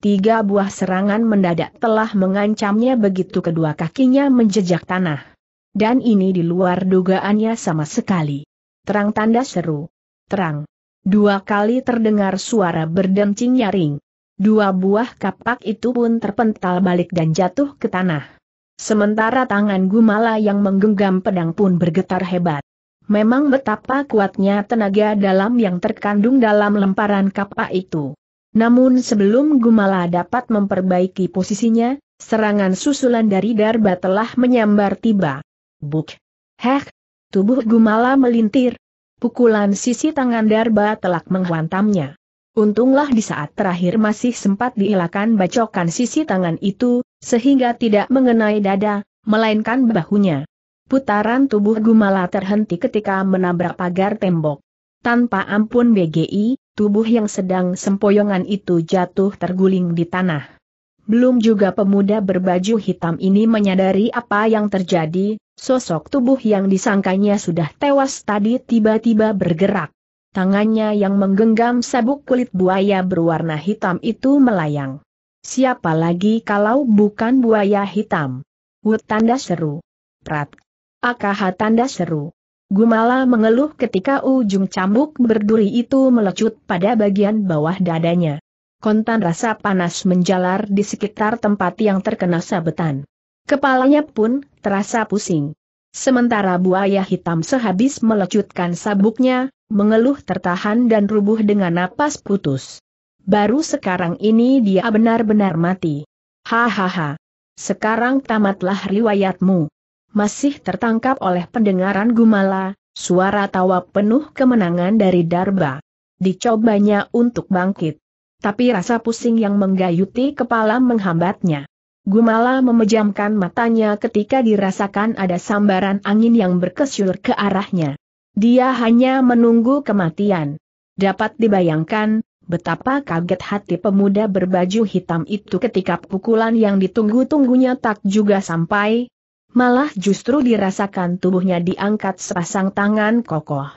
Tiga buah serangan mendadak telah mengancamnya begitu kedua kakinya menjejak tanah. Dan ini di luar dugaannya sama sekali. Terang tanda seru. Terang. Dua kali terdengar suara berdenting nyaring. Dua buah kapak itu pun terpental balik dan jatuh ke tanah. Sementara tangan Gumala yang menggenggam pedang pun bergetar hebat. Memang betapa kuatnya tenaga dalam yang terkandung dalam lemparan kapak itu. Namun sebelum Gumala dapat memperbaiki posisinya, serangan susulan dari Darba telah menyambar tiba. Buk! Heh! Tubuh Gumala melintir. Pukulan sisi tangan Darba telak menghantamnya. Untunglah di saat terakhir masih sempat dielakkan bacokan sisi tangan itu, sehingga tidak mengenai dada, melainkan bahunya. Putaran tubuh Gumala terhenti ketika menabrak pagar tembok. Tanpa ampun BGI, tubuh yang sedang sempoyongan itu jatuh terguling di tanah. Belum juga pemuda berbaju hitam ini menyadari apa yang terjadi, sosok tubuh yang disangkanya sudah tewas tadi tiba-tiba bergerak. Tangannya yang menggenggam sabuk kulit buaya berwarna hitam itu melayang. Siapa lagi kalau bukan buaya hitam? Wut tanda seru. Prat. Akaha tanda seru. Gumala mengeluh ketika ujung cambuk berduri itu melecut pada bagian bawah dadanya. Kontan rasa panas menjalar di sekitar tempat yang terkena sabetan. Kepalanya pun terasa pusing. Sementara buaya hitam sehabis melecutkan sabuknya, mengeluh tertahan dan rubuh dengan napas putus. Baru sekarang ini dia benar-benar mati. Hahaha. Sekarang tamatlah riwayatmu. Masih tertangkap oleh pendengaran gumala, suara tawa penuh kemenangan dari Darba. Dicobanya untuk bangkit. Tapi rasa pusing yang menggayuti kepala menghambatnya. Gumala memejamkan matanya ketika dirasakan ada sambaran angin yang berkesyur ke arahnya. Dia hanya menunggu kematian. Dapat dibayangkan, betapa kaget hati pemuda berbaju hitam itu ketika pukulan yang ditunggu-tunggunya tak juga sampai, malah justru dirasakan tubuhnya diangkat sepasang tangan kokoh.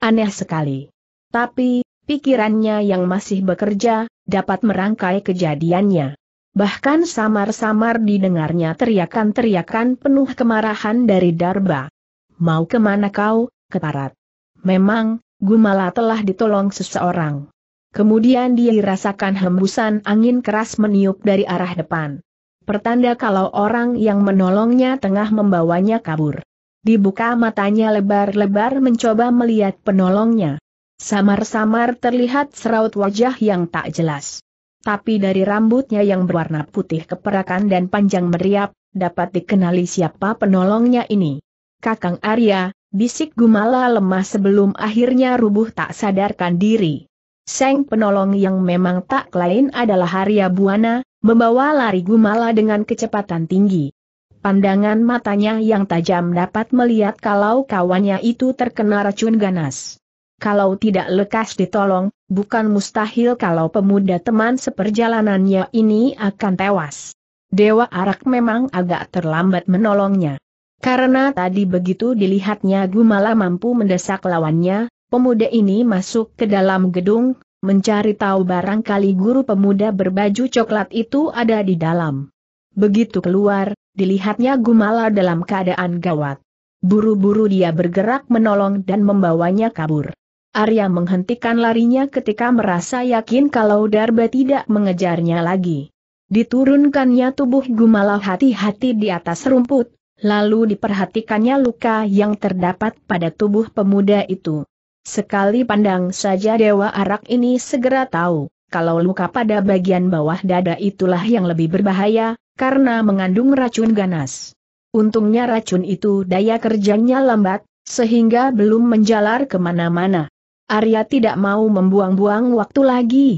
Aneh sekali. Tapi, pikirannya yang masih bekerja, dapat merangkai kejadiannya. Bahkan samar-samar didengarnya teriakan-teriakan penuh kemarahan dari Darba. Mau kemana kau, keparat? Memang, Gumala telah ditolong seseorang. Kemudian dia dirasakan hembusan angin keras meniup dari arah depan. Pertanda kalau orang yang menolongnya tengah membawanya kabur. Dibuka matanya lebar-lebar mencoba melihat penolongnya. Samar-samar terlihat seraut wajah yang tak jelas tapi dari rambutnya yang berwarna putih keperakan dan panjang meriap, dapat dikenali siapa penolongnya ini. Kakang Arya, bisik Gumala lemah sebelum akhirnya rubuh tak sadarkan diri. Seng penolong yang memang tak lain adalah Arya Buana, membawa lari Gumala dengan kecepatan tinggi. Pandangan matanya yang tajam dapat melihat kalau kawannya itu terkena racun ganas. Kalau tidak lekas ditolong, bukan mustahil kalau pemuda teman seperjalanannya ini akan tewas. Dewa Arak memang agak terlambat menolongnya. Karena tadi begitu dilihatnya Gumala mampu mendesak lawannya, pemuda ini masuk ke dalam gedung, mencari tahu barangkali guru pemuda berbaju coklat itu ada di dalam. Begitu keluar, dilihatnya Gumala dalam keadaan gawat. Buru-buru dia bergerak menolong dan membawanya kabur. Arya menghentikan larinya ketika merasa yakin kalau Darba tidak mengejarnya lagi. Diturunkannya tubuh Gumala hati-hati di atas rumput, lalu diperhatikannya luka yang terdapat pada tubuh pemuda itu. Sekali pandang saja Dewa Arak ini segera tahu, kalau luka pada bagian bawah dada itulah yang lebih berbahaya, karena mengandung racun ganas. Untungnya racun itu daya kerjanya lambat, sehingga belum menjalar kemana-mana. Arya tidak mau membuang-buang waktu lagi.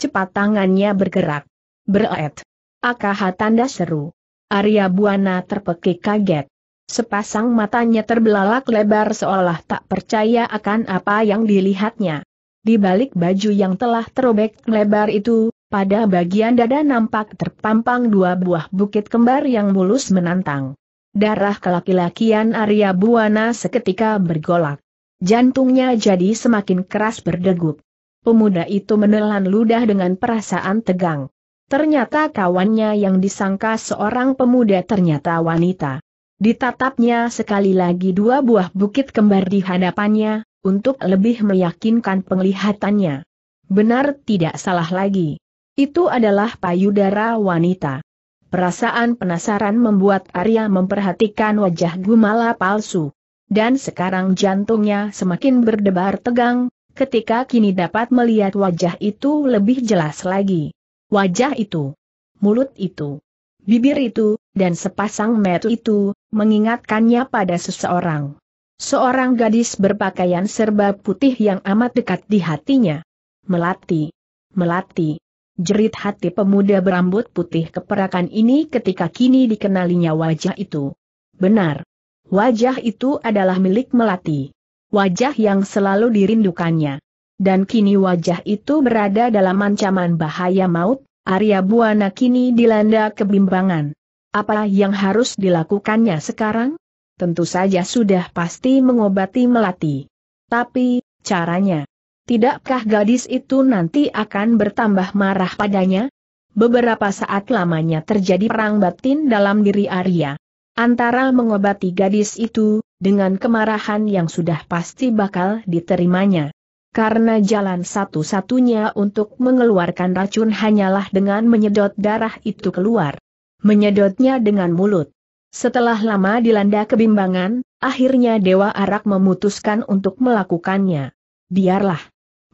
Cepat tangannya bergerak. Beret. Akaha tanda seru. Arya Buana terpekik kaget. Sepasang matanya terbelalak lebar seolah tak percaya akan apa yang dilihatnya. Di balik baju yang telah terobek lebar itu, pada bagian dada nampak terpampang dua buah bukit kembar yang mulus menantang. Darah kelaki-lakian Arya Buana seketika bergolak. Jantungnya jadi semakin keras berdegup. Pemuda itu menelan ludah dengan perasaan tegang. Ternyata kawannya yang disangka seorang pemuda ternyata wanita. Ditatapnya sekali lagi dua buah bukit kembar di hadapannya, untuk lebih meyakinkan penglihatannya. Benar tidak salah lagi. Itu adalah payudara wanita. Perasaan penasaran membuat Arya memperhatikan wajah Gumala palsu dan sekarang jantungnya semakin berdebar tegang, ketika kini dapat melihat wajah itu lebih jelas lagi. Wajah itu, mulut itu, bibir itu, dan sepasang mata itu, mengingatkannya pada seseorang. Seorang gadis berpakaian serba putih yang amat dekat di hatinya. Melati. Melati. Jerit hati pemuda berambut putih keperakan ini ketika kini dikenalinya wajah itu. Benar. Wajah itu adalah milik Melati. Wajah yang selalu dirindukannya. Dan kini wajah itu berada dalam ancaman bahaya maut, Arya Buana kini dilanda kebimbangan. Apa yang harus dilakukannya sekarang? Tentu saja sudah pasti mengobati Melati. Tapi, caranya. Tidakkah gadis itu nanti akan bertambah marah padanya? Beberapa saat lamanya terjadi perang batin dalam diri Arya. Antara mengobati gadis itu, dengan kemarahan yang sudah pasti bakal diterimanya. Karena jalan satu-satunya untuk mengeluarkan racun hanyalah dengan menyedot darah itu keluar. Menyedotnya dengan mulut. Setelah lama dilanda kebimbangan, akhirnya Dewa Arak memutuskan untuk melakukannya. Biarlah.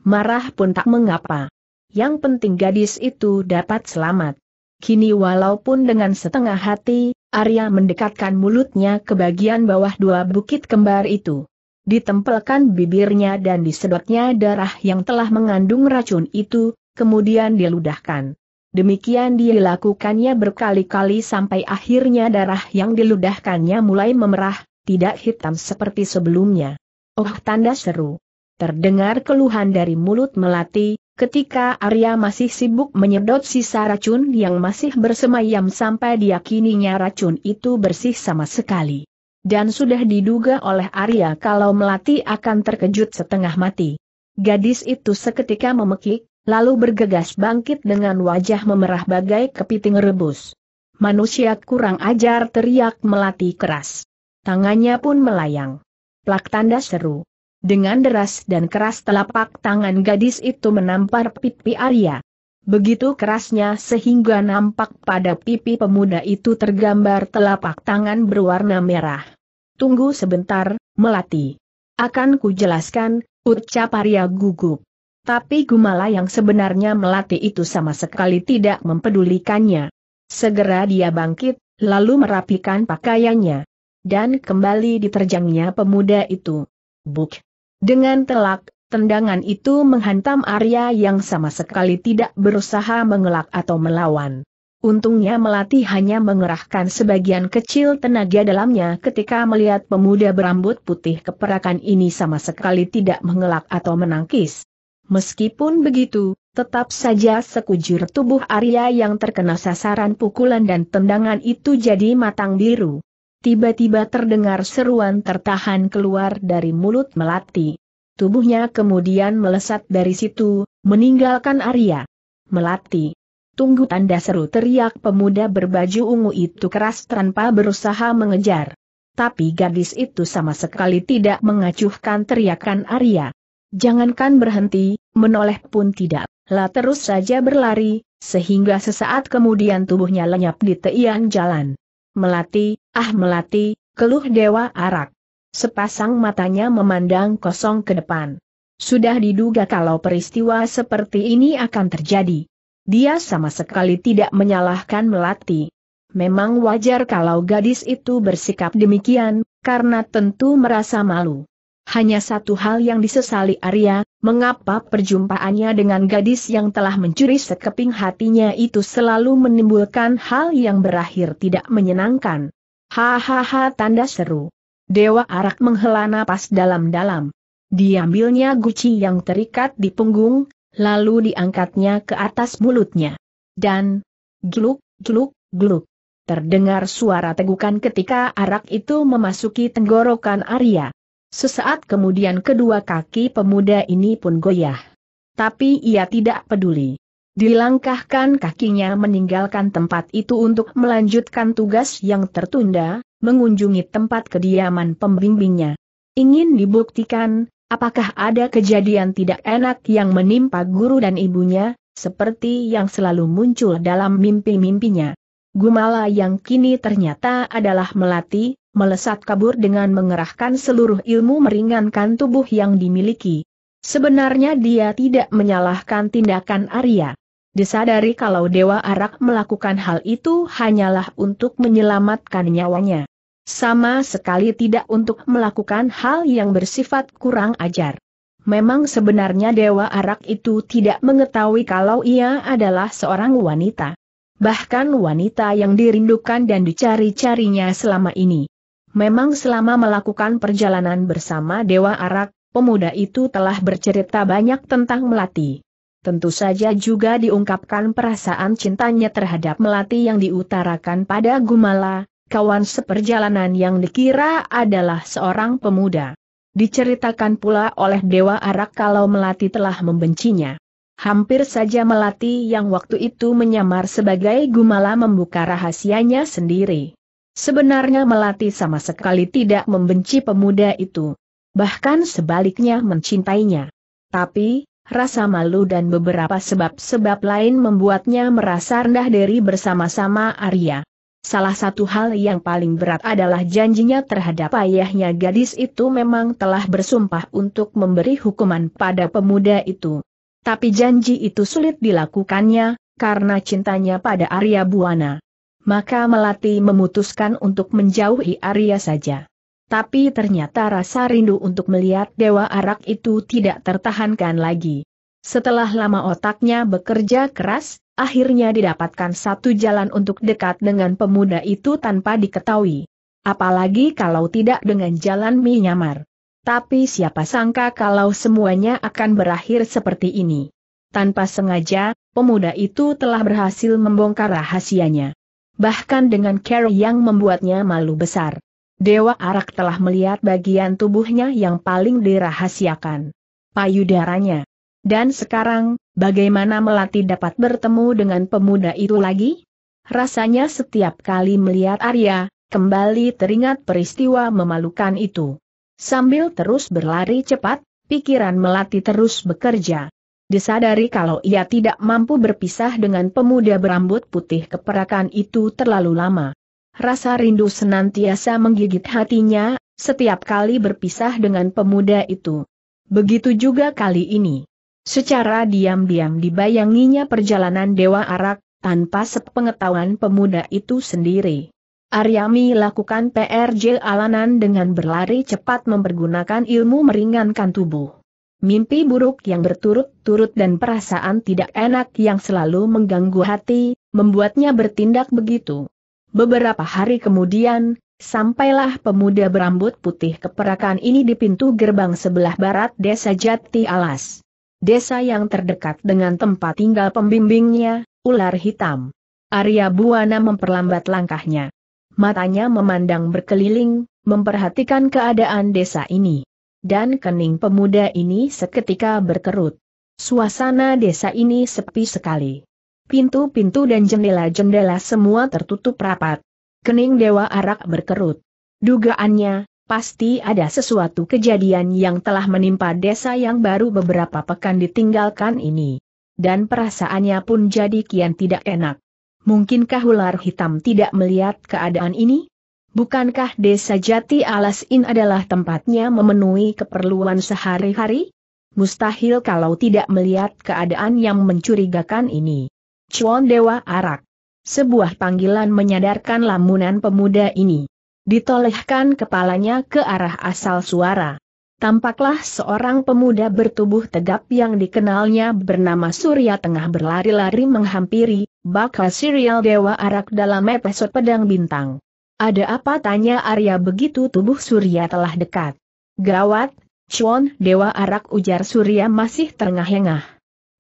Marah pun tak mengapa. Yang penting gadis itu dapat selamat. Kini walaupun dengan setengah hati, Arya mendekatkan mulutnya ke bagian bawah dua bukit kembar itu. Ditempelkan bibirnya dan disedotnya darah yang telah mengandung racun itu, kemudian diludahkan. Demikian dilakukannya berkali-kali sampai akhirnya darah yang diludahkannya mulai memerah, tidak hitam seperti sebelumnya. Oh tanda seru. Terdengar keluhan dari mulut Melati, Ketika Arya masih sibuk menyedot sisa racun yang masih bersemayam sampai diyakininya racun itu bersih sama sekali. Dan sudah diduga oleh Arya kalau Melati akan terkejut setengah mati. Gadis itu seketika memekik, lalu bergegas bangkit dengan wajah memerah bagai kepiting rebus. Manusia kurang ajar teriak Melati keras. Tangannya pun melayang. Plak tanda seru. Dengan deras dan keras telapak tangan gadis itu menampar pipi Arya. Begitu kerasnya sehingga nampak pada pipi pemuda itu tergambar telapak tangan berwarna merah. Tunggu sebentar, Melati. Akan kujelaskan, ucap Arya gugup. Tapi Gumala yang sebenarnya Melati itu sama sekali tidak mempedulikannya. Segera dia bangkit, lalu merapikan pakaiannya. Dan kembali diterjangnya pemuda itu. Buk! Dengan telak, tendangan itu menghantam Arya yang sama sekali tidak berusaha mengelak atau melawan. Untungnya Melati hanya mengerahkan sebagian kecil tenaga dalamnya ketika melihat pemuda berambut putih keperakan ini sama sekali tidak mengelak atau menangkis. Meskipun begitu, tetap saja sekujur tubuh Arya yang terkena sasaran pukulan dan tendangan itu jadi matang biru. Tiba-tiba terdengar seruan tertahan keluar dari mulut Melati. Tubuhnya kemudian melesat dari situ, meninggalkan Arya. Melati. Tunggu tanda seru teriak pemuda berbaju ungu itu keras tanpa berusaha mengejar. Tapi gadis itu sama sekali tidak mengacuhkan teriakan Arya. Jangankan berhenti, menoleh pun tidak, lah terus saja berlari, sehingga sesaat kemudian tubuhnya lenyap di teian jalan. Melati, Ah melati, keluh dewa arak. Sepasang matanya memandang kosong ke depan. Sudah diduga kalau peristiwa seperti ini akan terjadi. Dia sama sekali tidak menyalahkan Melati. Memang wajar kalau gadis itu bersikap demikian, karena tentu merasa malu. Hanya satu hal yang disesali Arya, mengapa perjumpaannya dengan gadis yang telah mencuri sekeping hatinya itu selalu menimbulkan hal yang berakhir tidak menyenangkan. Hahaha tanda seru. Dewa Arak menghela napas dalam-dalam. Diambilnya guci yang terikat di punggung, lalu diangkatnya ke atas mulutnya. Dan, gluk, gluk, gluk. Terdengar suara tegukan ketika arak itu memasuki tenggorokan Arya. Sesaat kemudian kedua kaki pemuda ini pun goyah. Tapi ia tidak peduli. Dilangkahkan kakinya meninggalkan tempat itu untuk melanjutkan tugas yang tertunda, mengunjungi tempat kediaman pembimbingnya. Ingin dibuktikan, apakah ada kejadian tidak enak yang menimpa guru dan ibunya, seperti yang selalu muncul dalam mimpi-mimpinya. Gumala yang kini ternyata adalah melati, melesat kabur dengan mengerahkan seluruh ilmu meringankan tubuh yang dimiliki. Sebenarnya dia tidak menyalahkan tindakan Arya. Disadari kalau Dewa Arak melakukan hal itu hanyalah untuk menyelamatkan nyawanya. Sama sekali tidak untuk melakukan hal yang bersifat kurang ajar. Memang sebenarnya Dewa Arak itu tidak mengetahui kalau ia adalah seorang wanita. Bahkan wanita yang dirindukan dan dicari-carinya selama ini. Memang selama melakukan perjalanan bersama Dewa Arak, pemuda itu telah bercerita banyak tentang Melati. Tentu saja juga diungkapkan perasaan cintanya terhadap Melati yang diutarakan pada Gumala, kawan seperjalanan yang dikira adalah seorang pemuda. Diceritakan pula oleh Dewa Arak kalau Melati telah membencinya. Hampir saja Melati yang waktu itu menyamar sebagai Gumala membuka rahasianya sendiri. Sebenarnya Melati sama sekali tidak membenci pemuda itu. Bahkan sebaliknya mencintainya. Tapi, rasa malu dan beberapa sebab-sebab lain membuatnya merasa rendah diri bersama-sama Arya. Salah satu hal yang paling berat adalah janjinya terhadap ayahnya gadis itu memang telah bersumpah untuk memberi hukuman pada pemuda itu. Tapi janji itu sulit dilakukannya, karena cintanya pada Arya Buana. Maka Melati memutuskan untuk menjauhi Arya saja tapi ternyata rasa rindu untuk melihat Dewa Arak itu tidak tertahankan lagi. Setelah lama otaknya bekerja keras, akhirnya didapatkan satu jalan untuk dekat dengan pemuda itu tanpa diketahui. Apalagi kalau tidak dengan jalan menyamar. Tapi siapa sangka kalau semuanya akan berakhir seperti ini. Tanpa sengaja, pemuda itu telah berhasil membongkar rahasianya. Bahkan dengan cara yang membuatnya malu besar. Dewa Arak telah melihat bagian tubuhnya yang paling dirahasiakan. Payudaranya. Dan sekarang, bagaimana Melati dapat bertemu dengan pemuda itu lagi? Rasanya setiap kali melihat Arya, kembali teringat peristiwa memalukan itu. Sambil terus berlari cepat, pikiran Melati terus bekerja. Disadari kalau ia tidak mampu berpisah dengan pemuda berambut putih keperakan itu terlalu lama. Rasa rindu senantiasa menggigit hatinya, setiap kali berpisah dengan pemuda itu. Begitu juga kali ini. Secara diam-diam dibayanginya perjalanan Dewa Arak, tanpa sepengetahuan pemuda itu sendiri. Aryami lakukan PRJ alanan dengan berlari cepat mempergunakan ilmu meringankan tubuh. Mimpi buruk yang berturut-turut dan perasaan tidak enak yang selalu mengganggu hati, membuatnya bertindak begitu. Beberapa hari kemudian, sampailah pemuda berambut putih keperakan ini di pintu gerbang sebelah barat desa Jati Alas. Desa yang terdekat dengan tempat tinggal pembimbingnya, ular hitam. Arya Buana memperlambat langkahnya. Matanya memandang berkeliling, memperhatikan keadaan desa ini. Dan kening pemuda ini seketika berkerut. Suasana desa ini sepi sekali. Pintu-pintu dan jendela-jendela semua tertutup rapat. Kening Dewa Arak berkerut. Dugaannya, pasti ada sesuatu kejadian yang telah menimpa desa yang baru beberapa pekan ditinggalkan ini. Dan perasaannya pun jadi kian tidak enak. Mungkinkah ular hitam tidak melihat keadaan ini? Bukankah desa Jati Alas In adalah tempatnya memenuhi keperluan sehari-hari? Mustahil kalau tidak melihat keadaan yang mencurigakan ini. Cuan Dewa Arak. Sebuah panggilan menyadarkan lamunan pemuda ini. Ditolehkan kepalanya ke arah asal suara. Tampaklah seorang pemuda bertubuh tegap yang dikenalnya bernama Surya tengah berlari-lari menghampiri, bakal serial Dewa Arak dalam episode Pedang Bintang. Ada apa tanya Arya begitu tubuh Surya telah dekat. Gawat, Chuan Dewa Arak ujar Surya masih terengah-engah.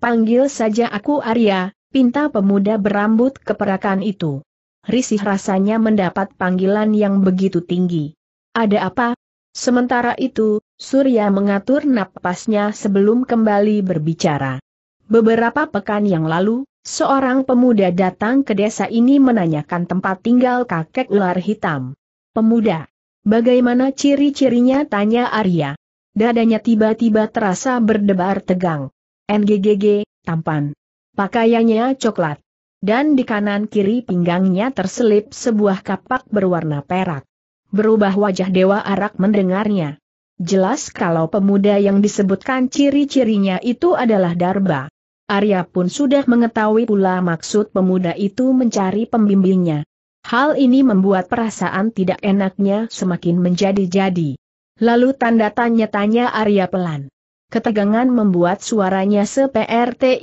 Panggil saja aku Arya, pinta pemuda berambut keperakan itu. Risih rasanya mendapat panggilan yang begitu tinggi. Ada apa? Sementara itu, Surya mengatur napasnya sebelum kembali berbicara. Beberapa pekan yang lalu, seorang pemuda datang ke desa ini menanyakan tempat tinggal kakek ular hitam. Pemuda, bagaimana ciri-cirinya tanya Arya. Dadanya tiba-tiba terasa berdebar tegang. NGGG, tampan. Pakaiannya coklat. Dan di kanan kiri pinggangnya terselip sebuah kapak berwarna perak. Berubah wajah Dewa Arak mendengarnya. Jelas kalau pemuda yang disebutkan ciri-cirinya itu adalah Darba. Arya pun sudah mengetahui pula maksud pemuda itu mencari pembimbingnya. Hal ini membuat perasaan tidak enaknya semakin menjadi-jadi. Lalu tanda tanya-tanya Arya pelan. Ketegangan membuat suaranya seperti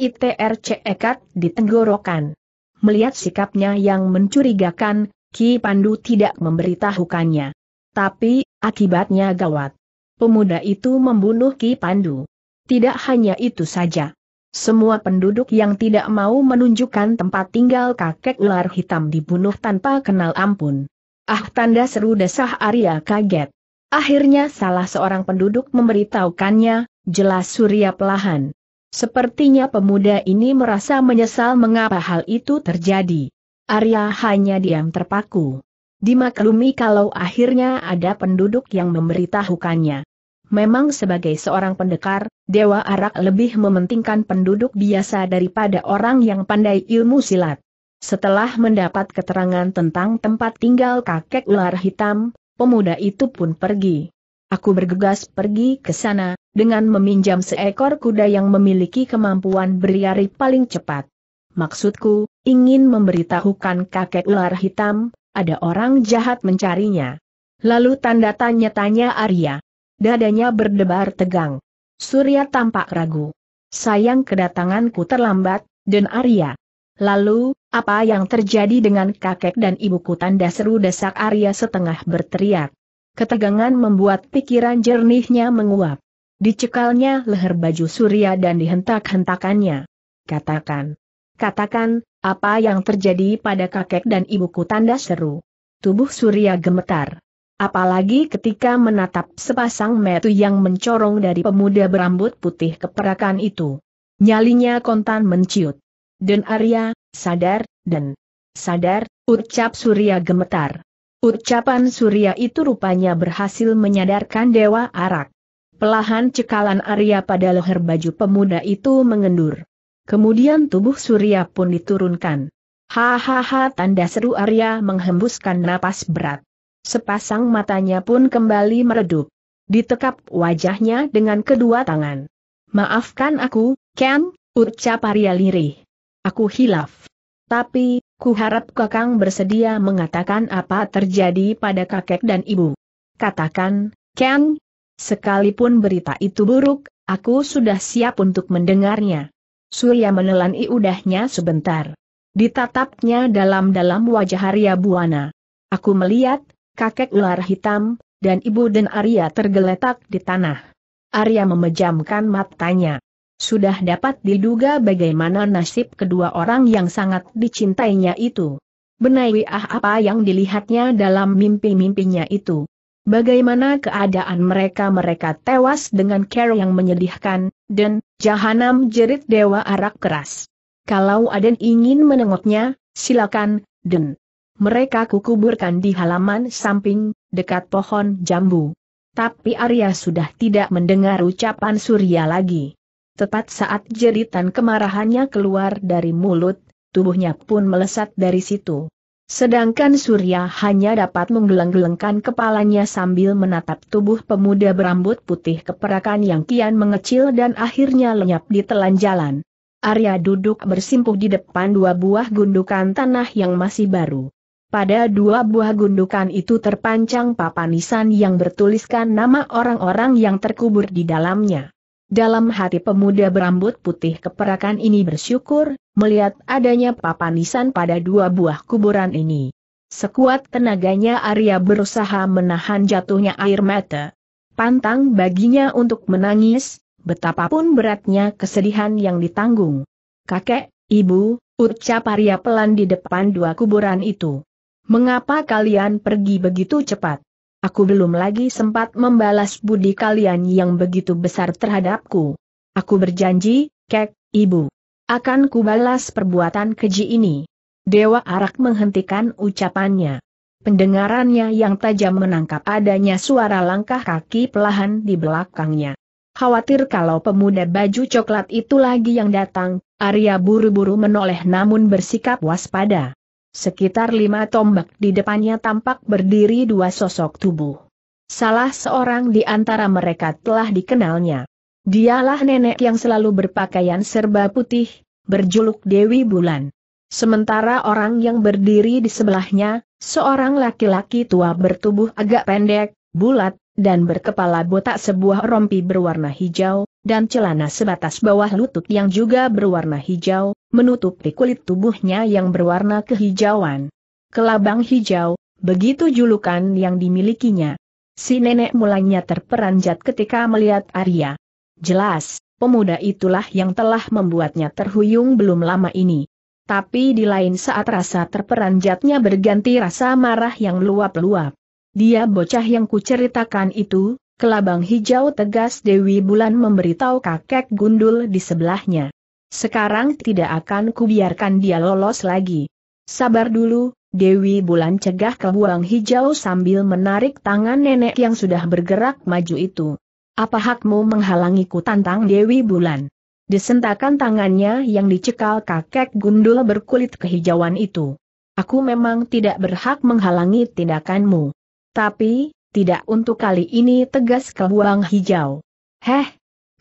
ekat di tenggorokan. Melihat sikapnya yang mencurigakan, Ki Pandu tidak memberitahukannya. Tapi, akibatnya gawat. Pemuda itu membunuh Ki Pandu. Tidak hanya itu saja. Semua penduduk yang tidak mau menunjukkan tempat tinggal kakek ular hitam dibunuh tanpa kenal ampun. Ah tanda seru desah Arya kaget. Akhirnya salah seorang penduduk memberitahukannya, Jelas Surya pelahan. Sepertinya pemuda ini merasa menyesal mengapa hal itu terjadi. Arya hanya diam terpaku. Dimaklumi kalau akhirnya ada penduduk yang memberitahukannya. Memang sebagai seorang pendekar, Dewa Arak lebih mementingkan penduduk biasa daripada orang yang pandai ilmu silat. Setelah mendapat keterangan tentang tempat tinggal kakek ular hitam, pemuda itu pun pergi. Aku bergegas pergi ke sana, dengan meminjam seekor kuda yang memiliki kemampuan berlari paling cepat. Maksudku, ingin memberitahukan kakek ular hitam, ada orang jahat mencarinya. Lalu tanda tanya-tanya Arya. Dadanya berdebar tegang. Surya tampak ragu. Sayang kedatanganku terlambat, dan Arya. Lalu, apa yang terjadi dengan kakek dan ibuku tanda seru desak Arya setengah berteriak. Ketegangan membuat pikiran jernihnya menguap. Dicekalnya leher baju Surya dan dihentak-hentakannya. Katakan. Katakan, apa yang terjadi pada kakek dan ibuku tanda seru. Tubuh Surya gemetar. Apalagi ketika menatap sepasang metu yang mencorong dari pemuda berambut putih keperakan itu. Nyalinya kontan menciut. Den Arya, sadar, dan sadar, ucap Surya gemetar. Ucapan Surya itu rupanya berhasil menyadarkan Dewa Arak. Pelahan cekalan Arya pada leher baju pemuda itu mengendur. Kemudian tubuh Surya pun diturunkan. Hahaha tanda seru Arya menghembuskan napas berat. Sepasang matanya pun kembali meredup. Ditekap wajahnya dengan kedua tangan. Maafkan aku, Ken, ucap Arya lirih. Aku hilaf. Tapi, Ku harap kakang bersedia mengatakan apa terjadi pada kakek dan ibu. Katakan, Kang, sekalipun berita itu buruk, aku sudah siap untuk mendengarnya. Surya menelan iudahnya sebentar. Ditatapnya dalam-dalam wajah Arya Buana. Aku melihat, kakek ular hitam, dan ibu dan Arya tergeletak di tanah. Arya memejamkan matanya. Sudah dapat diduga bagaimana nasib kedua orang yang sangat dicintainya itu. Benai ah apa yang dilihatnya dalam mimpi-mimpinya itu. Bagaimana keadaan mereka-mereka tewas dengan care yang menyedihkan, dan, jahanam jerit dewa arak keras. Kalau Aden ingin menengoknya, silakan, Den. Mereka kukuburkan di halaman samping, dekat pohon jambu. Tapi Arya sudah tidak mendengar ucapan Surya lagi. Tepat saat jeritan kemarahannya keluar dari mulut, tubuhnya pun melesat dari situ. Sedangkan Surya hanya dapat menggeleng-gelengkan kepalanya sambil menatap tubuh pemuda berambut putih keperakan yang kian mengecil dan akhirnya lenyap di telan jalan. Arya duduk bersimpuh di depan dua buah gundukan tanah yang masih baru. Pada dua buah gundukan itu terpancang papan nisan yang bertuliskan nama orang-orang yang terkubur di dalamnya. Dalam hati pemuda berambut putih keperakan ini bersyukur, melihat adanya papan nisan pada dua buah kuburan ini. Sekuat tenaganya Arya berusaha menahan jatuhnya air mata. Pantang baginya untuk menangis, betapapun beratnya kesedihan yang ditanggung. Kakek, ibu, ucap Arya pelan di depan dua kuburan itu. Mengapa kalian pergi begitu cepat? Aku belum lagi sempat membalas budi kalian yang begitu besar terhadapku. Aku berjanji, kek, ibu. Akan kubalas perbuatan keji ini. Dewa Arak menghentikan ucapannya. Pendengarannya yang tajam menangkap adanya suara langkah kaki pelahan di belakangnya. Khawatir kalau pemuda baju coklat itu lagi yang datang, Arya buru-buru menoleh namun bersikap waspada. Sekitar lima tombak di depannya tampak berdiri dua sosok tubuh. Salah seorang di antara mereka telah dikenalnya. Dialah nenek yang selalu berpakaian serba putih, berjuluk Dewi Bulan. Sementara orang yang berdiri di sebelahnya, seorang laki-laki tua bertubuh agak pendek, bulat, dan berkepala botak sebuah rompi berwarna hijau, dan celana sebatas bawah lutut yang juga berwarna hijau, menutupi kulit tubuhnya yang berwarna kehijauan. Kelabang hijau, begitu julukan yang dimilikinya. Si nenek mulanya terperanjat ketika melihat Arya. Jelas, pemuda itulah yang telah membuatnya terhuyung belum lama ini. Tapi di lain saat rasa terperanjatnya berganti rasa marah yang luap-luap. Dia bocah yang kuceritakan itu, Kelabang hijau tegas Dewi Bulan memberitahu kakek gundul di sebelahnya. Sekarang tidak akan kubiarkan dia lolos lagi. Sabar dulu, Dewi Bulan cegah kelabang hijau sambil menarik tangan nenek yang sudah bergerak maju itu. Apa hakmu menghalangiku tantang Dewi Bulan? Desentakan tangannya yang dicekal kakek gundul berkulit kehijauan itu. Aku memang tidak berhak menghalangi tindakanmu. Tapi, tidak untuk kali ini tegas kebuang hijau. Heh,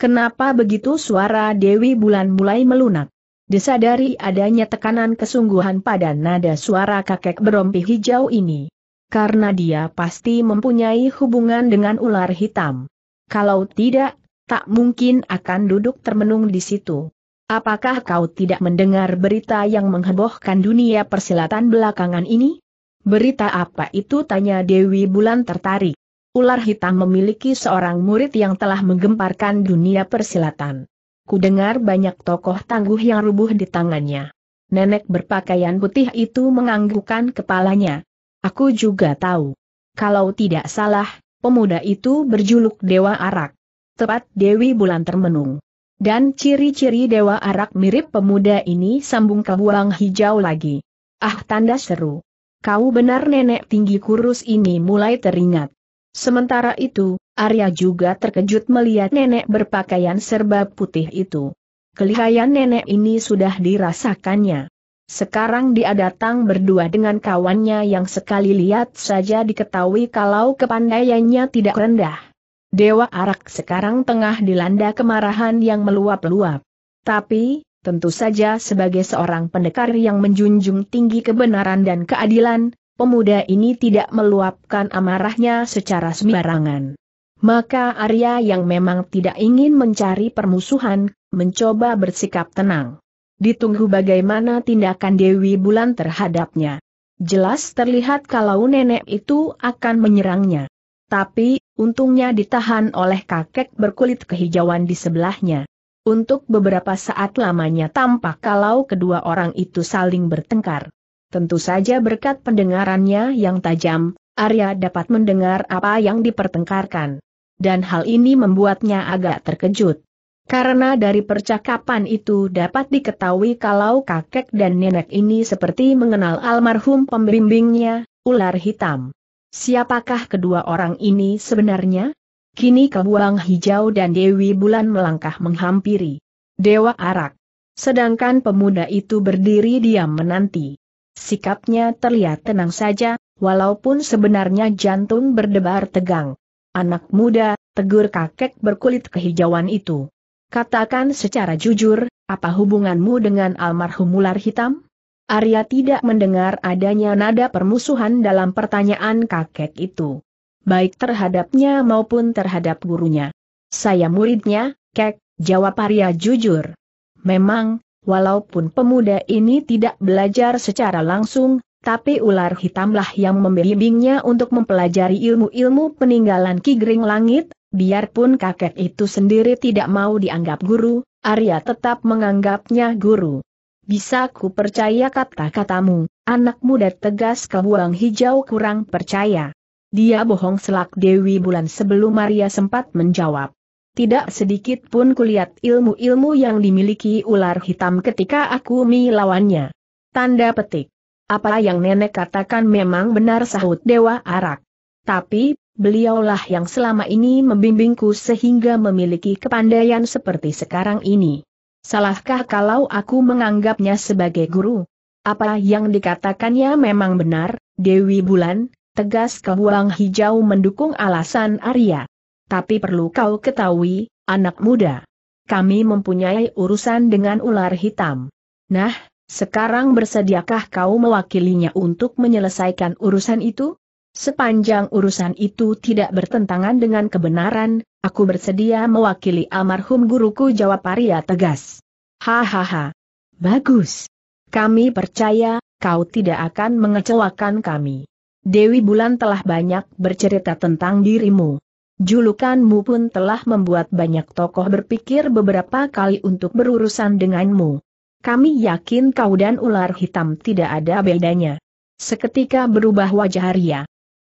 kenapa begitu suara Dewi Bulan mulai melunak? Disadari adanya tekanan kesungguhan pada nada suara kakek berompi hijau ini. Karena dia pasti mempunyai hubungan dengan ular hitam. Kalau tidak, tak mungkin akan duduk termenung di situ. Apakah kau tidak mendengar berita yang menghebohkan dunia persilatan belakangan ini? Berita apa itu tanya Dewi Bulan tertarik. Ular hitam memiliki seorang murid yang telah menggemparkan dunia persilatan. Kudengar banyak tokoh tangguh yang rubuh di tangannya. Nenek berpakaian putih itu menganggukkan kepalanya. Aku juga tahu. Kalau tidak salah, pemuda itu berjuluk Dewa Arak. Tepat Dewi Bulan termenung. Dan ciri-ciri Dewa Arak mirip pemuda ini sambung ke buang hijau lagi. Ah tanda seru. Kau benar nenek tinggi kurus ini mulai teringat. Sementara itu, Arya juga terkejut melihat nenek berpakaian serba putih itu. Kelihayan nenek ini sudah dirasakannya. Sekarang dia datang berdua dengan kawannya yang sekali lihat saja diketahui kalau kepandaiannya tidak rendah. Dewa Arak sekarang tengah dilanda kemarahan yang meluap-luap. Tapi, Tentu saja sebagai seorang pendekar yang menjunjung tinggi kebenaran dan keadilan, pemuda ini tidak meluapkan amarahnya secara sembarangan. Maka Arya yang memang tidak ingin mencari permusuhan, mencoba bersikap tenang. Ditunggu bagaimana tindakan Dewi Bulan terhadapnya. Jelas terlihat kalau nenek itu akan menyerangnya. Tapi, untungnya ditahan oleh kakek berkulit kehijauan di sebelahnya. Untuk beberapa saat lamanya tampak kalau kedua orang itu saling bertengkar. Tentu saja berkat pendengarannya yang tajam, Arya dapat mendengar apa yang dipertengkarkan. Dan hal ini membuatnya agak terkejut. Karena dari percakapan itu dapat diketahui kalau kakek dan nenek ini seperti mengenal almarhum pembimbingnya, ular hitam. Siapakah kedua orang ini sebenarnya? Kini kebuang hijau dan Dewi Bulan melangkah menghampiri. Dewa Arak. Sedangkan pemuda itu berdiri diam menanti. Sikapnya terlihat tenang saja, walaupun sebenarnya jantung berdebar tegang. Anak muda, tegur kakek berkulit kehijauan itu. Katakan secara jujur, apa hubunganmu dengan almarhum ular hitam? Arya tidak mendengar adanya nada permusuhan dalam pertanyaan kakek itu baik terhadapnya maupun terhadap gurunya. Saya muridnya, Kek, jawab Arya jujur. Memang, walaupun pemuda ini tidak belajar secara langsung, tapi ular hitamlah yang membimbingnya untuk mempelajari ilmu-ilmu peninggalan Ki Langit, biarpun kakek itu sendiri tidak mau dianggap guru, Arya tetap menganggapnya guru. Bisa ku percaya kata-katamu, anak muda tegas kebuang hijau kurang percaya. Dia bohong selak Dewi Bulan sebelum Maria sempat menjawab. Tidak sedikit pun kulihat ilmu-ilmu yang dimiliki ular hitam ketika aku melawannya. Tanda petik. Apa yang nenek katakan memang benar sahut Dewa Arak. Tapi, beliaulah yang selama ini membimbingku sehingga memiliki kepandaian seperti sekarang ini. Salahkah kalau aku menganggapnya sebagai guru? Apa yang dikatakannya memang benar, Dewi Bulan, tegas kebuang hijau mendukung alasan Arya. Tapi perlu kau ketahui, anak muda. Kami mempunyai urusan dengan ular hitam. Nah, sekarang bersediakah kau mewakilinya untuk menyelesaikan urusan itu? Sepanjang urusan itu tidak bertentangan dengan kebenaran, aku bersedia mewakili almarhum guruku jawab Arya tegas. Hahaha. Bagus. Kami percaya, kau tidak akan mengecewakan kami. Dewi Bulan telah banyak bercerita tentang dirimu. Julukanmu pun telah membuat banyak tokoh berpikir beberapa kali untuk berurusan denganmu. Kami yakin kau dan ular hitam tidak ada bedanya. Seketika berubah wajah Arya.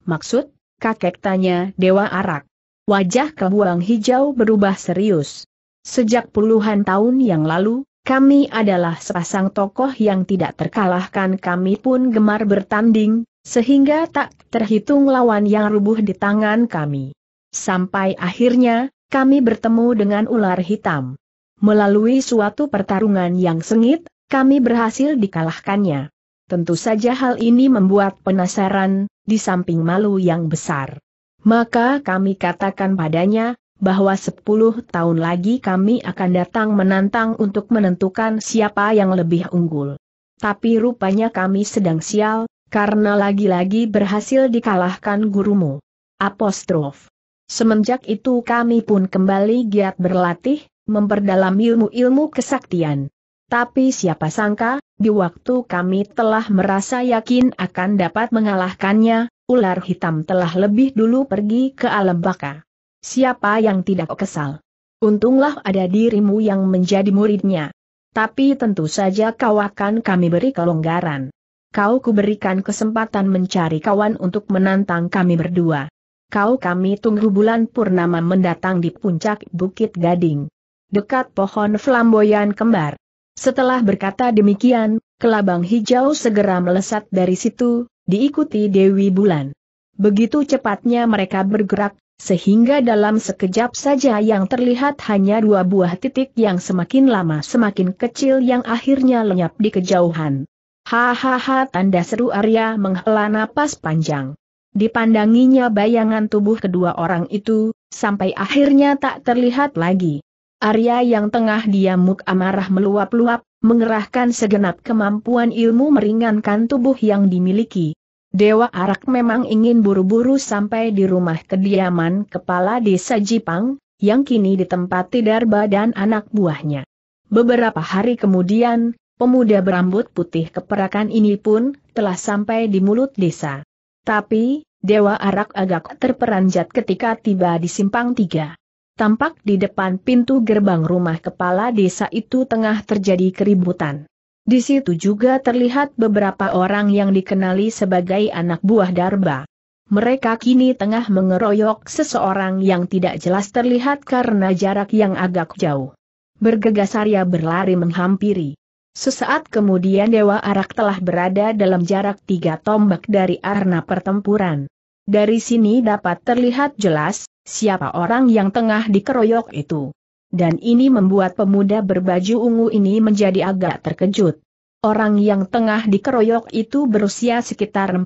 Maksud? Kakek tanya Dewa Arak. Wajah kebuang hijau berubah serius. Sejak puluhan tahun yang lalu, kami adalah sepasang tokoh yang tidak terkalahkan kami pun gemar bertanding, sehingga tak terhitung lawan yang rubuh di tangan kami. Sampai akhirnya, kami bertemu dengan ular hitam. Melalui suatu pertarungan yang sengit, kami berhasil dikalahkannya. Tentu saja hal ini membuat penasaran, di samping malu yang besar. Maka kami katakan padanya, bahwa 10 tahun lagi kami akan datang menantang untuk menentukan siapa yang lebih unggul. Tapi rupanya kami sedang sial, karena lagi-lagi berhasil dikalahkan gurumu. Apostrof. Semenjak itu kami pun kembali giat berlatih, memperdalam ilmu-ilmu kesaktian. Tapi siapa sangka, di waktu kami telah merasa yakin akan dapat mengalahkannya, ular hitam telah lebih dulu pergi ke alam baka. Siapa yang tidak kesal? Untunglah ada dirimu yang menjadi muridnya. Tapi tentu saja kau akan kami beri kelonggaran kau kuberikan kesempatan mencari kawan untuk menantang kami berdua. Kau kami tunggu bulan purnama mendatang di puncak Bukit Gading. Dekat pohon flamboyan kembar. Setelah berkata demikian, kelabang hijau segera melesat dari situ, diikuti Dewi Bulan. Begitu cepatnya mereka bergerak, sehingga dalam sekejap saja yang terlihat hanya dua buah titik yang semakin lama semakin kecil yang akhirnya lenyap di kejauhan. Hahaha tanda seru Arya menghela napas panjang. Dipandanginya bayangan tubuh kedua orang itu, sampai akhirnya tak terlihat lagi. Arya yang tengah diamuk amarah meluap-luap, mengerahkan segenap kemampuan ilmu meringankan tubuh yang dimiliki. Dewa Arak memang ingin buru-buru sampai di rumah kediaman kepala desa Jipang, yang kini ditempati Darba dan anak buahnya. Beberapa hari kemudian, Pemuda berambut putih keperakan ini pun telah sampai di mulut desa. Tapi, Dewa Arak agak terperanjat ketika tiba di simpang tiga. Tampak di depan pintu gerbang rumah kepala desa itu tengah terjadi keributan. Di situ juga terlihat beberapa orang yang dikenali sebagai anak buah Darba. Mereka kini tengah mengeroyok seseorang yang tidak jelas terlihat karena jarak yang agak jauh. Bergegas Arya berlari menghampiri. Sesaat kemudian Dewa Arak telah berada dalam jarak tiga tombak dari arena pertempuran. Dari sini dapat terlihat jelas, siapa orang yang tengah dikeroyok itu. Dan ini membuat pemuda berbaju ungu ini menjadi agak terkejut. Orang yang tengah dikeroyok itu berusia sekitar 40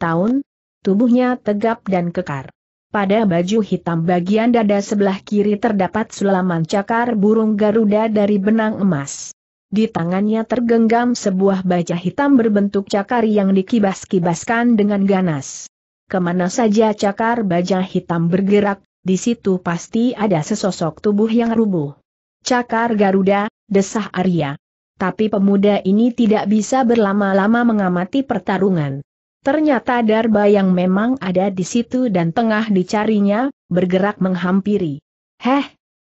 tahun, tubuhnya tegap dan kekar. Pada baju hitam bagian dada sebelah kiri terdapat sulaman cakar burung Garuda dari benang emas. Di tangannya tergenggam sebuah baja hitam berbentuk cakar yang dikibas-kibaskan dengan ganas. Kemana saja cakar baja hitam bergerak, di situ pasti ada sesosok tubuh yang rubuh. Cakar Garuda, desah Arya. Tapi pemuda ini tidak bisa berlama-lama mengamati pertarungan. Ternyata Darba yang memang ada di situ dan tengah dicarinya, bergerak menghampiri. Heh,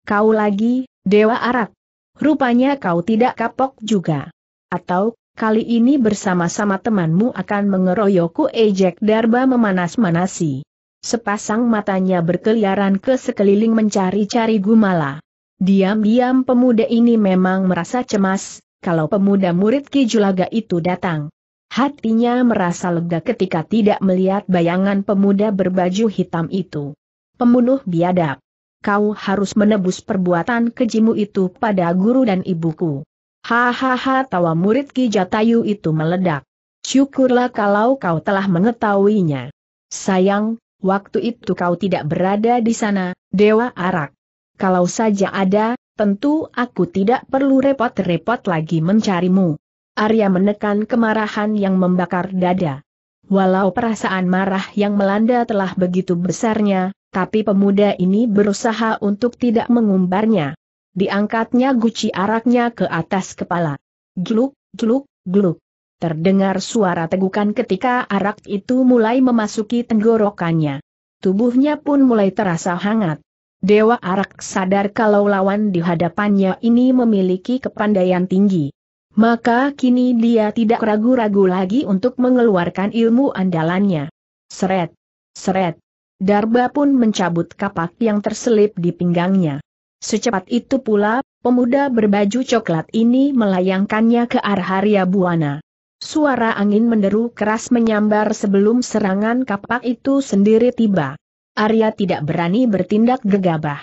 kau lagi, Dewa Arak. Rupanya kau tidak kapok juga. Atau, kali ini bersama-sama temanmu akan mengeroyokku ejek darba memanas-manasi. Sepasang matanya berkeliaran ke sekeliling mencari-cari gumala. Diam-diam pemuda ini memang merasa cemas, kalau pemuda murid Ki Julaga itu datang. Hatinya merasa lega ketika tidak melihat bayangan pemuda berbaju hitam itu. Pembunuh biadab kau harus menebus perbuatan kejimu itu pada guru dan ibuku. Hahaha tawa murid Ki Jatayu itu meledak. Syukurlah kalau kau telah mengetahuinya. Sayang, waktu itu kau tidak berada di sana, Dewa Arak. Kalau saja ada, tentu aku tidak perlu repot-repot lagi mencarimu. Arya menekan kemarahan yang membakar dada. Walau perasaan marah yang melanda telah begitu besarnya, tapi pemuda ini berusaha untuk tidak mengumbarnya. Diangkatnya guci araknya ke atas kepala. Gluk, gluk, gluk. Terdengar suara tegukan ketika arak itu mulai memasuki tenggorokannya. Tubuhnya pun mulai terasa hangat. Dewa Arak sadar kalau lawan di hadapannya ini memiliki kepandaian tinggi. Maka kini dia tidak ragu-ragu lagi untuk mengeluarkan ilmu andalannya. Seret, seret, Darba pun mencabut kapak yang terselip di pinggangnya. Secepat itu pula, pemuda berbaju coklat ini melayangkannya ke arah Arya Buana. Suara angin menderu keras menyambar sebelum serangan kapak itu sendiri tiba. Arya tidak berani bertindak gegabah.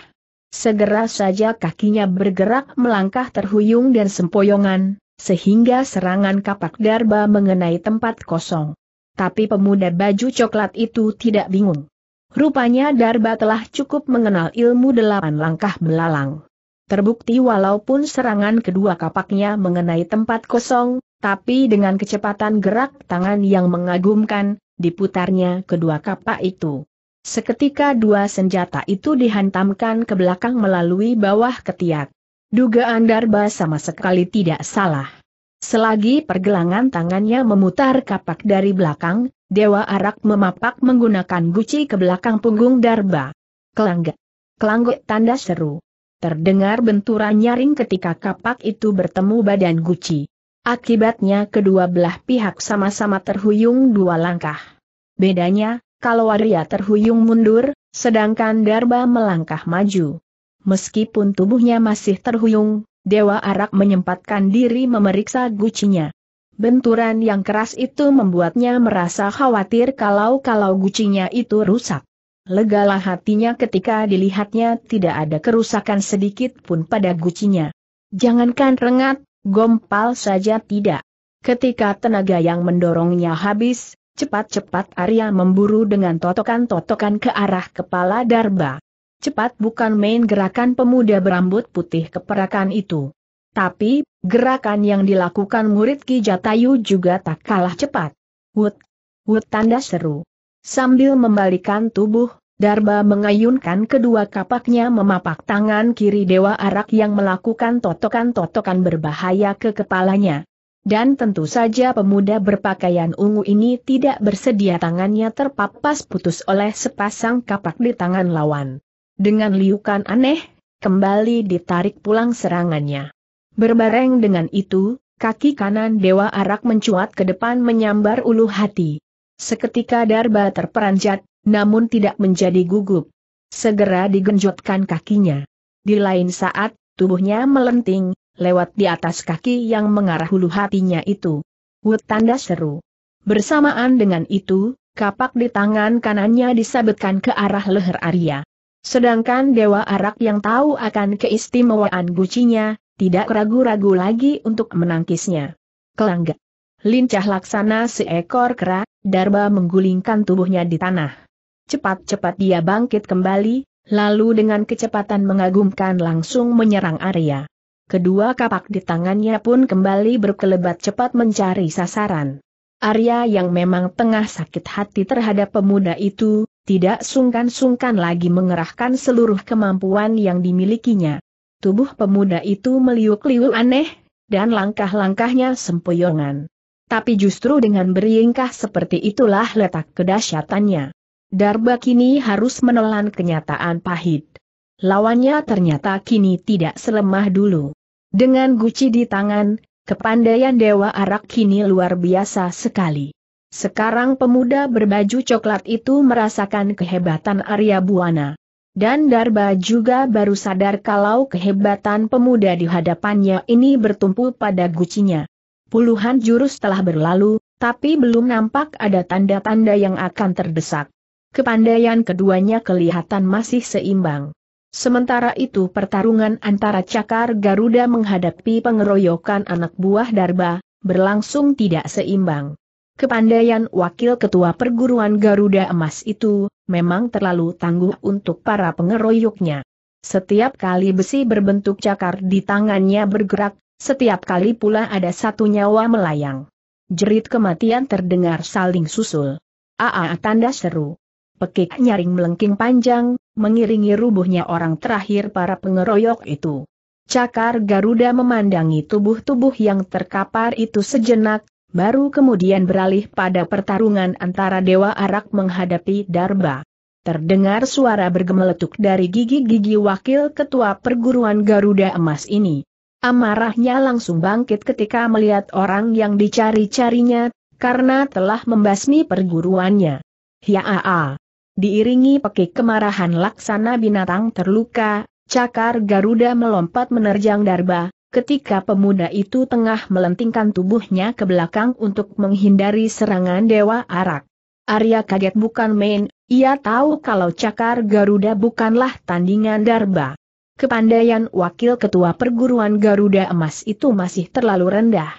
Segera saja kakinya bergerak melangkah terhuyung dan sempoyongan, sehingga serangan kapak darba mengenai tempat kosong. Tapi pemuda baju coklat itu tidak bingung. Rupanya Darba telah cukup mengenal ilmu delapan langkah belalang. Terbukti walaupun serangan kedua kapaknya mengenai tempat kosong, tapi dengan kecepatan gerak tangan yang mengagumkan, diputarnya kedua kapak itu. Seketika dua senjata itu dihantamkan ke belakang melalui bawah ketiak. Dugaan Darba sama sekali tidak salah. Selagi pergelangan tangannya memutar kapak dari belakang, Dewa Arak memapak menggunakan guci ke belakang punggung Darba. Kelangga. Kelangga tanda seru. Terdengar benturan nyaring ketika kapak itu bertemu badan guci. Akibatnya kedua belah pihak sama-sama terhuyung dua langkah. Bedanya, kalau Arya terhuyung mundur, sedangkan Darba melangkah maju. Meskipun tubuhnya masih terhuyung, Dewa Arak menyempatkan diri memeriksa gucinya. Benturan yang keras itu membuatnya merasa khawatir kalau-kalau gucinya itu rusak. Legalah hatinya ketika dilihatnya tidak ada kerusakan sedikit pun pada gucinya. Jangankan rengat, gompal saja tidak. Ketika tenaga yang mendorongnya habis, cepat-cepat Arya memburu dengan totokan-totokan ke arah kepala Darba. Cepat bukan main gerakan pemuda berambut putih keperakan itu. Tapi, Gerakan yang dilakukan murid Ki Jatayu juga tak kalah cepat. Wut! Wut tanda seru. Sambil membalikan tubuh, Darba mengayunkan kedua kapaknya memapak tangan kiri Dewa Arak yang melakukan totokan-totokan berbahaya ke kepalanya. Dan tentu saja pemuda berpakaian ungu ini tidak bersedia tangannya terpapas putus oleh sepasang kapak di tangan lawan. Dengan liukan aneh, kembali ditarik pulang serangannya. Berbareng dengan itu, kaki kanan Dewa Arak mencuat ke depan menyambar ulu hati. Seketika Darba terperanjat, namun tidak menjadi gugup. Segera digenjotkan kakinya. Di lain saat, tubuhnya melenting, lewat di atas kaki yang mengarah ulu hatinya itu. Wut tanda seru. Bersamaan dengan itu, kapak di tangan kanannya disabetkan ke arah leher Arya. Sedangkan Dewa Arak yang tahu akan keistimewaan gucinya, tidak ragu-ragu lagi untuk menangkisnya. Kelangga. Lincah laksana seekor kera, Darba menggulingkan tubuhnya di tanah. Cepat-cepat dia bangkit kembali, lalu dengan kecepatan mengagumkan langsung menyerang Arya. Kedua kapak di tangannya pun kembali berkelebat cepat mencari sasaran. Arya yang memang tengah sakit hati terhadap pemuda itu, tidak sungkan-sungkan lagi mengerahkan seluruh kemampuan yang dimilikinya. Tubuh pemuda itu meliuk-liuk aneh, dan langkah-langkahnya sempoyongan. Tapi justru dengan beringkah seperti itulah letak kedahsyatannya. Darba kini harus menelan kenyataan pahit. Lawannya ternyata kini tidak selemah dulu. Dengan guci di tangan, kepandaian Dewa Arak kini luar biasa sekali. Sekarang pemuda berbaju coklat itu merasakan kehebatan Arya Buana. Dan Darba juga baru sadar kalau kehebatan pemuda di hadapannya ini bertumpu pada gucinya. Puluhan jurus telah berlalu, tapi belum nampak ada tanda-tanda yang akan terdesak. Kepandaian keduanya kelihatan masih seimbang. Sementara itu pertarungan antara Cakar Garuda menghadapi pengeroyokan anak buah Darba, berlangsung tidak seimbang. Kepandaian wakil ketua perguruan Garuda Emas itu, memang terlalu tangguh untuk para pengeroyoknya. Setiap kali besi berbentuk cakar di tangannya bergerak, setiap kali pula ada satu nyawa melayang. Jerit kematian terdengar saling susul. Aa tanda seru. Pekik nyaring melengking panjang, mengiringi rubuhnya orang terakhir para pengeroyok itu. Cakar Garuda memandangi tubuh-tubuh yang terkapar itu sejenak, Baru kemudian beralih pada pertarungan antara Dewa Arak menghadapi Darba. Terdengar suara bergemeletuk dari gigi-gigi wakil ketua perguruan Garuda Emas ini. Amarahnya langsung bangkit ketika melihat orang yang dicari-carinya, karena telah membasmi perguruannya. Hiaa! Diiringi pekik kemarahan laksana binatang terluka, cakar Garuda melompat menerjang Darba, Ketika pemuda itu tengah melentingkan tubuhnya ke belakang untuk menghindari serangan Dewa Arak. Arya kaget bukan main, ia tahu kalau cakar Garuda bukanlah tandingan darba. Kepandaian Wakil Ketua Perguruan Garuda Emas itu masih terlalu rendah.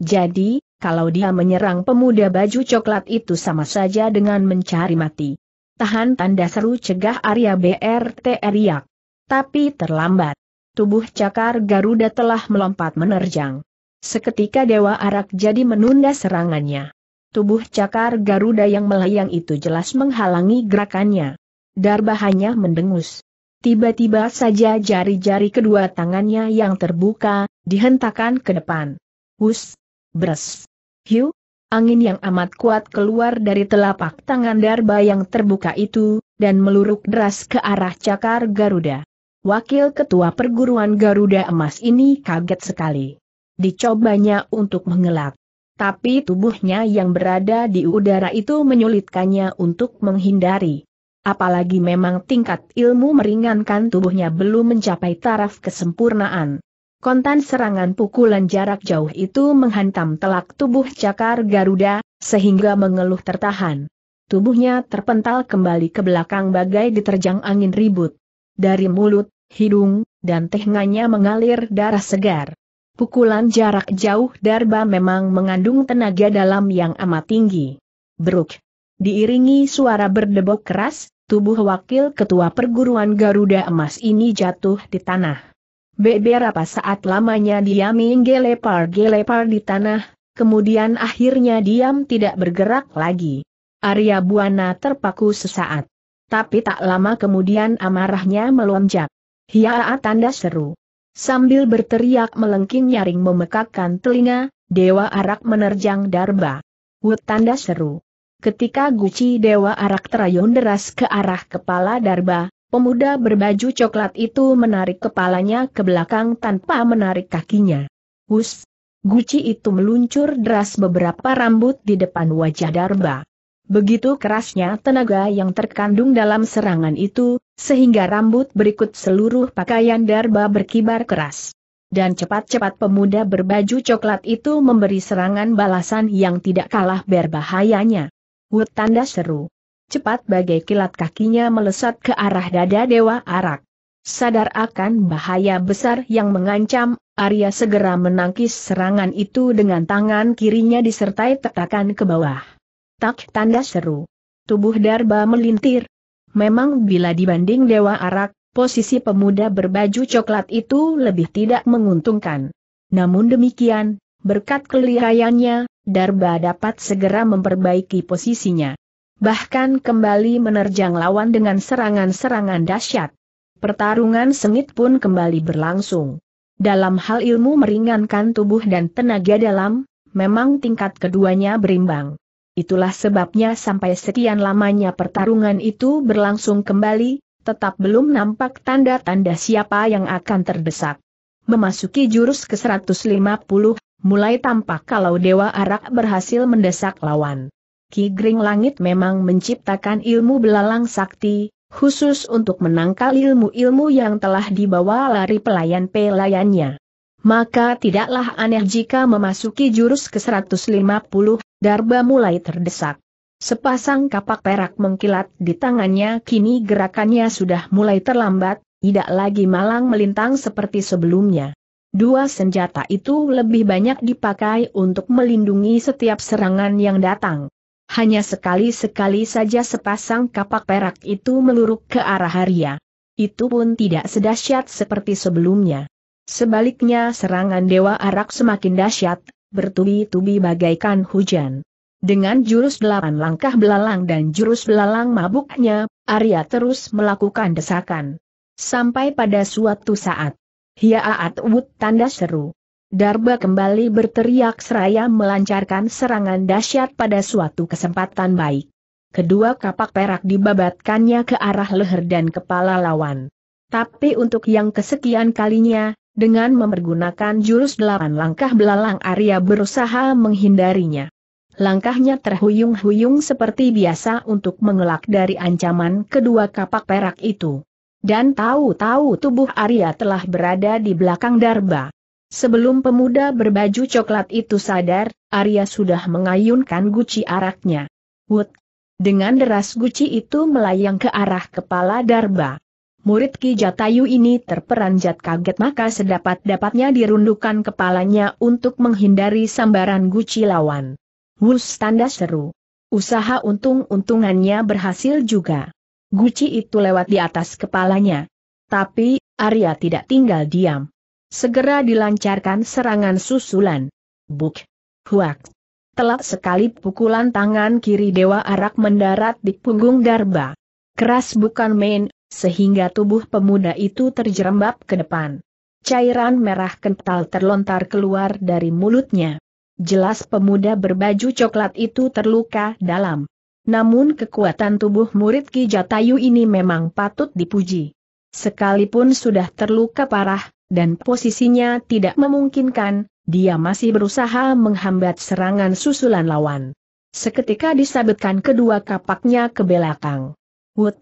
Jadi, kalau dia menyerang pemuda baju coklat itu sama saja dengan mencari mati. Tahan tanda seru cegah Arya BRT Eriak. Tapi terlambat tubuh cakar Garuda telah melompat menerjang. Seketika Dewa Arak jadi menunda serangannya. Tubuh cakar Garuda yang melayang itu jelas menghalangi gerakannya. Darbahannya mendengus. Tiba-tiba saja jari-jari kedua tangannya yang terbuka, dihentakkan ke depan. Hus! Bres! Hiu! Angin yang amat kuat keluar dari telapak tangan Darba yang terbuka itu, dan meluruk deras ke arah cakar Garuda. Wakil Ketua Perguruan Garuda Emas ini kaget sekali. Dicobanya untuk mengelak. Tapi tubuhnya yang berada di udara itu menyulitkannya untuk menghindari. Apalagi memang tingkat ilmu meringankan tubuhnya belum mencapai taraf kesempurnaan. Kontan serangan pukulan jarak jauh itu menghantam telak tubuh cakar Garuda, sehingga mengeluh tertahan. Tubuhnya terpental kembali ke belakang bagai diterjang angin ribut. Dari mulut, hidung, dan tengahnya mengalir darah segar. Pukulan jarak jauh Darba memang mengandung tenaga dalam yang amat tinggi. Beruk. Diiringi suara berdebok keras, tubuh wakil ketua perguruan Garuda Emas ini jatuh di tanah. Beberapa saat lamanya dia menggelepar-gelepar di tanah, kemudian akhirnya diam tidak bergerak lagi. Arya Buana terpaku sesaat. Tapi tak lama kemudian amarahnya melonjak. Hiaa tanda seru. Sambil berteriak melengking nyaring memekakkan telinga, Dewa Arak menerjang Darba. Wut tanda seru. Ketika guci Dewa Arak terayun deras ke arah kepala Darba, pemuda berbaju coklat itu menarik kepalanya ke belakang tanpa menarik kakinya. Hus! Guci itu meluncur deras beberapa rambut di depan wajah Darba. Begitu kerasnya tenaga yang terkandung dalam serangan itu, sehingga rambut berikut seluruh pakaian Darba berkibar keras. Dan cepat-cepat pemuda berbaju coklat itu memberi serangan balasan yang tidak kalah berbahayanya. Wut tanda seru. Cepat bagai kilat kakinya melesat ke arah dada Dewa Arak. Sadar akan bahaya besar yang mengancam, Arya segera menangkis serangan itu dengan tangan kirinya disertai tetakan ke bawah. Tak tanda seru. Tubuh Darba melintir. Memang bila dibanding Dewa Arak, posisi pemuda berbaju coklat itu lebih tidak menguntungkan. Namun demikian, berkat kelihayannya, Darba dapat segera memperbaiki posisinya. Bahkan kembali menerjang lawan dengan serangan-serangan dahsyat. Pertarungan sengit pun kembali berlangsung. Dalam hal ilmu meringankan tubuh dan tenaga dalam, memang tingkat keduanya berimbang. Itulah sebabnya sampai sekian lamanya pertarungan itu berlangsung kembali, tetap belum nampak tanda-tanda siapa yang akan terdesak. Memasuki jurus ke-150, mulai tampak kalau Dewa Arak berhasil mendesak lawan. Ki Gring Langit memang menciptakan ilmu belalang sakti, khusus untuk menangkal ilmu-ilmu yang telah dibawa lari pelayan-pelayannya. Maka tidaklah aneh jika memasuki jurus ke-150, Darba mulai terdesak. Sepasang kapak perak mengkilat di tangannya kini gerakannya sudah mulai terlambat, tidak lagi malang melintang seperti sebelumnya. Dua senjata itu lebih banyak dipakai untuk melindungi setiap serangan yang datang. Hanya sekali-sekali saja sepasang kapak perak itu meluruk ke arah Arya. Itu pun tidak sedahsyat seperti sebelumnya. Sebaliknya serangan Dewa Arak semakin dahsyat, bertubi-tubi bagaikan hujan. Dengan jurus delapan langkah belalang dan jurus belalang mabuknya, Arya terus melakukan desakan. Sampai pada suatu saat, Hiaat Wut tanda seru. Darba kembali berteriak seraya melancarkan serangan dahsyat pada suatu kesempatan baik. Kedua kapak perak dibabatkannya ke arah leher dan kepala lawan. Tapi untuk yang kesekian kalinya, dengan memergunakan jurus delapan langkah belalang Arya berusaha menghindarinya. Langkahnya terhuyung-huyung seperti biasa untuk mengelak dari ancaman kedua kapak perak itu. Dan tahu-tahu tubuh Arya telah berada di belakang Darba. Sebelum pemuda berbaju coklat itu sadar, Arya sudah mengayunkan guci araknya. Wut! Dengan deras guci itu melayang ke arah kepala Darba. Murid Ki Jatayu ini terperanjat kaget maka sedapat-dapatnya dirundukan kepalanya untuk menghindari sambaran guci lawan. Wus tanda seru. Usaha untung-untungannya berhasil juga. Guci itu lewat di atas kepalanya. Tapi, Arya tidak tinggal diam. Segera dilancarkan serangan susulan. Buk. Huak. Telak sekali pukulan tangan kiri Dewa Arak mendarat di punggung Darba. Keras bukan main, sehingga tubuh pemuda itu terjerembab ke depan. Cairan merah kental terlontar keluar dari mulutnya. Jelas pemuda berbaju coklat itu terluka dalam. Namun kekuatan tubuh murid Ki Jatayu ini memang patut dipuji. Sekalipun sudah terluka parah, dan posisinya tidak memungkinkan, dia masih berusaha menghambat serangan susulan lawan. Seketika disabetkan kedua kapaknya ke belakang. Wood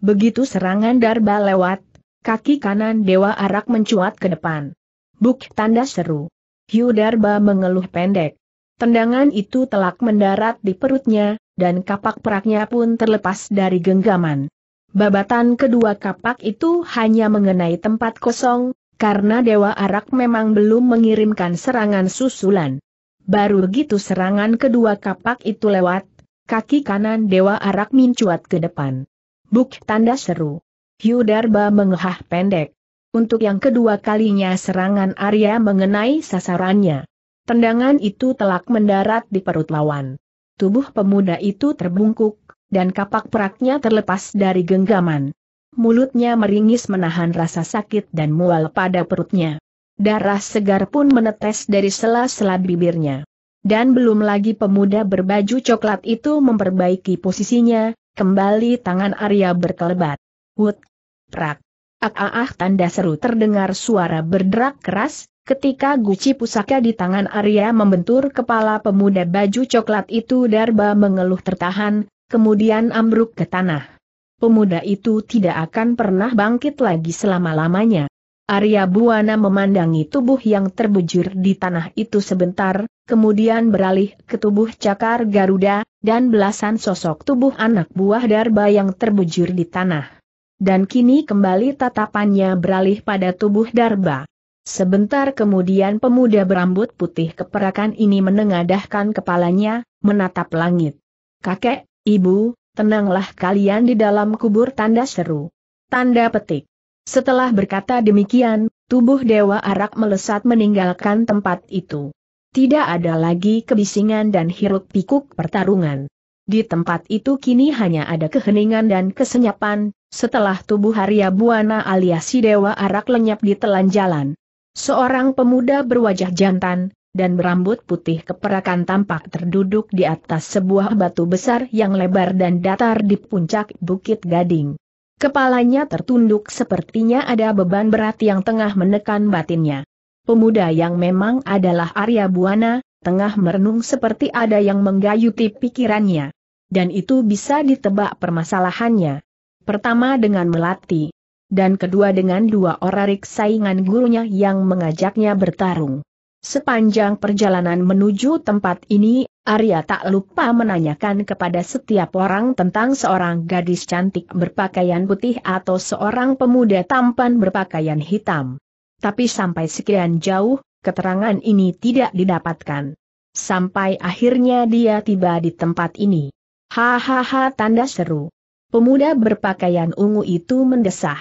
Begitu serangan darba lewat, kaki kanan Dewa Arak mencuat ke depan. Buk tanda seru. Hiu darba mengeluh pendek. Tendangan itu telak mendarat di perutnya, dan kapak peraknya pun terlepas dari genggaman. Babatan kedua kapak itu hanya mengenai tempat kosong, karena Dewa Arak memang belum mengirimkan serangan susulan. Baru begitu serangan kedua kapak itu lewat, kaki kanan Dewa Arak mencuat ke depan. Buk tanda seru. Darba mengehah pendek. Untuk yang kedua kalinya serangan Arya mengenai sasarannya. Tendangan itu telak mendarat di perut lawan. Tubuh pemuda itu terbungkuk, dan kapak peraknya terlepas dari genggaman. Mulutnya meringis menahan rasa sakit dan mual pada perutnya. Darah segar pun menetes dari sela-sela bibirnya. Dan belum lagi pemuda berbaju coklat itu memperbaiki posisinya, Kembali tangan Arya berkelebat. Wut! Prak! ak ah, ah, ah tanda seru terdengar suara berderak keras, ketika guci pusaka di tangan Arya membentur kepala pemuda baju coklat itu Darba mengeluh tertahan, kemudian ambruk ke tanah. Pemuda itu tidak akan pernah bangkit lagi selama-lamanya. Arya Buana memandangi tubuh yang terbujur di tanah itu sebentar, kemudian beralih ke tubuh cakar Garuda, dan belasan sosok tubuh anak buah Darba yang terbujur di tanah. Dan kini kembali tatapannya beralih pada tubuh Darba. Sebentar kemudian pemuda berambut putih keperakan ini menengadahkan kepalanya, menatap langit. Kakek, ibu, tenanglah kalian di dalam kubur tanda seru. Tanda petik. Setelah berkata demikian, tubuh Dewa Arak melesat meninggalkan tempat itu. Tidak ada lagi kebisingan dan hiruk pikuk pertarungan. Di tempat itu kini hanya ada keheningan dan kesenyapan, setelah tubuh Arya Buana alias si Dewa Arak lenyap di telan jalan. Seorang pemuda berwajah jantan, dan berambut putih keperakan tampak terduduk di atas sebuah batu besar yang lebar dan datar di puncak Bukit Gading. Kepalanya tertunduk sepertinya ada beban berat yang tengah menekan batinnya. Pemuda yang memang adalah Arya Buana, tengah merenung seperti ada yang menggayuti pikirannya. Dan itu bisa ditebak permasalahannya. Pertama dengan melatih. Dan kedua dengan dua orarik saingan gurunya yang mengajaknya bertarung. Sepanjang perjalanan menuju tempat ini, Arya tak lupa menanyakan kepada setiap orang tentang seorang gadis cantik berpakaian putih atau seorang pemuda tampan berpakaian hitam. Tapi sampai sekian jauh, keterangan ini tidak didapatkan. Sampai akhirnya dia tiba di tempat ini. Hahaha tanda seru. Pemuda berpakaian ungu itu mendesah.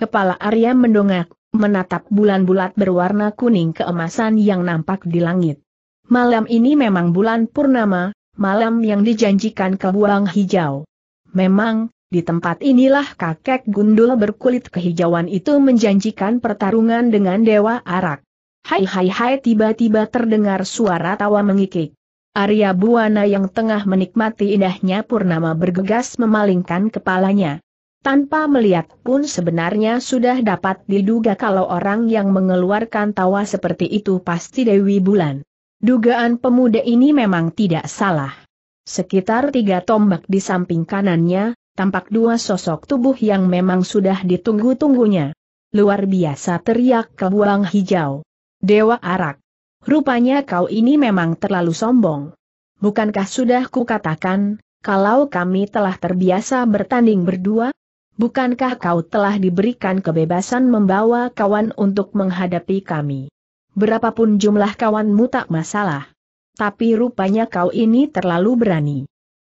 Kepala Arya mendongak, menatap bulan bulat berwarna kuning keemasan yang nampak di langit. Malam ini memang bulan purnama, malam yang dijanjikan kebuang hijau. Memang, di tempat inilah kakek gundul berkulit kehijauan itu menjanjikan pertarungan dengan Dewa Arak. Hai hai hai tiba-tiba terdengar suara tawa mengikik. Arya Buana yang tengah menikmati indahnya Purnama bergegas memalingkan kepalanya. Tanpa melihat pun sebenarnya sudah dapat diduga kalau orang yang mengeluarkan tawa seperti itu pasti Dewi Bulan. Dugaan pemuda ini memang tidak salah. Sekitar tiga tombak di samping kanannya, tampak dua sosok tubuh yang memang sudah ditunggu-tunggunya. Luar biasa teriak kebuang hijau. Dewa Arak. Rupanya kau ini memang terlalu sombong. Bukankah sudah kukatakan, kalau kami telah terbiasa bertanding berdua? Bukankah kau telah diberikan kebebasan membawa kawan untuk menghadapi kami? Berapapun jumlah kawanmu tak masalah. Tapi rupanya kau ini terlalu berani.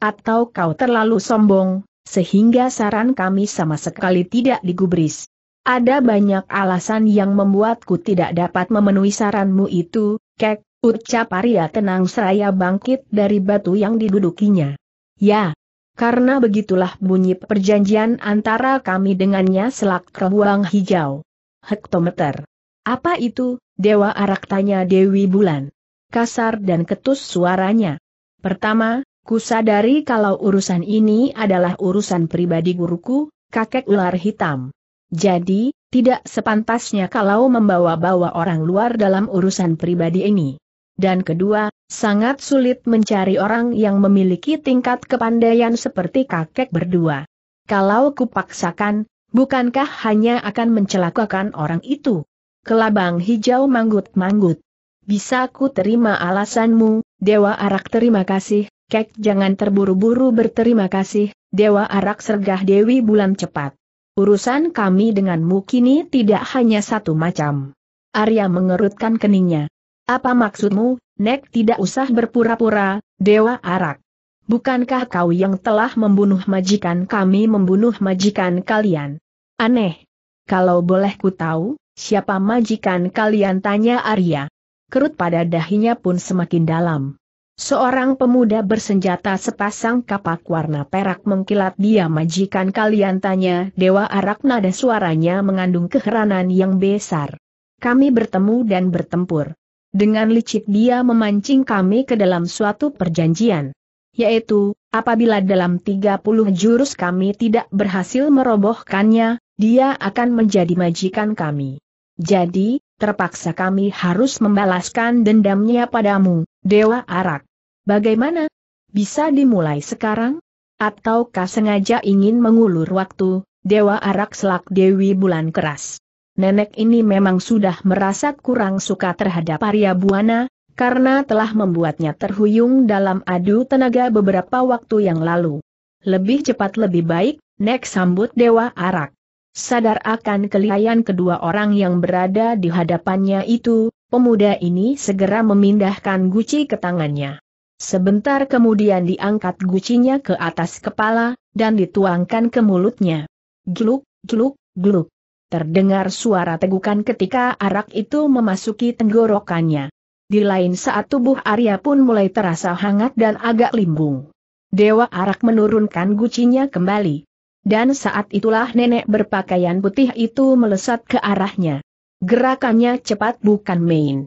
Atau kau terlalu sombong, sehingga saran kami sama sekali tidak digubris. Ada banyak alasan yang membuatku tidak dapat memenuhi saranmu itu, Kek, ucap Arya tenang seraya bangkit dari batu yang didudukinya. Ya, karena begitulah bunyi perjanjian antara kami dengannya selak kebuang hijau. Hektometer. Apa itu, Dewa Arak tanya Dewi Bulan. Kasar dan ketus suaranya. Pertama, Kusadari kalau urusan ini adalah urusan pribadi guruku, kakek ular hitam. Jadi, tidak sepantasnya kalau membawa-bawa orang luar dalam urusan pribadi ini. Dan kedua, sangat sulit mencari orang yang memiliki tingkat kepandaian seperti kakek berdua. Kalau kupaksakan, bukankah hanya akan mencelakakan orang itu? Kelabang hijau manggut-manggut. Bisa ku terima alasanmu, Dewa Arak terima kasih, Kek jangan terburu-buru berterima kasih, Dewa Arak Sergah Dewi Bulan cepat. Urusan kami denganmu kini tidak hanya satu macam. Arya mengerutkan keningnya. Apa maksudmu, Nek tidak usah berpura-pura, Dewa Arak? Bukankah kau yang telah membunuh majikan kami membunuh majikan kalian? Aneh. Kalau boleh ku tahu, siapa majikan kalian tanya Arya. Kerut pada dahinya pun semakin dalam. Seorang pemuda bersenjata sepasang kapak warna perak mengkilat dia majikan kalian tanya Dewa Arak nada suaranya mengandung keheranan yang besar. Kami bertemu dan bertempur. Dengan licik dia memancing kami ke dalam suatu perjanjian. Yaitu, apabila dalam 30 jurus kami tidak berhasil merobohkannya, dia akan menjadi majikan kami. Jadi, terpaksa kami harus membalaskan dendamnya padamu, Dewa Arak. Bagaimana? Bisa dimulai sekarang? Ataukah sengaja ingin mengulur waktu, Dewa Arak selak Dewi Bulan Keras? Nenek ini memang sudah merasa kurang suka terhadap Arya Buana, karena telah membuatnya terhuyung dalam adu tenaga beberapa waktu yang lalu. Lebih cepat lebih baik, Nek sambut Dewa Arak. Sadar akan kelihayan kedua orang yang berada di hadapannya itu, pemuda ini segera memindahkan guci ke tangannya. Sebentar kemudian diangkat gucinya ke atas kepala, dan dituangkan ke mulutnya. Gluk, gluk, gluk. Terdengar suara tegukan ketika arak itu memasuki tenggorokannya. Di lain saat tubuh Arya pun mulai terasa hangat dan agak limbung. Dewa Arak menurunkan gucinya kembali. Dan saat itulah nenek berpakaian putih itu melesat ke arahnya. Gerakannya cepat bukan main.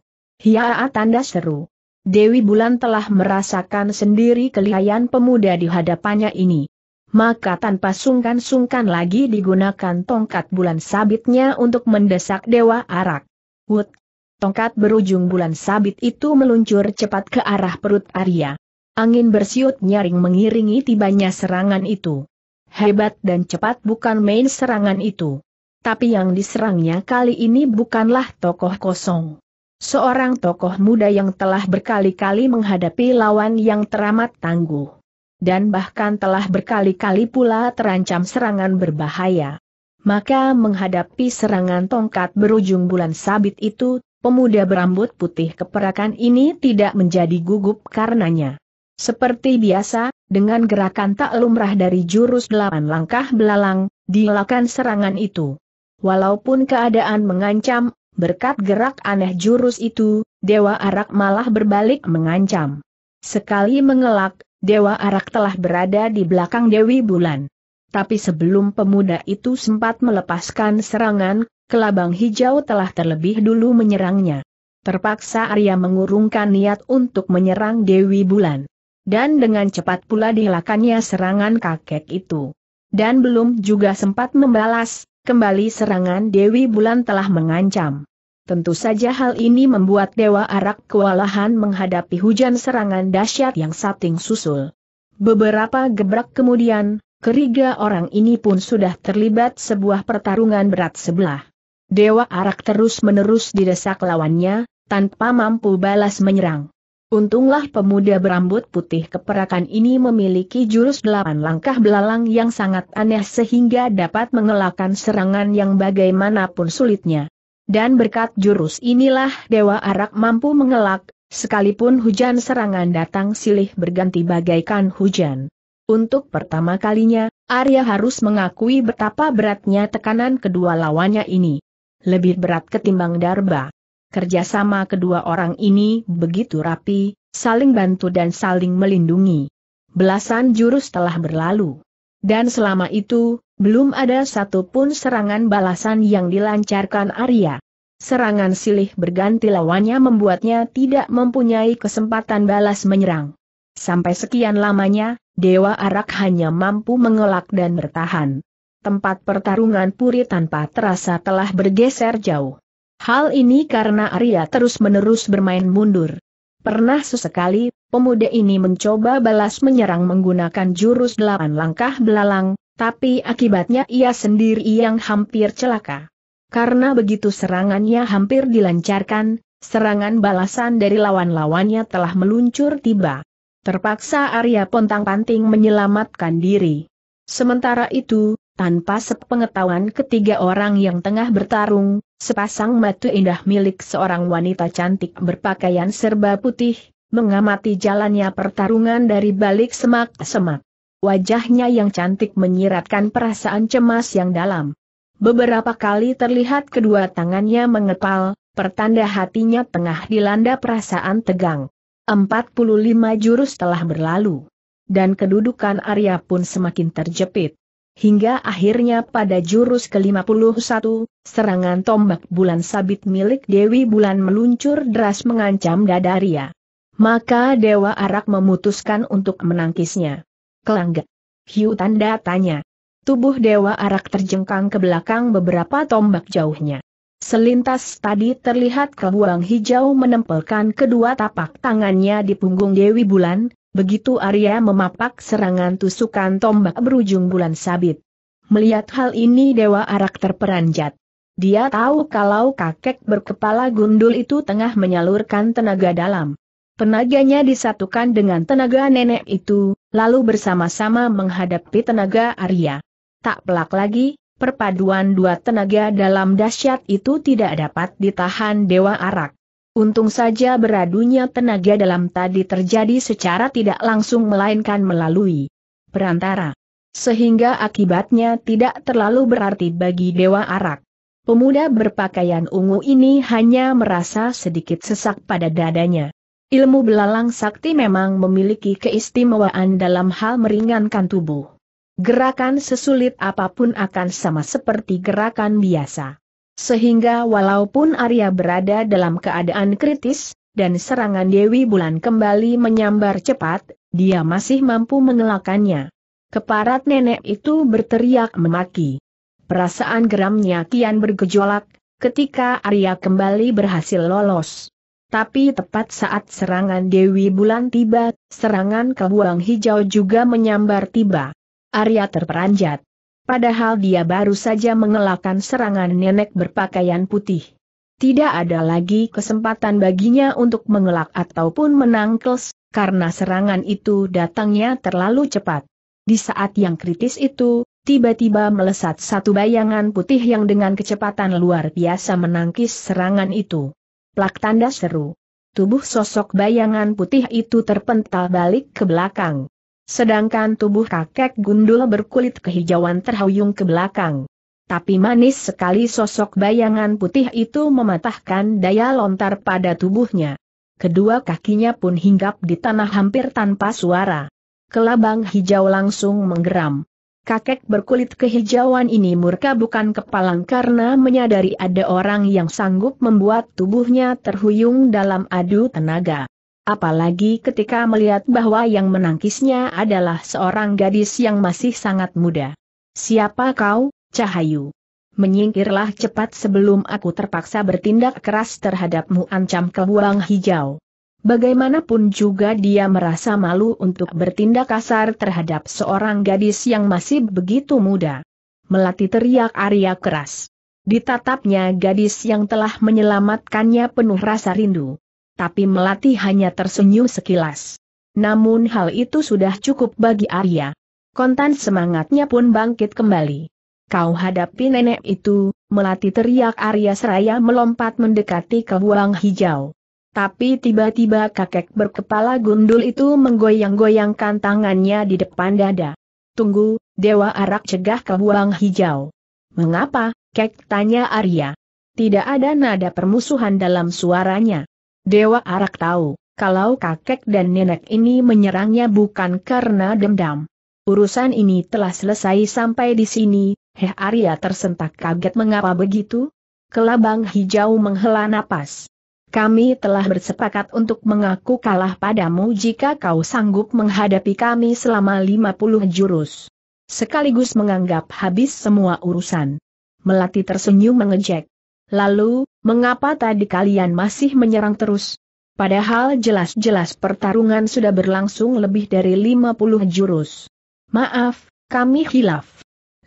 Hiaa tanda seru. Dewi Bulan telah merasakan sendiri kelihayan pemuda di hadapannya ini. Maka tanpa sungkan-sungkan lagi digunakan tongkat bulan sabitnya untuk mendesak Dewa Arak. Wut! Tongkat berujung bulan sabit itu meluncur cepat ke arah perut Arya. Angin bersiut nyaring mengiringi tibanya serangan itu. Hebat dan cepat bukan main serangan itu. Tapi yang diserangnya kali ini bukanlah tokoh kosong. Seorang tokoh muda yang telah berkali-kali menghadapi lawan yang teramat tangguh. Dan bahkan telah berkali-kali pula terancam serangan berbahaya. Maka menghadapi serangan tongkat berujung bulan sabit itu, pemuda berambut putih keperakan ini tidak menjadi gugup karenanya. Seperti biasa, dengan gerakan tak lumrah dari jurus delapan langkah belalang, dilakukan serangan itu. Walaupun keadaan mengancam, berkat gerak aneh jurus itu, Dewa Arak malah berbalik mengancam. Sekali mengelak, Dewa Arak telah berada di belakang Dewi Bulan. Tapi sebelum pemuda itu sempat melepaskan serangan, kelabang hijau telah terlebih dulu menyerangnya. Terpaksa Arya mengurungkan niat untuk menyerang Dewi Bulan dan dengan cepat pula dilakannya serangan kakek itu. Dan belum juga sempat membalas, kembali serangan Dewi Bulan telah mengancam. Tentu saja hal ini membuat Dewa Arak kewalahan menghadapi hujan serangan dahsyat yang sating susul. Beberapa gebrak kemudian, keriga orang ini pun sudah terlibat sebuah pertarungan berat sebelah. Dewa Arak terus-menerus didesak lawannya, tanpa mampu balas menyerang. Untunglah pemuda berambut putih keperakan ini memiliki jurus delapan langkah belalang yang sangat aneh sehingga dapat mengelakkan serangan yang bagaimanapun sulitnya. Dan berkat jurus inilah Dewa Arak mampu mengelak, sekalipun hujan serangan datang silih berganti bagaikan hujan. Untuk pertama kalinya, Arya harus mengakui betapa beratnya tekanan kedua lawannya ini. Lebih berat ketimbang Darba. Kerjasama kedua orang ini begitu rapi, saling bantu dan saling melindungi. Belasan jurus telah berlalu. Dan selama itu, belum ada satupun serangan balasan yang dilancarkan Arya. Serangan silih berganti lawannya membuatnya tidak mempunyai kesempatan balas menyerang. Sampai sekian lamanya, Dewa Arak hanya mampu mengelak dan bertahan. Tempat pertarungan Puri tanpa terasa telah bergeser jauh. Hal ini karena Arya terus-menerus bermain mundur. Pernah sesekali, pemuda ini mencoba balas menyerang menggunakan jurus delapan langkah belalang, tapi akibatnya ia sendiri yang hampir celaka. Karena begitu serangannya hampir dilancarkan, serangan balasan dari lawan-lawannya telah meluncur tiba. Terpaksa Arya pontang-panting menyelamatkan diri. Sementara itu, tanpa sepengetahuan ketiga orang yang tengah bertarung, sepasang mata indah milik seorang wanita cantik berpakaian serba putih, mengamati jalannya pertarungan dari balik semak-semak. Wajahnya yang cantik menyiratkan perasaan cemas yang dalam. Beberapa kali terlihat kedua tangannya mengepal, pertanda hatinya tengah dilanda perasaan tegang. 45 jurus telah berlalu. Dan kedudukan Arya pun semakin terjepit hingga akhirnya pada jurus ke-51, serangan tombak bulan sabit milik Dewi Bulan meluncur deras mengancam dada Ria. Maka Dewa Arak memutuskan untuk menangkisnya. Kelangga. Hiu tanda tanya. Tubuh Dewa Arak terjengkang ke belakang beberapa tombak jauhnya. Selintas tadi terlihat kebuang hijau menempelkan kedua tapak tangannya di punggung Dewi Bulan, Begitu Arya memapak serangan tusukan tombak berujung bulan sabit. Melihat hal ini Dewa Arak terperanjat. Dia tahu kalau kakek berkepala gundul itu tengah menyalurkan tenaga dalam. Tenaganya disatukan dengan tenaga nenek itu, lalu bersama-sama menghadapi tenaga Arya. Tak pelak lagi, perpaduan dua tenaga dalam dahsyat itu tidak dapat ditahan Dewa Arak. Untung saja beradunya tenaga dalam tadi terjadi secara tidak langsung melainkan melalui perantara. Sehingga akibatnya tidak terlalu berarti bagi Dewa Arak. Pemuda berpakaian ungu ini hanya merasa sedikit sesak pada dadanya. Ilmu belalang sakti memang memiliki keistimewaan dalam hal meringankan tubuh. Gerakan sesulit apapun akan sama seperti gerakan biasa. Sehingga walaupun Arya berada dalam keadaan kritis, dan serangan Dewi Bulan kembali menyambar cepat, dia masih mampu mengelakannya. Keparat nenek itu berteriak memaki. Perasaan geramnya kian bergejolak, ketika Arya kembali berhasil lolos. Tapi tepat saat serangan Dewi Bulan tiba, serangan kebuang hijau juga menyambar tiba. Arya terperanjat padahal dia baru saja mengelakkan serangan nenek berpakaian putih. Tidak ada lagi kesempatan baginya untuk mengelak ataupun menangkles, karena serangan itu datangnya terlalu cepat. Di saat yang kritis itu, tiba-tiba melesat satu bayangan putih yang dengan kecepatan luar biasa menangkis serangan itu. Plak tanda seru. Tubuh sosok bayangan putih itu terpental balik ke belakang. Sedangkan tubuh kakek gundul berkulit kehijauan terhuyung ke belakang. Tapi manis sekali sosok bayangan putih itu mematahkan daya lontar pada tubuhnya. Kedua kakinya pun hinggap di tanah hampir tanpa suara. Kelabang hijau langsung menggeram. Kakek berkulit kehijauan ini murka bukan kepalang karena menyadari ada orang yang sanggup membuat tubuhnya terhuyung dalam adu tenaga. Apalagi ketika melihat bahwa yang menangkisnya adalah seorang gadis yang masih sangat muda. Siapa kau, Cahayu? Menyingkirlah cepat sebelum aku terpaksa bertindak keras terhadapmu ancam kebuang hijau. Bagaimanapun juga dia merasa malu untuk bertindak kasar terhadap seorang gadis yang masih begitu muda. Melati teriak Arya keras. Ditatapnya gadis yang telah menyelamatkannya penuh rasa rindu tapi Melati hanya tersenyum sekilas. Namun hal itu sudah cukup bagi Arya. Kontan semangatnya pun bangkit kembali. Kau hadapi nenek itu, Melati teriak Arya seraya melompat mendekati ke buang hijau. Tapi tiba-tiba kakek berkepala gundul itu menggoyang-goyangkan tangannya di depan dada. Tunggu, Dewa Arak cegah ke buang hijau. Mengapa, kek tanya Arya. Tidak ada nada permusuhan dalam suaranya. Dewa Arak tahu, kalau kakek dan nenek ini menyerangnya bukan karena dendam. Urusan ini telah selesai sampai di sini, Heh Arya tersentak kaget mengapa begitu? Kelabang hijau menghela napas. Kami telah bersepakat untuk mengaku kalah padamu jika kau sanggup menghadapi kami selama 50 jurus. Sekaligus menganggap habis semua urusan. Melati tersenyum mengejek. Lalu, mengapa tadi kalian masih menyerang terus? Padahal jelas-jelas pertarungan sudah berlangsung lebih dari 50 jurus. Maaf, kami hilaf.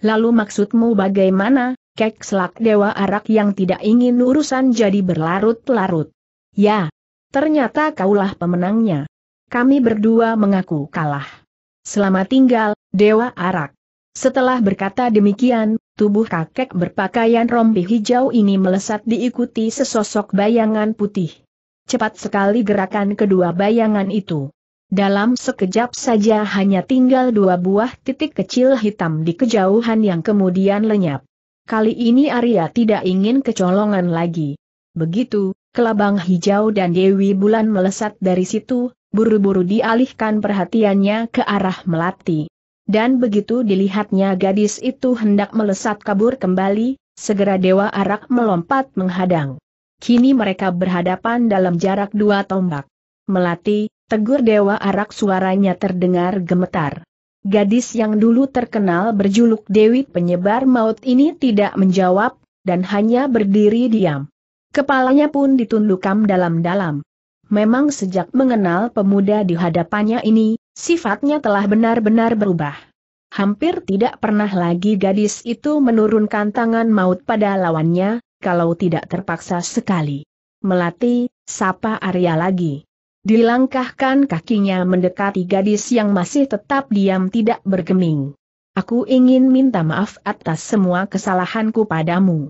Lalu maksudmu bagaimana, kek selak dewa arak yang tidak ingin urusan jadi berlarut-larut? Ya, ternyata kaulah pemenangnya. Kami berdua mengaku kalah. Selamat tinggal, Dewa Arak. Setelah berkata demikian, Tubuh kakek berpakaian rompi hijau ini melesat diikuti sesosok bayangan putih. Cepat sekali gerakan kedua bayangan itu. Dalam sekejap saja hanya tinggal dua buah titik kecil hitam di kejauhan yang kemudian lenyap. Kali ini Arya tidak ingin kecolongan lagi. Begitu, kelabang hijau dan Dewi Bulan melesat dari situ, buru-buru dialihkan perhatiannya ke arah Melati. Dan begitu dilihatnya gadis itu hendak melesat kabur kembali, segera Dewa Arak melompat menghadang. Kini mereka berhadapan dalam jarak dua tombak. Melati, tegur Dewa Arak suaranya terdengar gemetar. Gadis yang dulu terkenal berjuluk Dewi Penyebar Maut ini tidak menjawab, dan hanya berdiri diam. Kepalanya pun ditundukkan dalam-dalam. Memang sejak mengenal pemuda di hadapannya ini, Sifatnya telah benar-benar berubah. Hampir tidak pernah lagi gadis itu menurunkan tangan maut pada lawannya, kalau tidak terpaksa sekali. Melati, sapa Arya lagi. Dilangkahkan kakinya mendekati gadis yang masih tetap diam tidak bergeming. Aku ingin minta maaf atas semua kesalahanku padamu.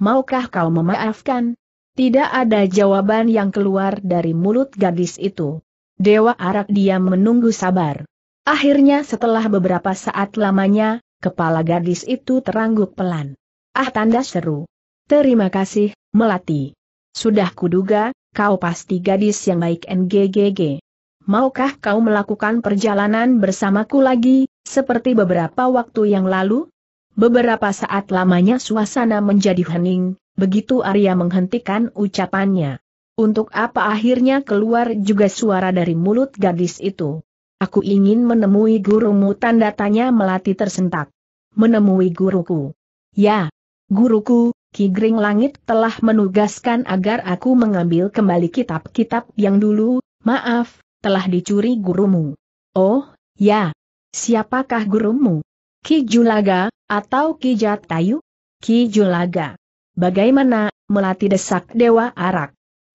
Maukah kau memaafkan? Tidak ada jawaban yang keluar dari mulut gadis itu. Dewa Arak diam menunggu sabar. Akhirnya setelah beberapa saat lamanya, kepala gadis itu terangguk pelan. Ah tanda seru. Terima kasih, Melati. Sudah kuduga, kau pasti gadis yang baik NGGG. Maukah kau melakukan perjalanan bersamaku lagi, seperti beberapa waktu yang lalu? Beberapa saat lamanya suasana menjadi hening, begitu Arya menghentikan ucapannya. Untuk apa akhirnya keluar juga suara dari mulut gadis itu? Aku ingin menemui gurumu tanda tanya melati tersentak. Menemui guruku. Ya, guruku, Ki Gring Langit telah menugaskan agar aku mengambil kembali kitab-kitab yang dulu, maaf, telah dicuri gurumu. Oh, ya. Siapakah gurumu? Ki Julaga, atau Ki Jatayu? Ki Julaga. Bagaimana, melati desak Dewa Arak?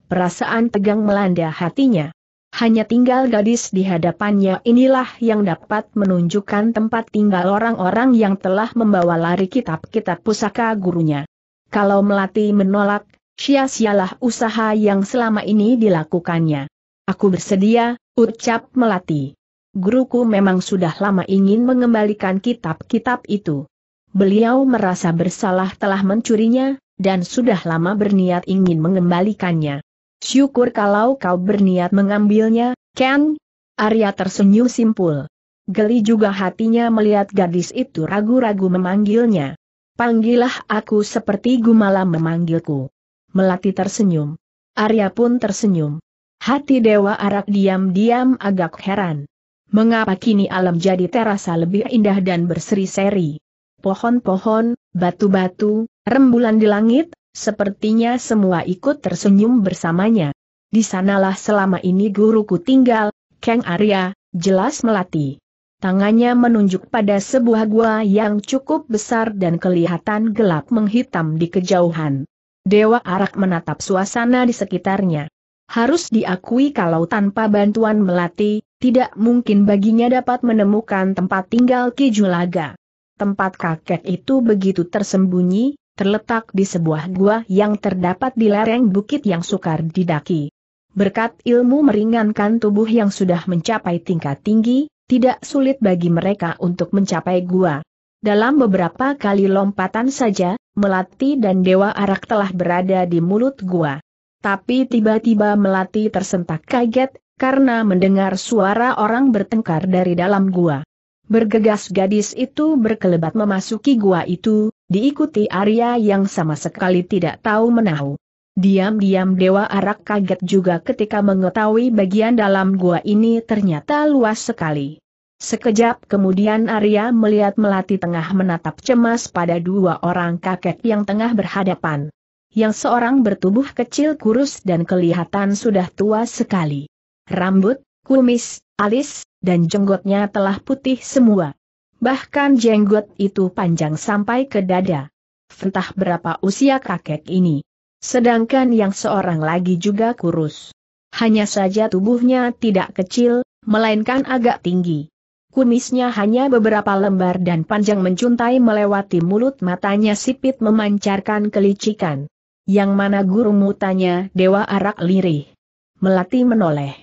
perasaan tegang melanda hatinya. Hanya tinggal gadis di hadapannya inilah yang dapat menunjukkan tempat tinggal orang-orang yang telah membawa lari kitab-kitab pusaka gurunya. Kalau Melati menolak, sia-sialah usaha yang selama ini dilakukannya. Aku bersedia, ucap Melati. Guruku memang sudah lama ingin mengembalikan kitab-kitab itu. Beliau merasa bersalah telah mencurinya, dan sudah lama berniat ingin mengembalikannya. Syukur kalau kau berniat mengambilnya, Ken. Arya tersenyum simpul. Geli juga hatinya melihat gadis itu ragu-ragu memanggilnya. Panggillah aku seperti gumala memanggilku. Melati tersenyum. Arya pun tersenyum. Hati Dewa Arak diam-diam agak heran. Mengapa kini alam jadi terasa lebih indah dan berseri-seri? Pohon-pohon, batu-batu, rembulan di langit, Sepertinya semua ikut tersenyum bersamanya. Di sanalah selama ini guruku tinggal, Kang Arya, jelas melati. Tangannya menunjuk pada sebuah gua yang cukup besar dan kelihatan gelap menghitam di kejauhan. Dewa Arak menatap suasana di sekitarnya. Harus diakui kalau tanpa bantuan melati, tidak mungkin baginya dapat menemukan tempat tinggal Kijulaga. Tempat kakek itu begitu tersembunyi, terletak di sebuah gua yang terdapat di lereng bukit yang sukar didaki. Berkat ilmu meringankan tubuh yang sudah mencapai tingkat tinggi, tidak sulit bagi mereka untuk mencapai gua. Dalam beberapa kali lompatan saja, Melati dan Dewa Arak telah berada di mulut gua. Tapi tiba-tiba Melati tersentak kaget, karena mendengar suara orang bertengkar dari dalam gua. Bergegas gadis itu berkelebat memasuki gua itu, diikuti Arya yang sama sekali tidak tahu menahu. Diam-diam Dewa Arak kaget juga ketika mengetahui bagian dalam gua ini ternyata luas sekali. Sekejap kemudian Arya melihat Melati tengah menatap cemas pada dua orang kakek yang tengah berhadapan. Yang seorang bertubuh kecil kurus dan kelihatan sudah tua sekali. Rambut, kumis, alis, dan jenggotnya telah putih semua. Bahkan jenggot itu panjang sampai ke dada. Entah berapa usia kakek ini. Sedangkan yang seorang lagi juga kurus. Hanya saja tubuhnya tidak kecil, melainkan agak tinggi. Kumisnya hanya beberapa lembar dan panjang mencuntai melewati mulut matanya sipit memancarkan kelicikan. Yang mana guru mutanya Dewa Arak Lirih. Melati menoleh.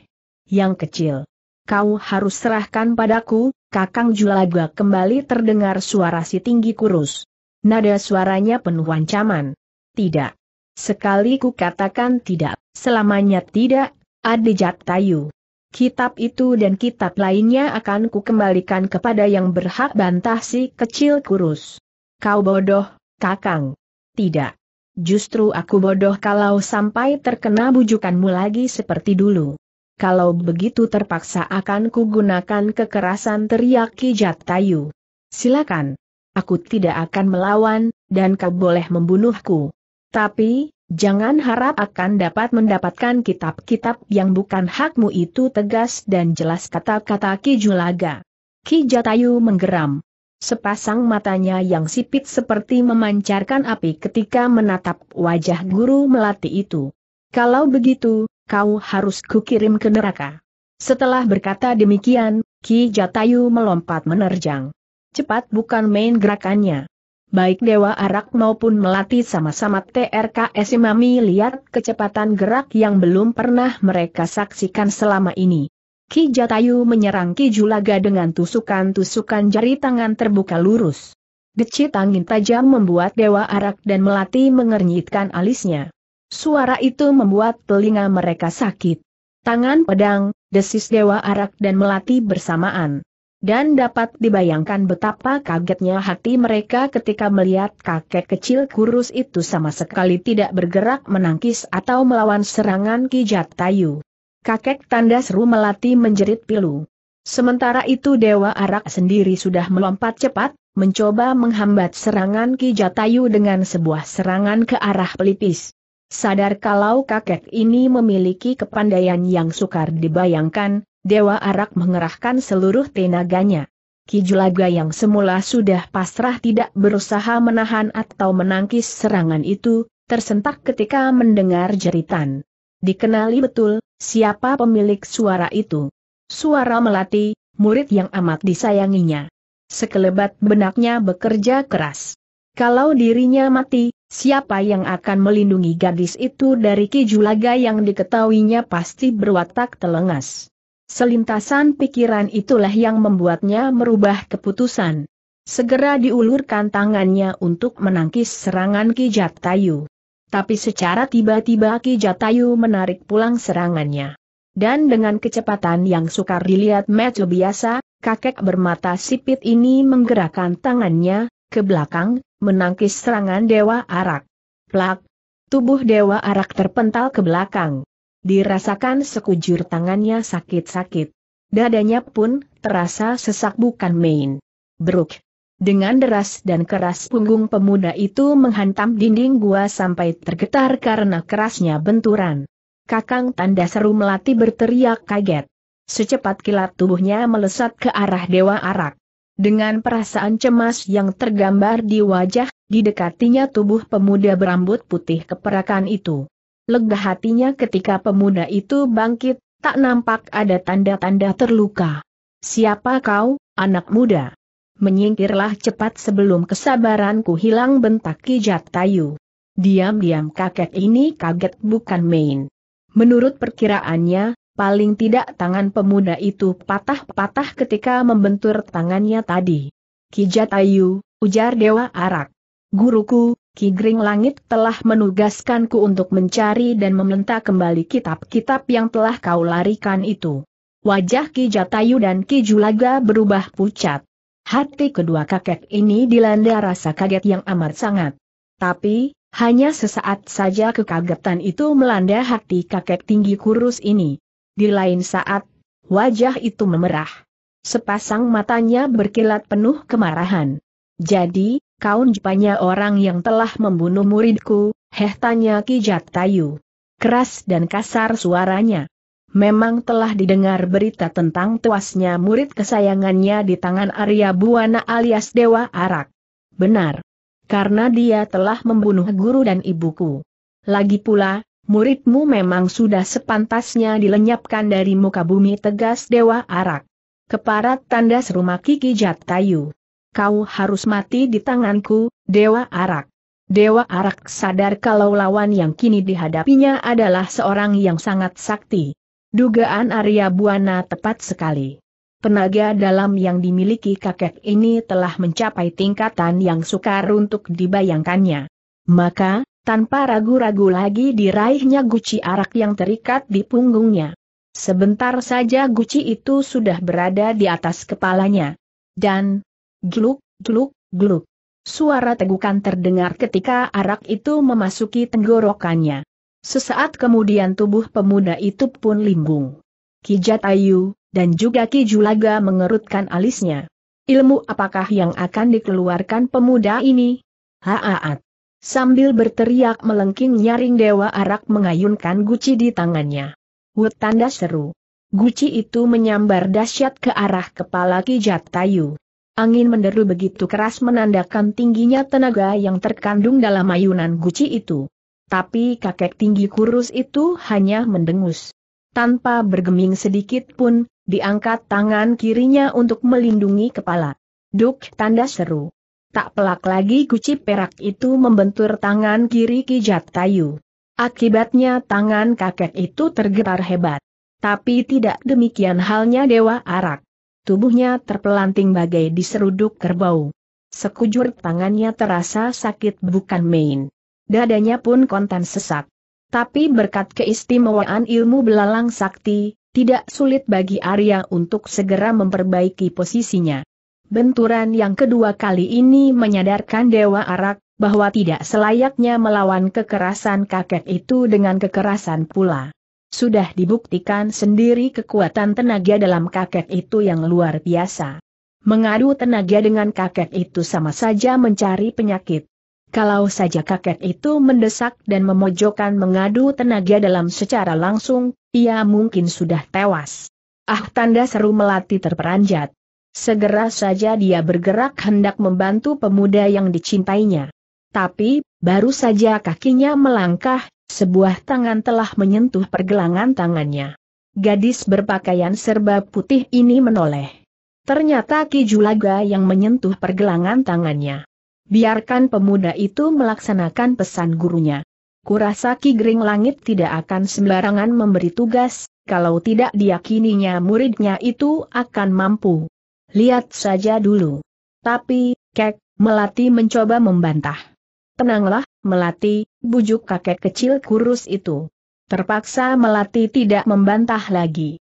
Yang kecil. Kau harus serahkan padaku, Kakang Julaga kembali terdengar suara si tinggi kurus. Nada suaranya penuh ancaman. Tidak. Sekali ku katakan tidak, selamanya tidak, Adijat Tayu. Kitab itu dan kitab lainnya akan ku kembalikan kepada yang berhak bantah si kecil kurus. Kau bodoh, kakang. Tidak. Justru aku bodoh kalau sampai terkena bujukanmu lagi seperti dulu kalau begitu terpaksa akan kugunakan kekerasan teriak Kijat Tayu. Silakan. Aku tidak akan melawan, dan kau boleh membunuhku. Tapi, jangan harap akan dapat mendapatkan kitab-kitab yang bukan hakmu itu tegas dan jelas kata-kata Kijulaga. Kijatayu menggeram. Sepasang matanya yang sipit seperti memancarkan api ketika menatap wajah guru melati itu. Kalau begitu, kau harus kukirim ke neraka. Setelah berkata demikian, Ki Jatayu melompat menerjang. Cepat bukan main gerakannya. Baik Dewa Arak maupun Melati sama-sama TRKS Mami lihat kecepatan gerak yang belum pernah mereka saksikan selama ini. Ki Jatayu menyerang Ki Julaga dengan tusukan-tusukan jari tangan terbuka lurus. Decit angin tajam membuat Dewa Arak dan Melati mengernyitkan alisnya. Suara itu membuat telinga mereka sakit. Tangan pedang, desis Dewa Arak dan Melati bersamaan. Dan dapat dibayangkan betapa kagetnya hati mereka ketika melihat kakek kecil kurus itu sama sekali tidak bergerak menangkis atau melawan serangan Kijat Tayu. Kakek tanda seru Melati menjerit pilu. Sementara itu Dewa Arak sendiri sudah melompat cepat, mencoba menghambat serangan Kijatayu dengan sebuah serangan ke arah pelipis. Sadar kalau kakek ini memiliki kepandaian yang sukar dibayangkan, Dewa Arak mengerahkan seluruh tenaganya. Kijulaga yang semula sudah pasrah tidak berusaha menahan atau menangkis serangan itu, tersentak ketika mendengar jeritan. Dikenali betul, siapa pemilik suara itu. Suara melati, murid yang amat disayanginya. Sekelebat benaknya bekerja keras. Kalau dirinya mati, Siapa yang akan melindungi gadis itu dari Kijulaga yang diketahuinya pasti berwatak telengas. Selintasan pikiran itulah yang membuatnya merubah keputusan. Segera diulurkan tangannya untuk menangkis serangan Ki Jatayu. Tapi secara tiba-tiba Ki Jatayu menarik pulang serangannya. Dan dengan kecepatan yang sukar dilihat match biasa, kakek bermata sipit ini menggerakkan tangannya, ke belakang, menangkis serangan Dewa Arak. Plak! Tubuh Dewa Arak terpental ke belakang. Dirasakan sekujur tangannya sakit-sakit. Dadanya pun terasa sesak bukan main. Bruk! Dengan deras dan keras punggung pemuda itu menghantam dinding gua sampai tergetar karena kerasnya benturan. Kakang Tanda Seru Melati berteriak kaget. Secepat kilat tubuhnya melesat ke arah Dewa Arak. Dengan perasaan cemas yang tergambar di wajah, didekatinya tubuh pemuda berambut putih keperakan itu. Lega hatinya ketika pemuda itu bangkit, tak nampak ada tanda-tanda terluka. Siapa kau, anak muda? Menyingkirlah cepat sebelum kesabaranku hilang bentak Kijat Tayu. Diam-diam kakek ini kaget bukan main. Menurut perkiraannya, paling tidak tangan pemuda itu patah-patah ketika membentur tangannya tadi. Kijatayu, ujar Dewa Arak. Guruku, Ki Gering Langit telah menugaskanku untuk mencari dan meminta kembali kitab-kitab yang telah kau larikan itu. Wajah Ki Jatayu dan Ki Julaga berubah pucat. Hati kedua kakek ini dilanda rasa kaget yang amat sangat. Tapi, hanya sesaat saja kekagetan itu melanda hati kakek tinggi kurus ini. Di lain saat, wajah itu memerah. Sepasang matanya berkilat penuh kemarahan. Jadi, kau jepanya orang yang telah membunuh muridku, heh tanya Kijat Tayu. Keras dan kasar suaranya. Memang telah didengar berita tentang tuasnya murid kesayangannya di tangan Arya Buana alias Dewa Arak. Benar. Karena dia telah membunuh guru dan ibuku. Lagi pula, muridmu memang sudah sepantasnya dilenyapkan dari muka bumi tegas Dewa Arak. Keparat tanda serumah Kiki kayu. Kau harus mati di tanganku, Dewa Arak. Dewa Arak sadar kalau lawan yang kini dihadapinya adalah seorang yang sangat sakti. Dugaan Arya Buana tepat sekali. Penaga dalam yang dimiliki kakek ini telah mencapai tingkatan yang sukar untuk dibayangkannya. Maka, tanpa ragu-ragu lagi diraihnya guci arak yang terikat di punggungnya. Sebentar saja guci itu sudah berada di atas kepalanya. Dan, gluk, gluk, gluk. Suara tegukan terdengar ketika arak itu memasuki tenggorokannya. Sesaat kemudian tubuh pemuda itu pun limbung. Kijat Ayu, dan juga Kijulaga mengerutkan alisnya. Ilmu apakah yang akan dikeluarkan pemuda ini? Haaat. Sambil berteriak melengking nyaring Dewa Arak mengayunkan guci di tangannya. Wut tanda seru. Guci itu menyambar dahsyat ke arah kepala kijat tayu. Angin menderu begitu keras menandakan tingginya tenaga yang terkandung dalam ayunan guci itu. Tapi kakek tinggi kurus itu hanya mendengus. Tanpa bergeming sedikit pun, diangkat tangan kirinya untuk melindungi kepala. Duk tanda seru. Tak pelak lagi guci perak itu membentur tangan kiri Kijat Tayu. Akibatnya tangan kakek itu tergetar hebat. Tapi tidak demikian halnya Dewa Arak. Tubuhnya terpelanting bagai diseruduk kerbau. Sekujur tangannya terasa sakit bukan main. Dadanya pun kontan sesak. Tapi berkat keistimewaan ilmu belalang sakti, tidak sulit bagi Arya untuk segera memperbaiki posisinya. Benturan yang kedua kali ini menyadarkan Dewa Arak, bahwa tidak selayaknya melawan kekerasan kakek itu dengan kekerasan pula. Sudah dibuktikan sendiri kekuatan tenaga dalam kakek itu yang luar biasa. Mengadu tenaga dengan kakek itu sama saja mencari penyakit. Kalau saja kakek itu mendesak dan memojokkan mengadu tenaga dalam secara langsung, ia mungkin sudah tewas. Ah tanda seru melati terperanjat. Segera saja dia bergerak hendak membantu pemuda yang dicintainya. Tapi, baru saja kakinya melangkah, sebuah tangan telah menyentuh pergelangan tangannya. Gadis berpakaian serba putih ini menoleh. Ternyata Ki Julaga yang menyentuh pergelangan tangannya. Biarkan pemuda itu melaksanakan pesan gurunya. Kurasa Ki Gering Langit tidak akan sembarangan memberi tugas, kalau tidak diyakininya muridnya itu akan mampu lihat saja dulu. Tapi, kek, Melati mencoba membantah. Tenanglah, Melati, bujuk kakek kecil kurus itu. Terpaksa Melati tidak membantah lagi.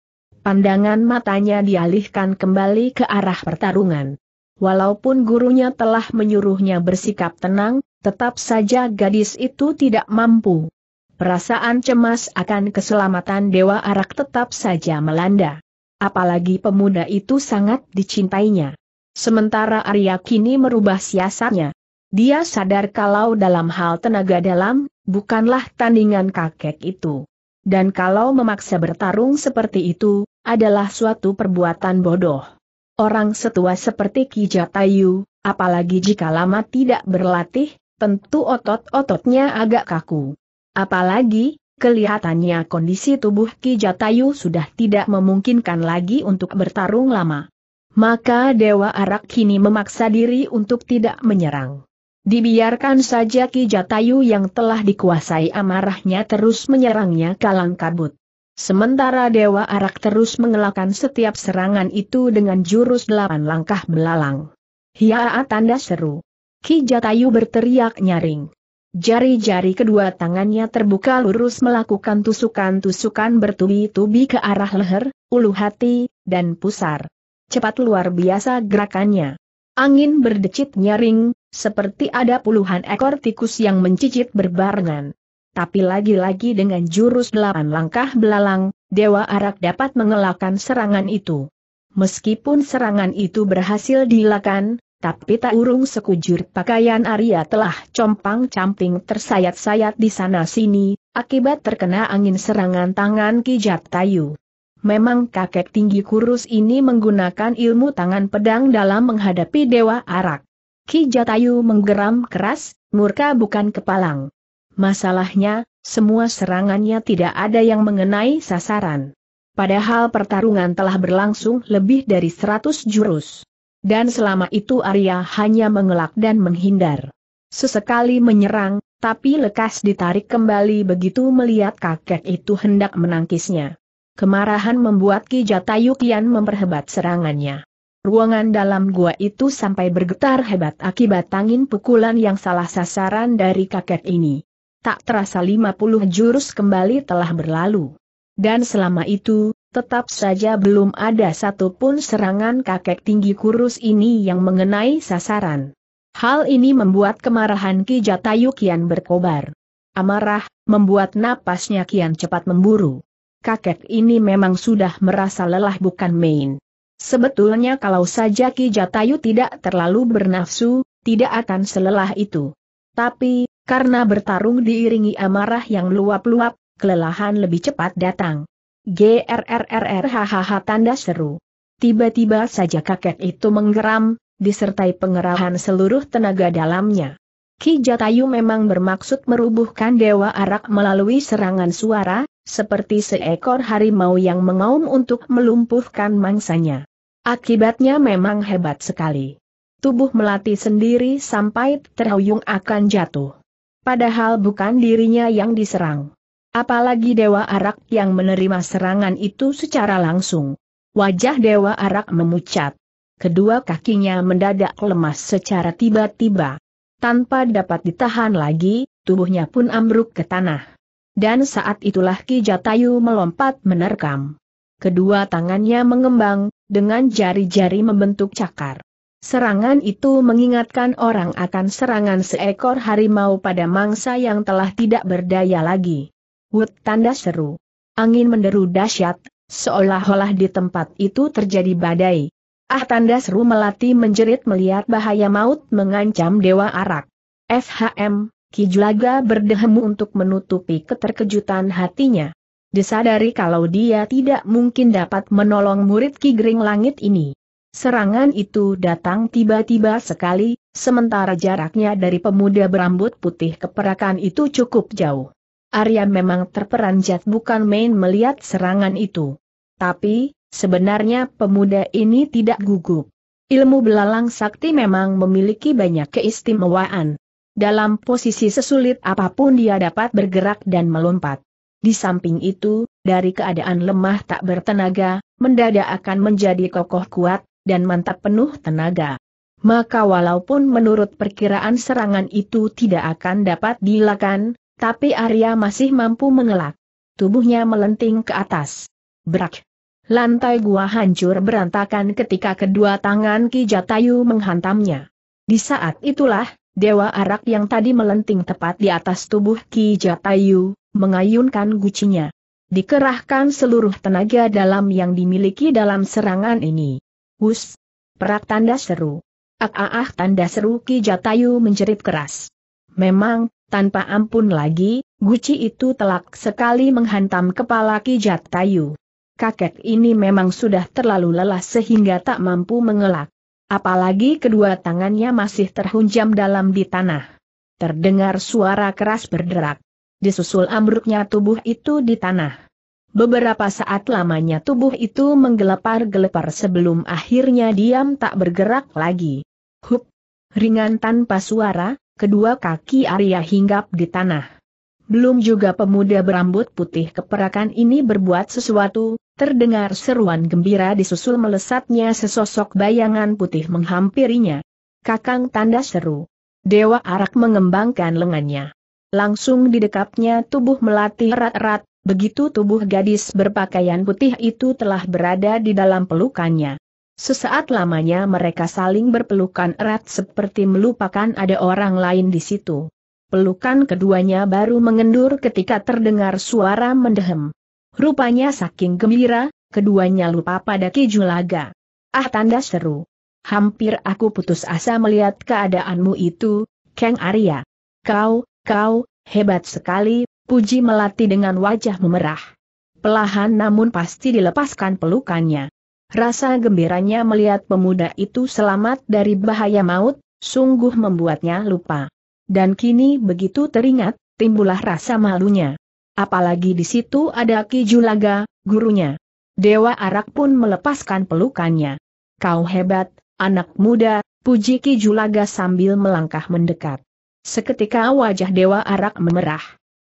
Pandangan matanya dialihkan kembali ke arah pertarungan. Walaupun gurunya telah menyuruhnya bersikap tenang, tetap saja gadis itu tidak mampu. Perasaan cemas akan keselamatan Dewa Arak tetap saja melanda. Apalagi pemuda itu sangat dicintainya. Sementara Arya kini merubah siasatnya. Dia sadar kalau dalam hal tenaga dalam, bukanlah tandingan kakek itu. Dan kalau memaksa bertarung seperti itu, adalah suatu perbuatan bodoh. Orang setua seperti Kijatayu, apalagi jika lama tidak berlatih, tentu otot-ototnya agak kaku. Apalagi, Kelihatannya kondisi tubuh Ki Jatayu sudah tidak memungkinkan lagi untuk bertarung lama. Maka Dewa Arak kini memaksa diri untuk tidak menyerang. Dibiarkan saja Ki Jatayu yang telah dikuasai amarahnya terus menyerangnya kalang kabut. Sementara Dewa Arak terus mengelakkan setiap serangan itu dengan jurus delapan langkah belalang. Hiaa tanda seru. Ki Jatayu berteriak nyaring. Jari-jari kedua tangannya terbuka lurus melakukan tusukan-tusukan bertubi-tubi ke arah leher, ulu hati, dan pusar. Cepat luar biasa gerakannya. Angin berdecit nyaring, seperti ada puluhan ekor tikus yang mencicit berbarengan. Tapi lagi-lagi dengan jurus delapan langkah belalang, Dewa Arak dapat mengelakkan serangan itu. Meskipun serangan itu berhasil dilakukan, tapi tak urung sekujur pakaian Arya telah compang-camping tersayat-sayat di sana-sini, akibat terkena angin serangan tangan Kijat Tayu. Memang kakek tinggi kurus ini menggunakan ilmu tangan pedang dalam menghadapi Dewa Arak. Kijatayu menggeram keras, murka bukan kepalang. Masalahnya, semua serangannya tidak ada yang mengenai sasaran. Padahal pertarungan telah berlangsung lebih dari 100 jurus. Dan selama itu Arya hanya mengelak dan menghindar. Sesekali menyerang, tapi lekas ditarik kembali begitu melihat kakek itu hendak menangkisnya. Kemarahan membuat Ki Jatayu kian memperhebat serangannya. Ruangan dalam gua itu sampai bergetar hebat akibat angin pukulan yang salah sasaran dari kakek ini. Tak terasa 50 jurus kembali telah berlalu. Dan selama itu, tetap saja belum ada satupun serangan kakek tinggi kurus ini yang mengenai sasaran. Hal ini membuat kemarahan Ki Jatayu kian berkobar. Amarah, membuat napasnya kian cepat memburu. Kakek ini memang sudah merasa lelah bukan main. Sebetulnya kalau saja Ki Jatayu tidak terlalu bernafsu, tidak akan selelah itu. Tapi, karena bertarung diiringi amarah yang luap-luap, kelelahan lebih cepat datang hahaha tanda seru. Tiba-tiba saja kakek itu menggeram, disertai pengerahan seluruh tenaga dalamnya. Ki Jatayu memang bermaksud merubuhkan Dewa Arak melalui serangan suara, seperti seekor harimau yang mengaum untuk melumpuhkan mangsanya. Akibatnya memang hebat sekali. Tubuh melati sendiri sampai terhuyung akan jatuh. Padahal bukan dirinya yang diserang. Apalagi Dewa Arak yang menerima serangan itu secara langsung. Wajah Dewa Arak memucat. Kedua kakinya mendadak lemas secara tiba-tiba. Tanpa dapat ditahan lagi, tubuhnya pun ambruk ke tanah. Dan saat itulah Ki Jatayu melompat menerkam. Kedua tangannya mengembang, dengan jari-jari membentuk cakar. Serangan itu mengingatkan orang akan serangan seekor harimau pada mangsa yang telah tidak berdaya lagi. Wut tanda seru. Angin menderu dahsyat, seolah-olah di tempat itu terjadi badai. Ah tanda seru melati menjerit melihat bahaya maut mengancam Dewa Arak. SHM, Kijulaga berdehemu untuk menutupi keterkejutan hatinya. Disadari kalau dia tidak mungkin dapat menolong murid Ki Gering Langit ini. Serangan itu datang tiba-tiba sekali, sementara jaraknya dari pemuda berambut putih keperakan itu cukup jauh. Arya memang terperanjat bukan main melihat serangan itu. Tapi, sebenarnya pemuda ini tidak gugup. Ilmu belalang sakti memang memiliki banyak keistimewaan. Dalam posisi sesulit apapun dia dapat bergerak dan melompat. Di samping itu, dari keadaan lemah tak bertenaga, mendadak akan menjadi kokoh kuat, dan mantap penuh tenaga. Maka walaupun menurut perkiraan serangan itu tidak akan dapat dilakukan, tapi Arya masih mampu mengelak. Tubuhnya melenting ke atas. Berak. Lantai gua hancur berantakan ketika kedua tangan Ki Jatayu menghantamnya. Di saat itulah, Dewa Arak yang tadi melenting tepat di atas tubuh Ki Jatayu, mengayunkan gucinya. Dikerahkan seluruh tenaga dalam yang dimiliki dalam serangan ini. Hus! Perak tanda seru. ak ah, ah ah tanda seru Ki Jatayu menjerit keras. Memang, tanpa ampun lagi, guci itu telak sekali menghantam kepala Kijat Tayu. Kakek ini memang sudah terlalu lelah sehingga tak mampu mengelak. Apalagi kedua tangannya masih terhunjam dalam di tanah. Terdengar suara keras berderak. Disusul ambruknya tubuh itu di tanah. Beberapa saat lamanya tubuh itu menggelepar-gelepar sebelum akhirnya diam tak bergerak lagi. Hup! Ringan tanpa suara, kedua kaki Arya hinggap di tanah. Belum juga pemuda berambut putih keperakan ini berbuat sesuatu, terdengar seruan gembira disusul melesatnya sesosok bayangan putih menghampirinya. Kakang tanda seru. Dewa Arak mengembangkan lengannya. Langsung di dekapnya tubuh melati erat-erat, begitu tubuh gadis berpakaian putih itu telah berada di dalam pelukannya. Sesaat lamanya mereka saling berpelukan erat seperti melupakan ada orang lain di situ. Pelukan keduanya baru mengendur ketika terdengar suara mendehem. Rupanya saking gembira, keduanya lupa pada Kijulaga. Ah tanda seru. Hampir aku putus asa melihat keadaanmu itu, Kang Arya. Kau, kau, hebat sekali, puji melati dengan wajah memerah. Pelahan namun pasti dilepaskan pelukannya. Rasa gembiranya melihat pemuda itu selamat dari bahaya maut, sungguh membuatnya lupa. Dan kini begitu teringat, timbullah rasa malunya. Apalagi di situ ada Ki Julaga, gurunya. Dewa Arak pun melepaskan pelukannya. Kau hebat, anak muda, puji Ki Julaga sambil melangkah mendekat. Seketika wajah Dewa Arak memerah.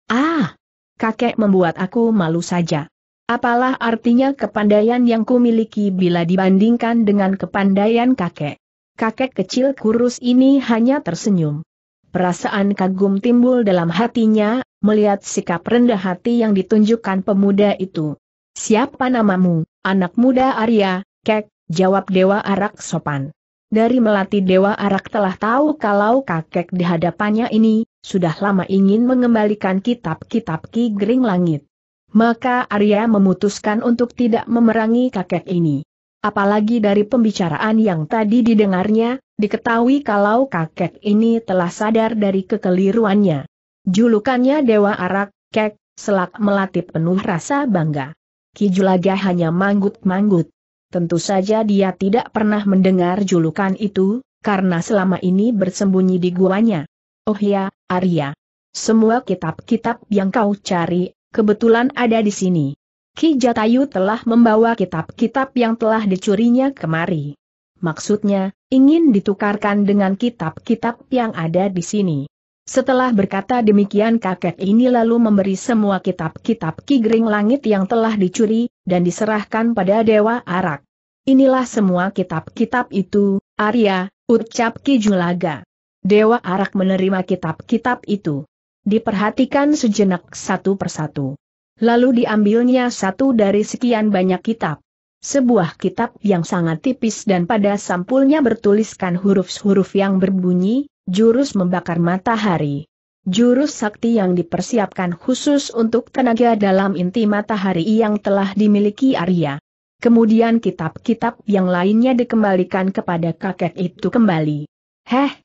Ah! Kakek membuat aku malu saja. Apalah artinya kepandaian yang kumiliki bila dibandingkan dengan kepandaian kakek? Kakek kecil kurus ini hanya tersenyum. Perasaan kagum timbul dalam hatinya, melihat sikap rendah hati yang ditunjukkan pemuda itu. Siapa namamu, anak muda Arya, kek, jawab Dewa Arak sopan. Dari melati Dewa Arak telah tahu kalau kakek di hadapannya ini, sudah lama ingin mengembalikan kitab-kitab Ki Gering Langit maka Arya memutuskan untuk tidak memerangi kakek ini. Apalagi dari pembicaraan yang tadi didengarnya, diketahui kalau kakek ini telah sadar dari kekeliruannya. Julukannya Dewa Arak, Kek, selak melatih penuh rasa bangga. Kijulaga hanya manggut-manggut. Tentu saja dia tidak pernah mendengar julukan itu, karena selama ini bersembunyi di guanya. Oh ya, Arya. Semua kitab-kitab yang kau cari kebetulan ada di sini. Ki Jatayu telah membawa kitab-kitab yang telah dicurinya kemari. Maksudnya, ingin ditukarkan dengan kitab-kitab yang ada di sini. Setelah berkata demikian kakek ini lalu memberi semua kitab-kitab Ki Gering Langit yang telah dicuri, dan diserahkan pada Dewa Arak. Inilah semua kitab-kitab itu, Arya, ucap Ki Julaga. Dewa Arak menerima kitab-kitab itu diperhatikan sejenak satu persatu. Lalu diambilnya satu dari sekian banyak kitab. Sebuah kitab yang sangat tipis dan pada sampulnya bertuliskan huruf-huruf yang berbunyi, jurus membakar matahari. Jurus sakti yang dipersiapkan khusus untuk tenaga dalam inti matahari yang telah dimiliki Arya. Kemudian kitab-kitab yang lainnya dikembalikan kepada kakek itu kembali. Heh,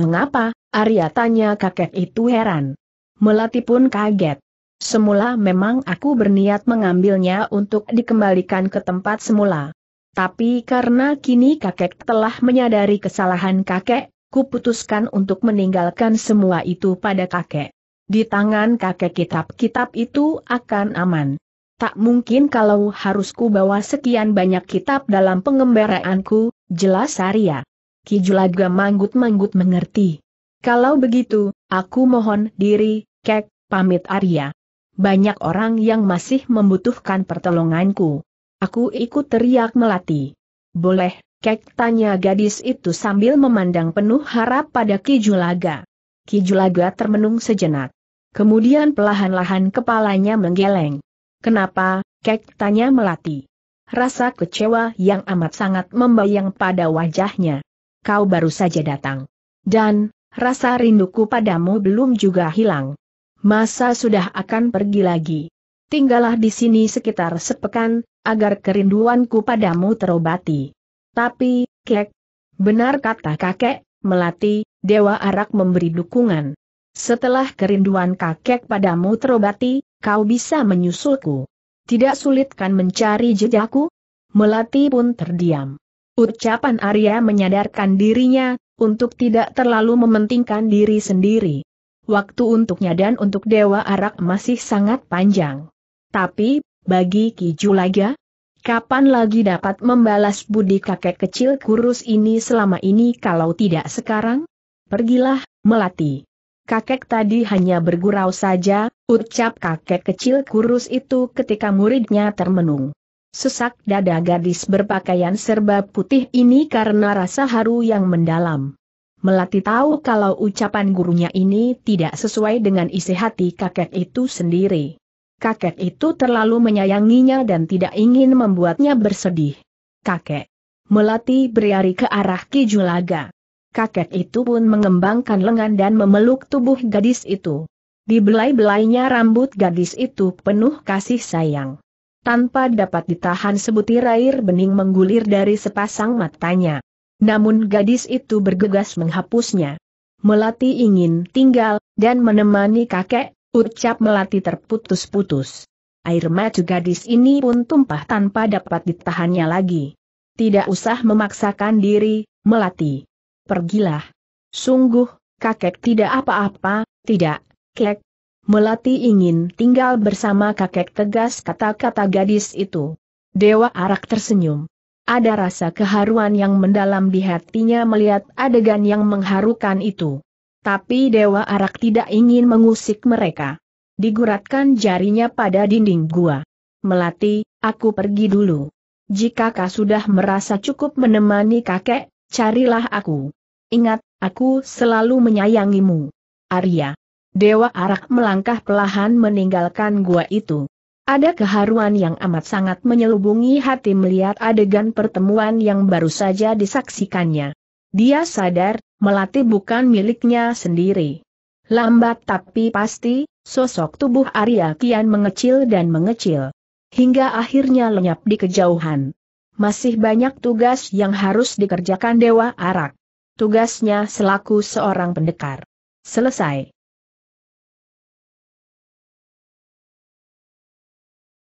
mengapa? Arya tanya kakek itu heran. Melati pun kaget. Semula memang aku berniat mengambilnya untuk dikembalikan ke tempat semula. Tapi karena kini kakek telah menyadari kesalahan kakek, kuputuskan untuk meninggalkan semua itu pada kakek. Di tangan kakek kitab-kitab itu akan aman. Tak mungkin kalau harus ku bawa sekian banyak kitab dalam pengembaraanku, jelas Arya. Kijulaga manggut-manggut mengerti. Kalau begitu, aku mohon diri, kek, pamit Arya. Banyak orang yang masih membutuhkan pertolonganku. Aku ikut teriak melati. Boleh, kek tanya gadis itu sambil memandang penuh harap pada Kijulaga. Kijulaga termenung sejenak. Kemudian pelahan-lahan kepalanya menggeleng. Kenapa, kek tanya melati. Rasa kecewa yang amat sangat membayang pada wajahnya. Kau baru saja datang. Dan, rasa rinduku padamu belum juga hilang. Masa sudah akan pergi lagi. Tinggallah di sini sekitar sepekan, agar kerinduanku padamu terobati. Tapi, kek, benar kata kakek, melati, Dewa Arak memberi dukungan. Setelah kerinduan kakek padamu terobati, kau bisa menyusulku. Tidak sulit kan mencari jejakku? Melati pun terdiam. Ucapan Arya menyadarkan dirinya, untuk tidak terlalu mementingkan diri sendiri. Waktu untuknya dan untuk Dewa Arak masih sangat panjang. Tapi, bagi Ki Julaga, kapan lagi dapat membalas budi kakek kecil kurus ini selama ini kalau tidak sekarang? Pergilah, Melati. Kakek tadi hanya bergurau saja, ucap kakek kecil kurus itu ketika muridnya termenung sesak dada gadis berpakaian serba putih ini karena rasa haru yang mendalam. Melati tahu kalau ucapan gurunya ini tidak sesuai dengan isi hati kakek itu sendiri. Kakek itu terlalu menyayanginya dan tidak ingin membuatnya bersedih. Kakek. Melati beriari ke arah Kijulaga. Kakek itu pun mengembangkan lengan dan memeluk tubuh gadis itu. Di belai-belainya rambut gadis itu penuh kasih sayang. Tanpa dapat ditahan sebutir air bening menggulir dari sepasang matanya. Namun gadis itu bergegas menghapusnya. Melati ingin tinggal, dan menemani kakek, ucap Melati terputus-putus. Air mata gadis ini pun tumpah tanpa dapat ditahannya lagi. Tidak usah memaksakan diri, Melati. Pergilah. Sungguh, kakek tidak apa-apa, tidak, kek, Melati ingin tinggal bersama kakek tegas kata-kata gadis itu. Dewa Arak tersenyum. Ada rasa keharuan yang mendalam di hatinya melihat adegan yang mengharukan itu. Tapi Dewa Arak tidak ingin mengusik mereka. Diguratkan jarinya pada dinding gua. Melati, aku pergi dulu. Jika kau sudah merasa cukup menemani kakek, carilah aku. Ingat, aku selalu menyayangimu. Arya. Dewa Arak melangkah perlahan meninggalkan gua itu. Ada keharuan yang amat sangat menyelubungi hati melihat adegan pertemuan yang baru saja disaksikannya. Dia sadar, melati bukan miliknya sendiri. Lambat tapi pasti, sosok tubuh Arya kian mengecil dan mengecil. Hingga akhirnya lenyap di kejauhan. Masih banyak tugas yang harus dikerjakan Dewa Arak. Tugasnya selaku seorang pendekar. Selesai.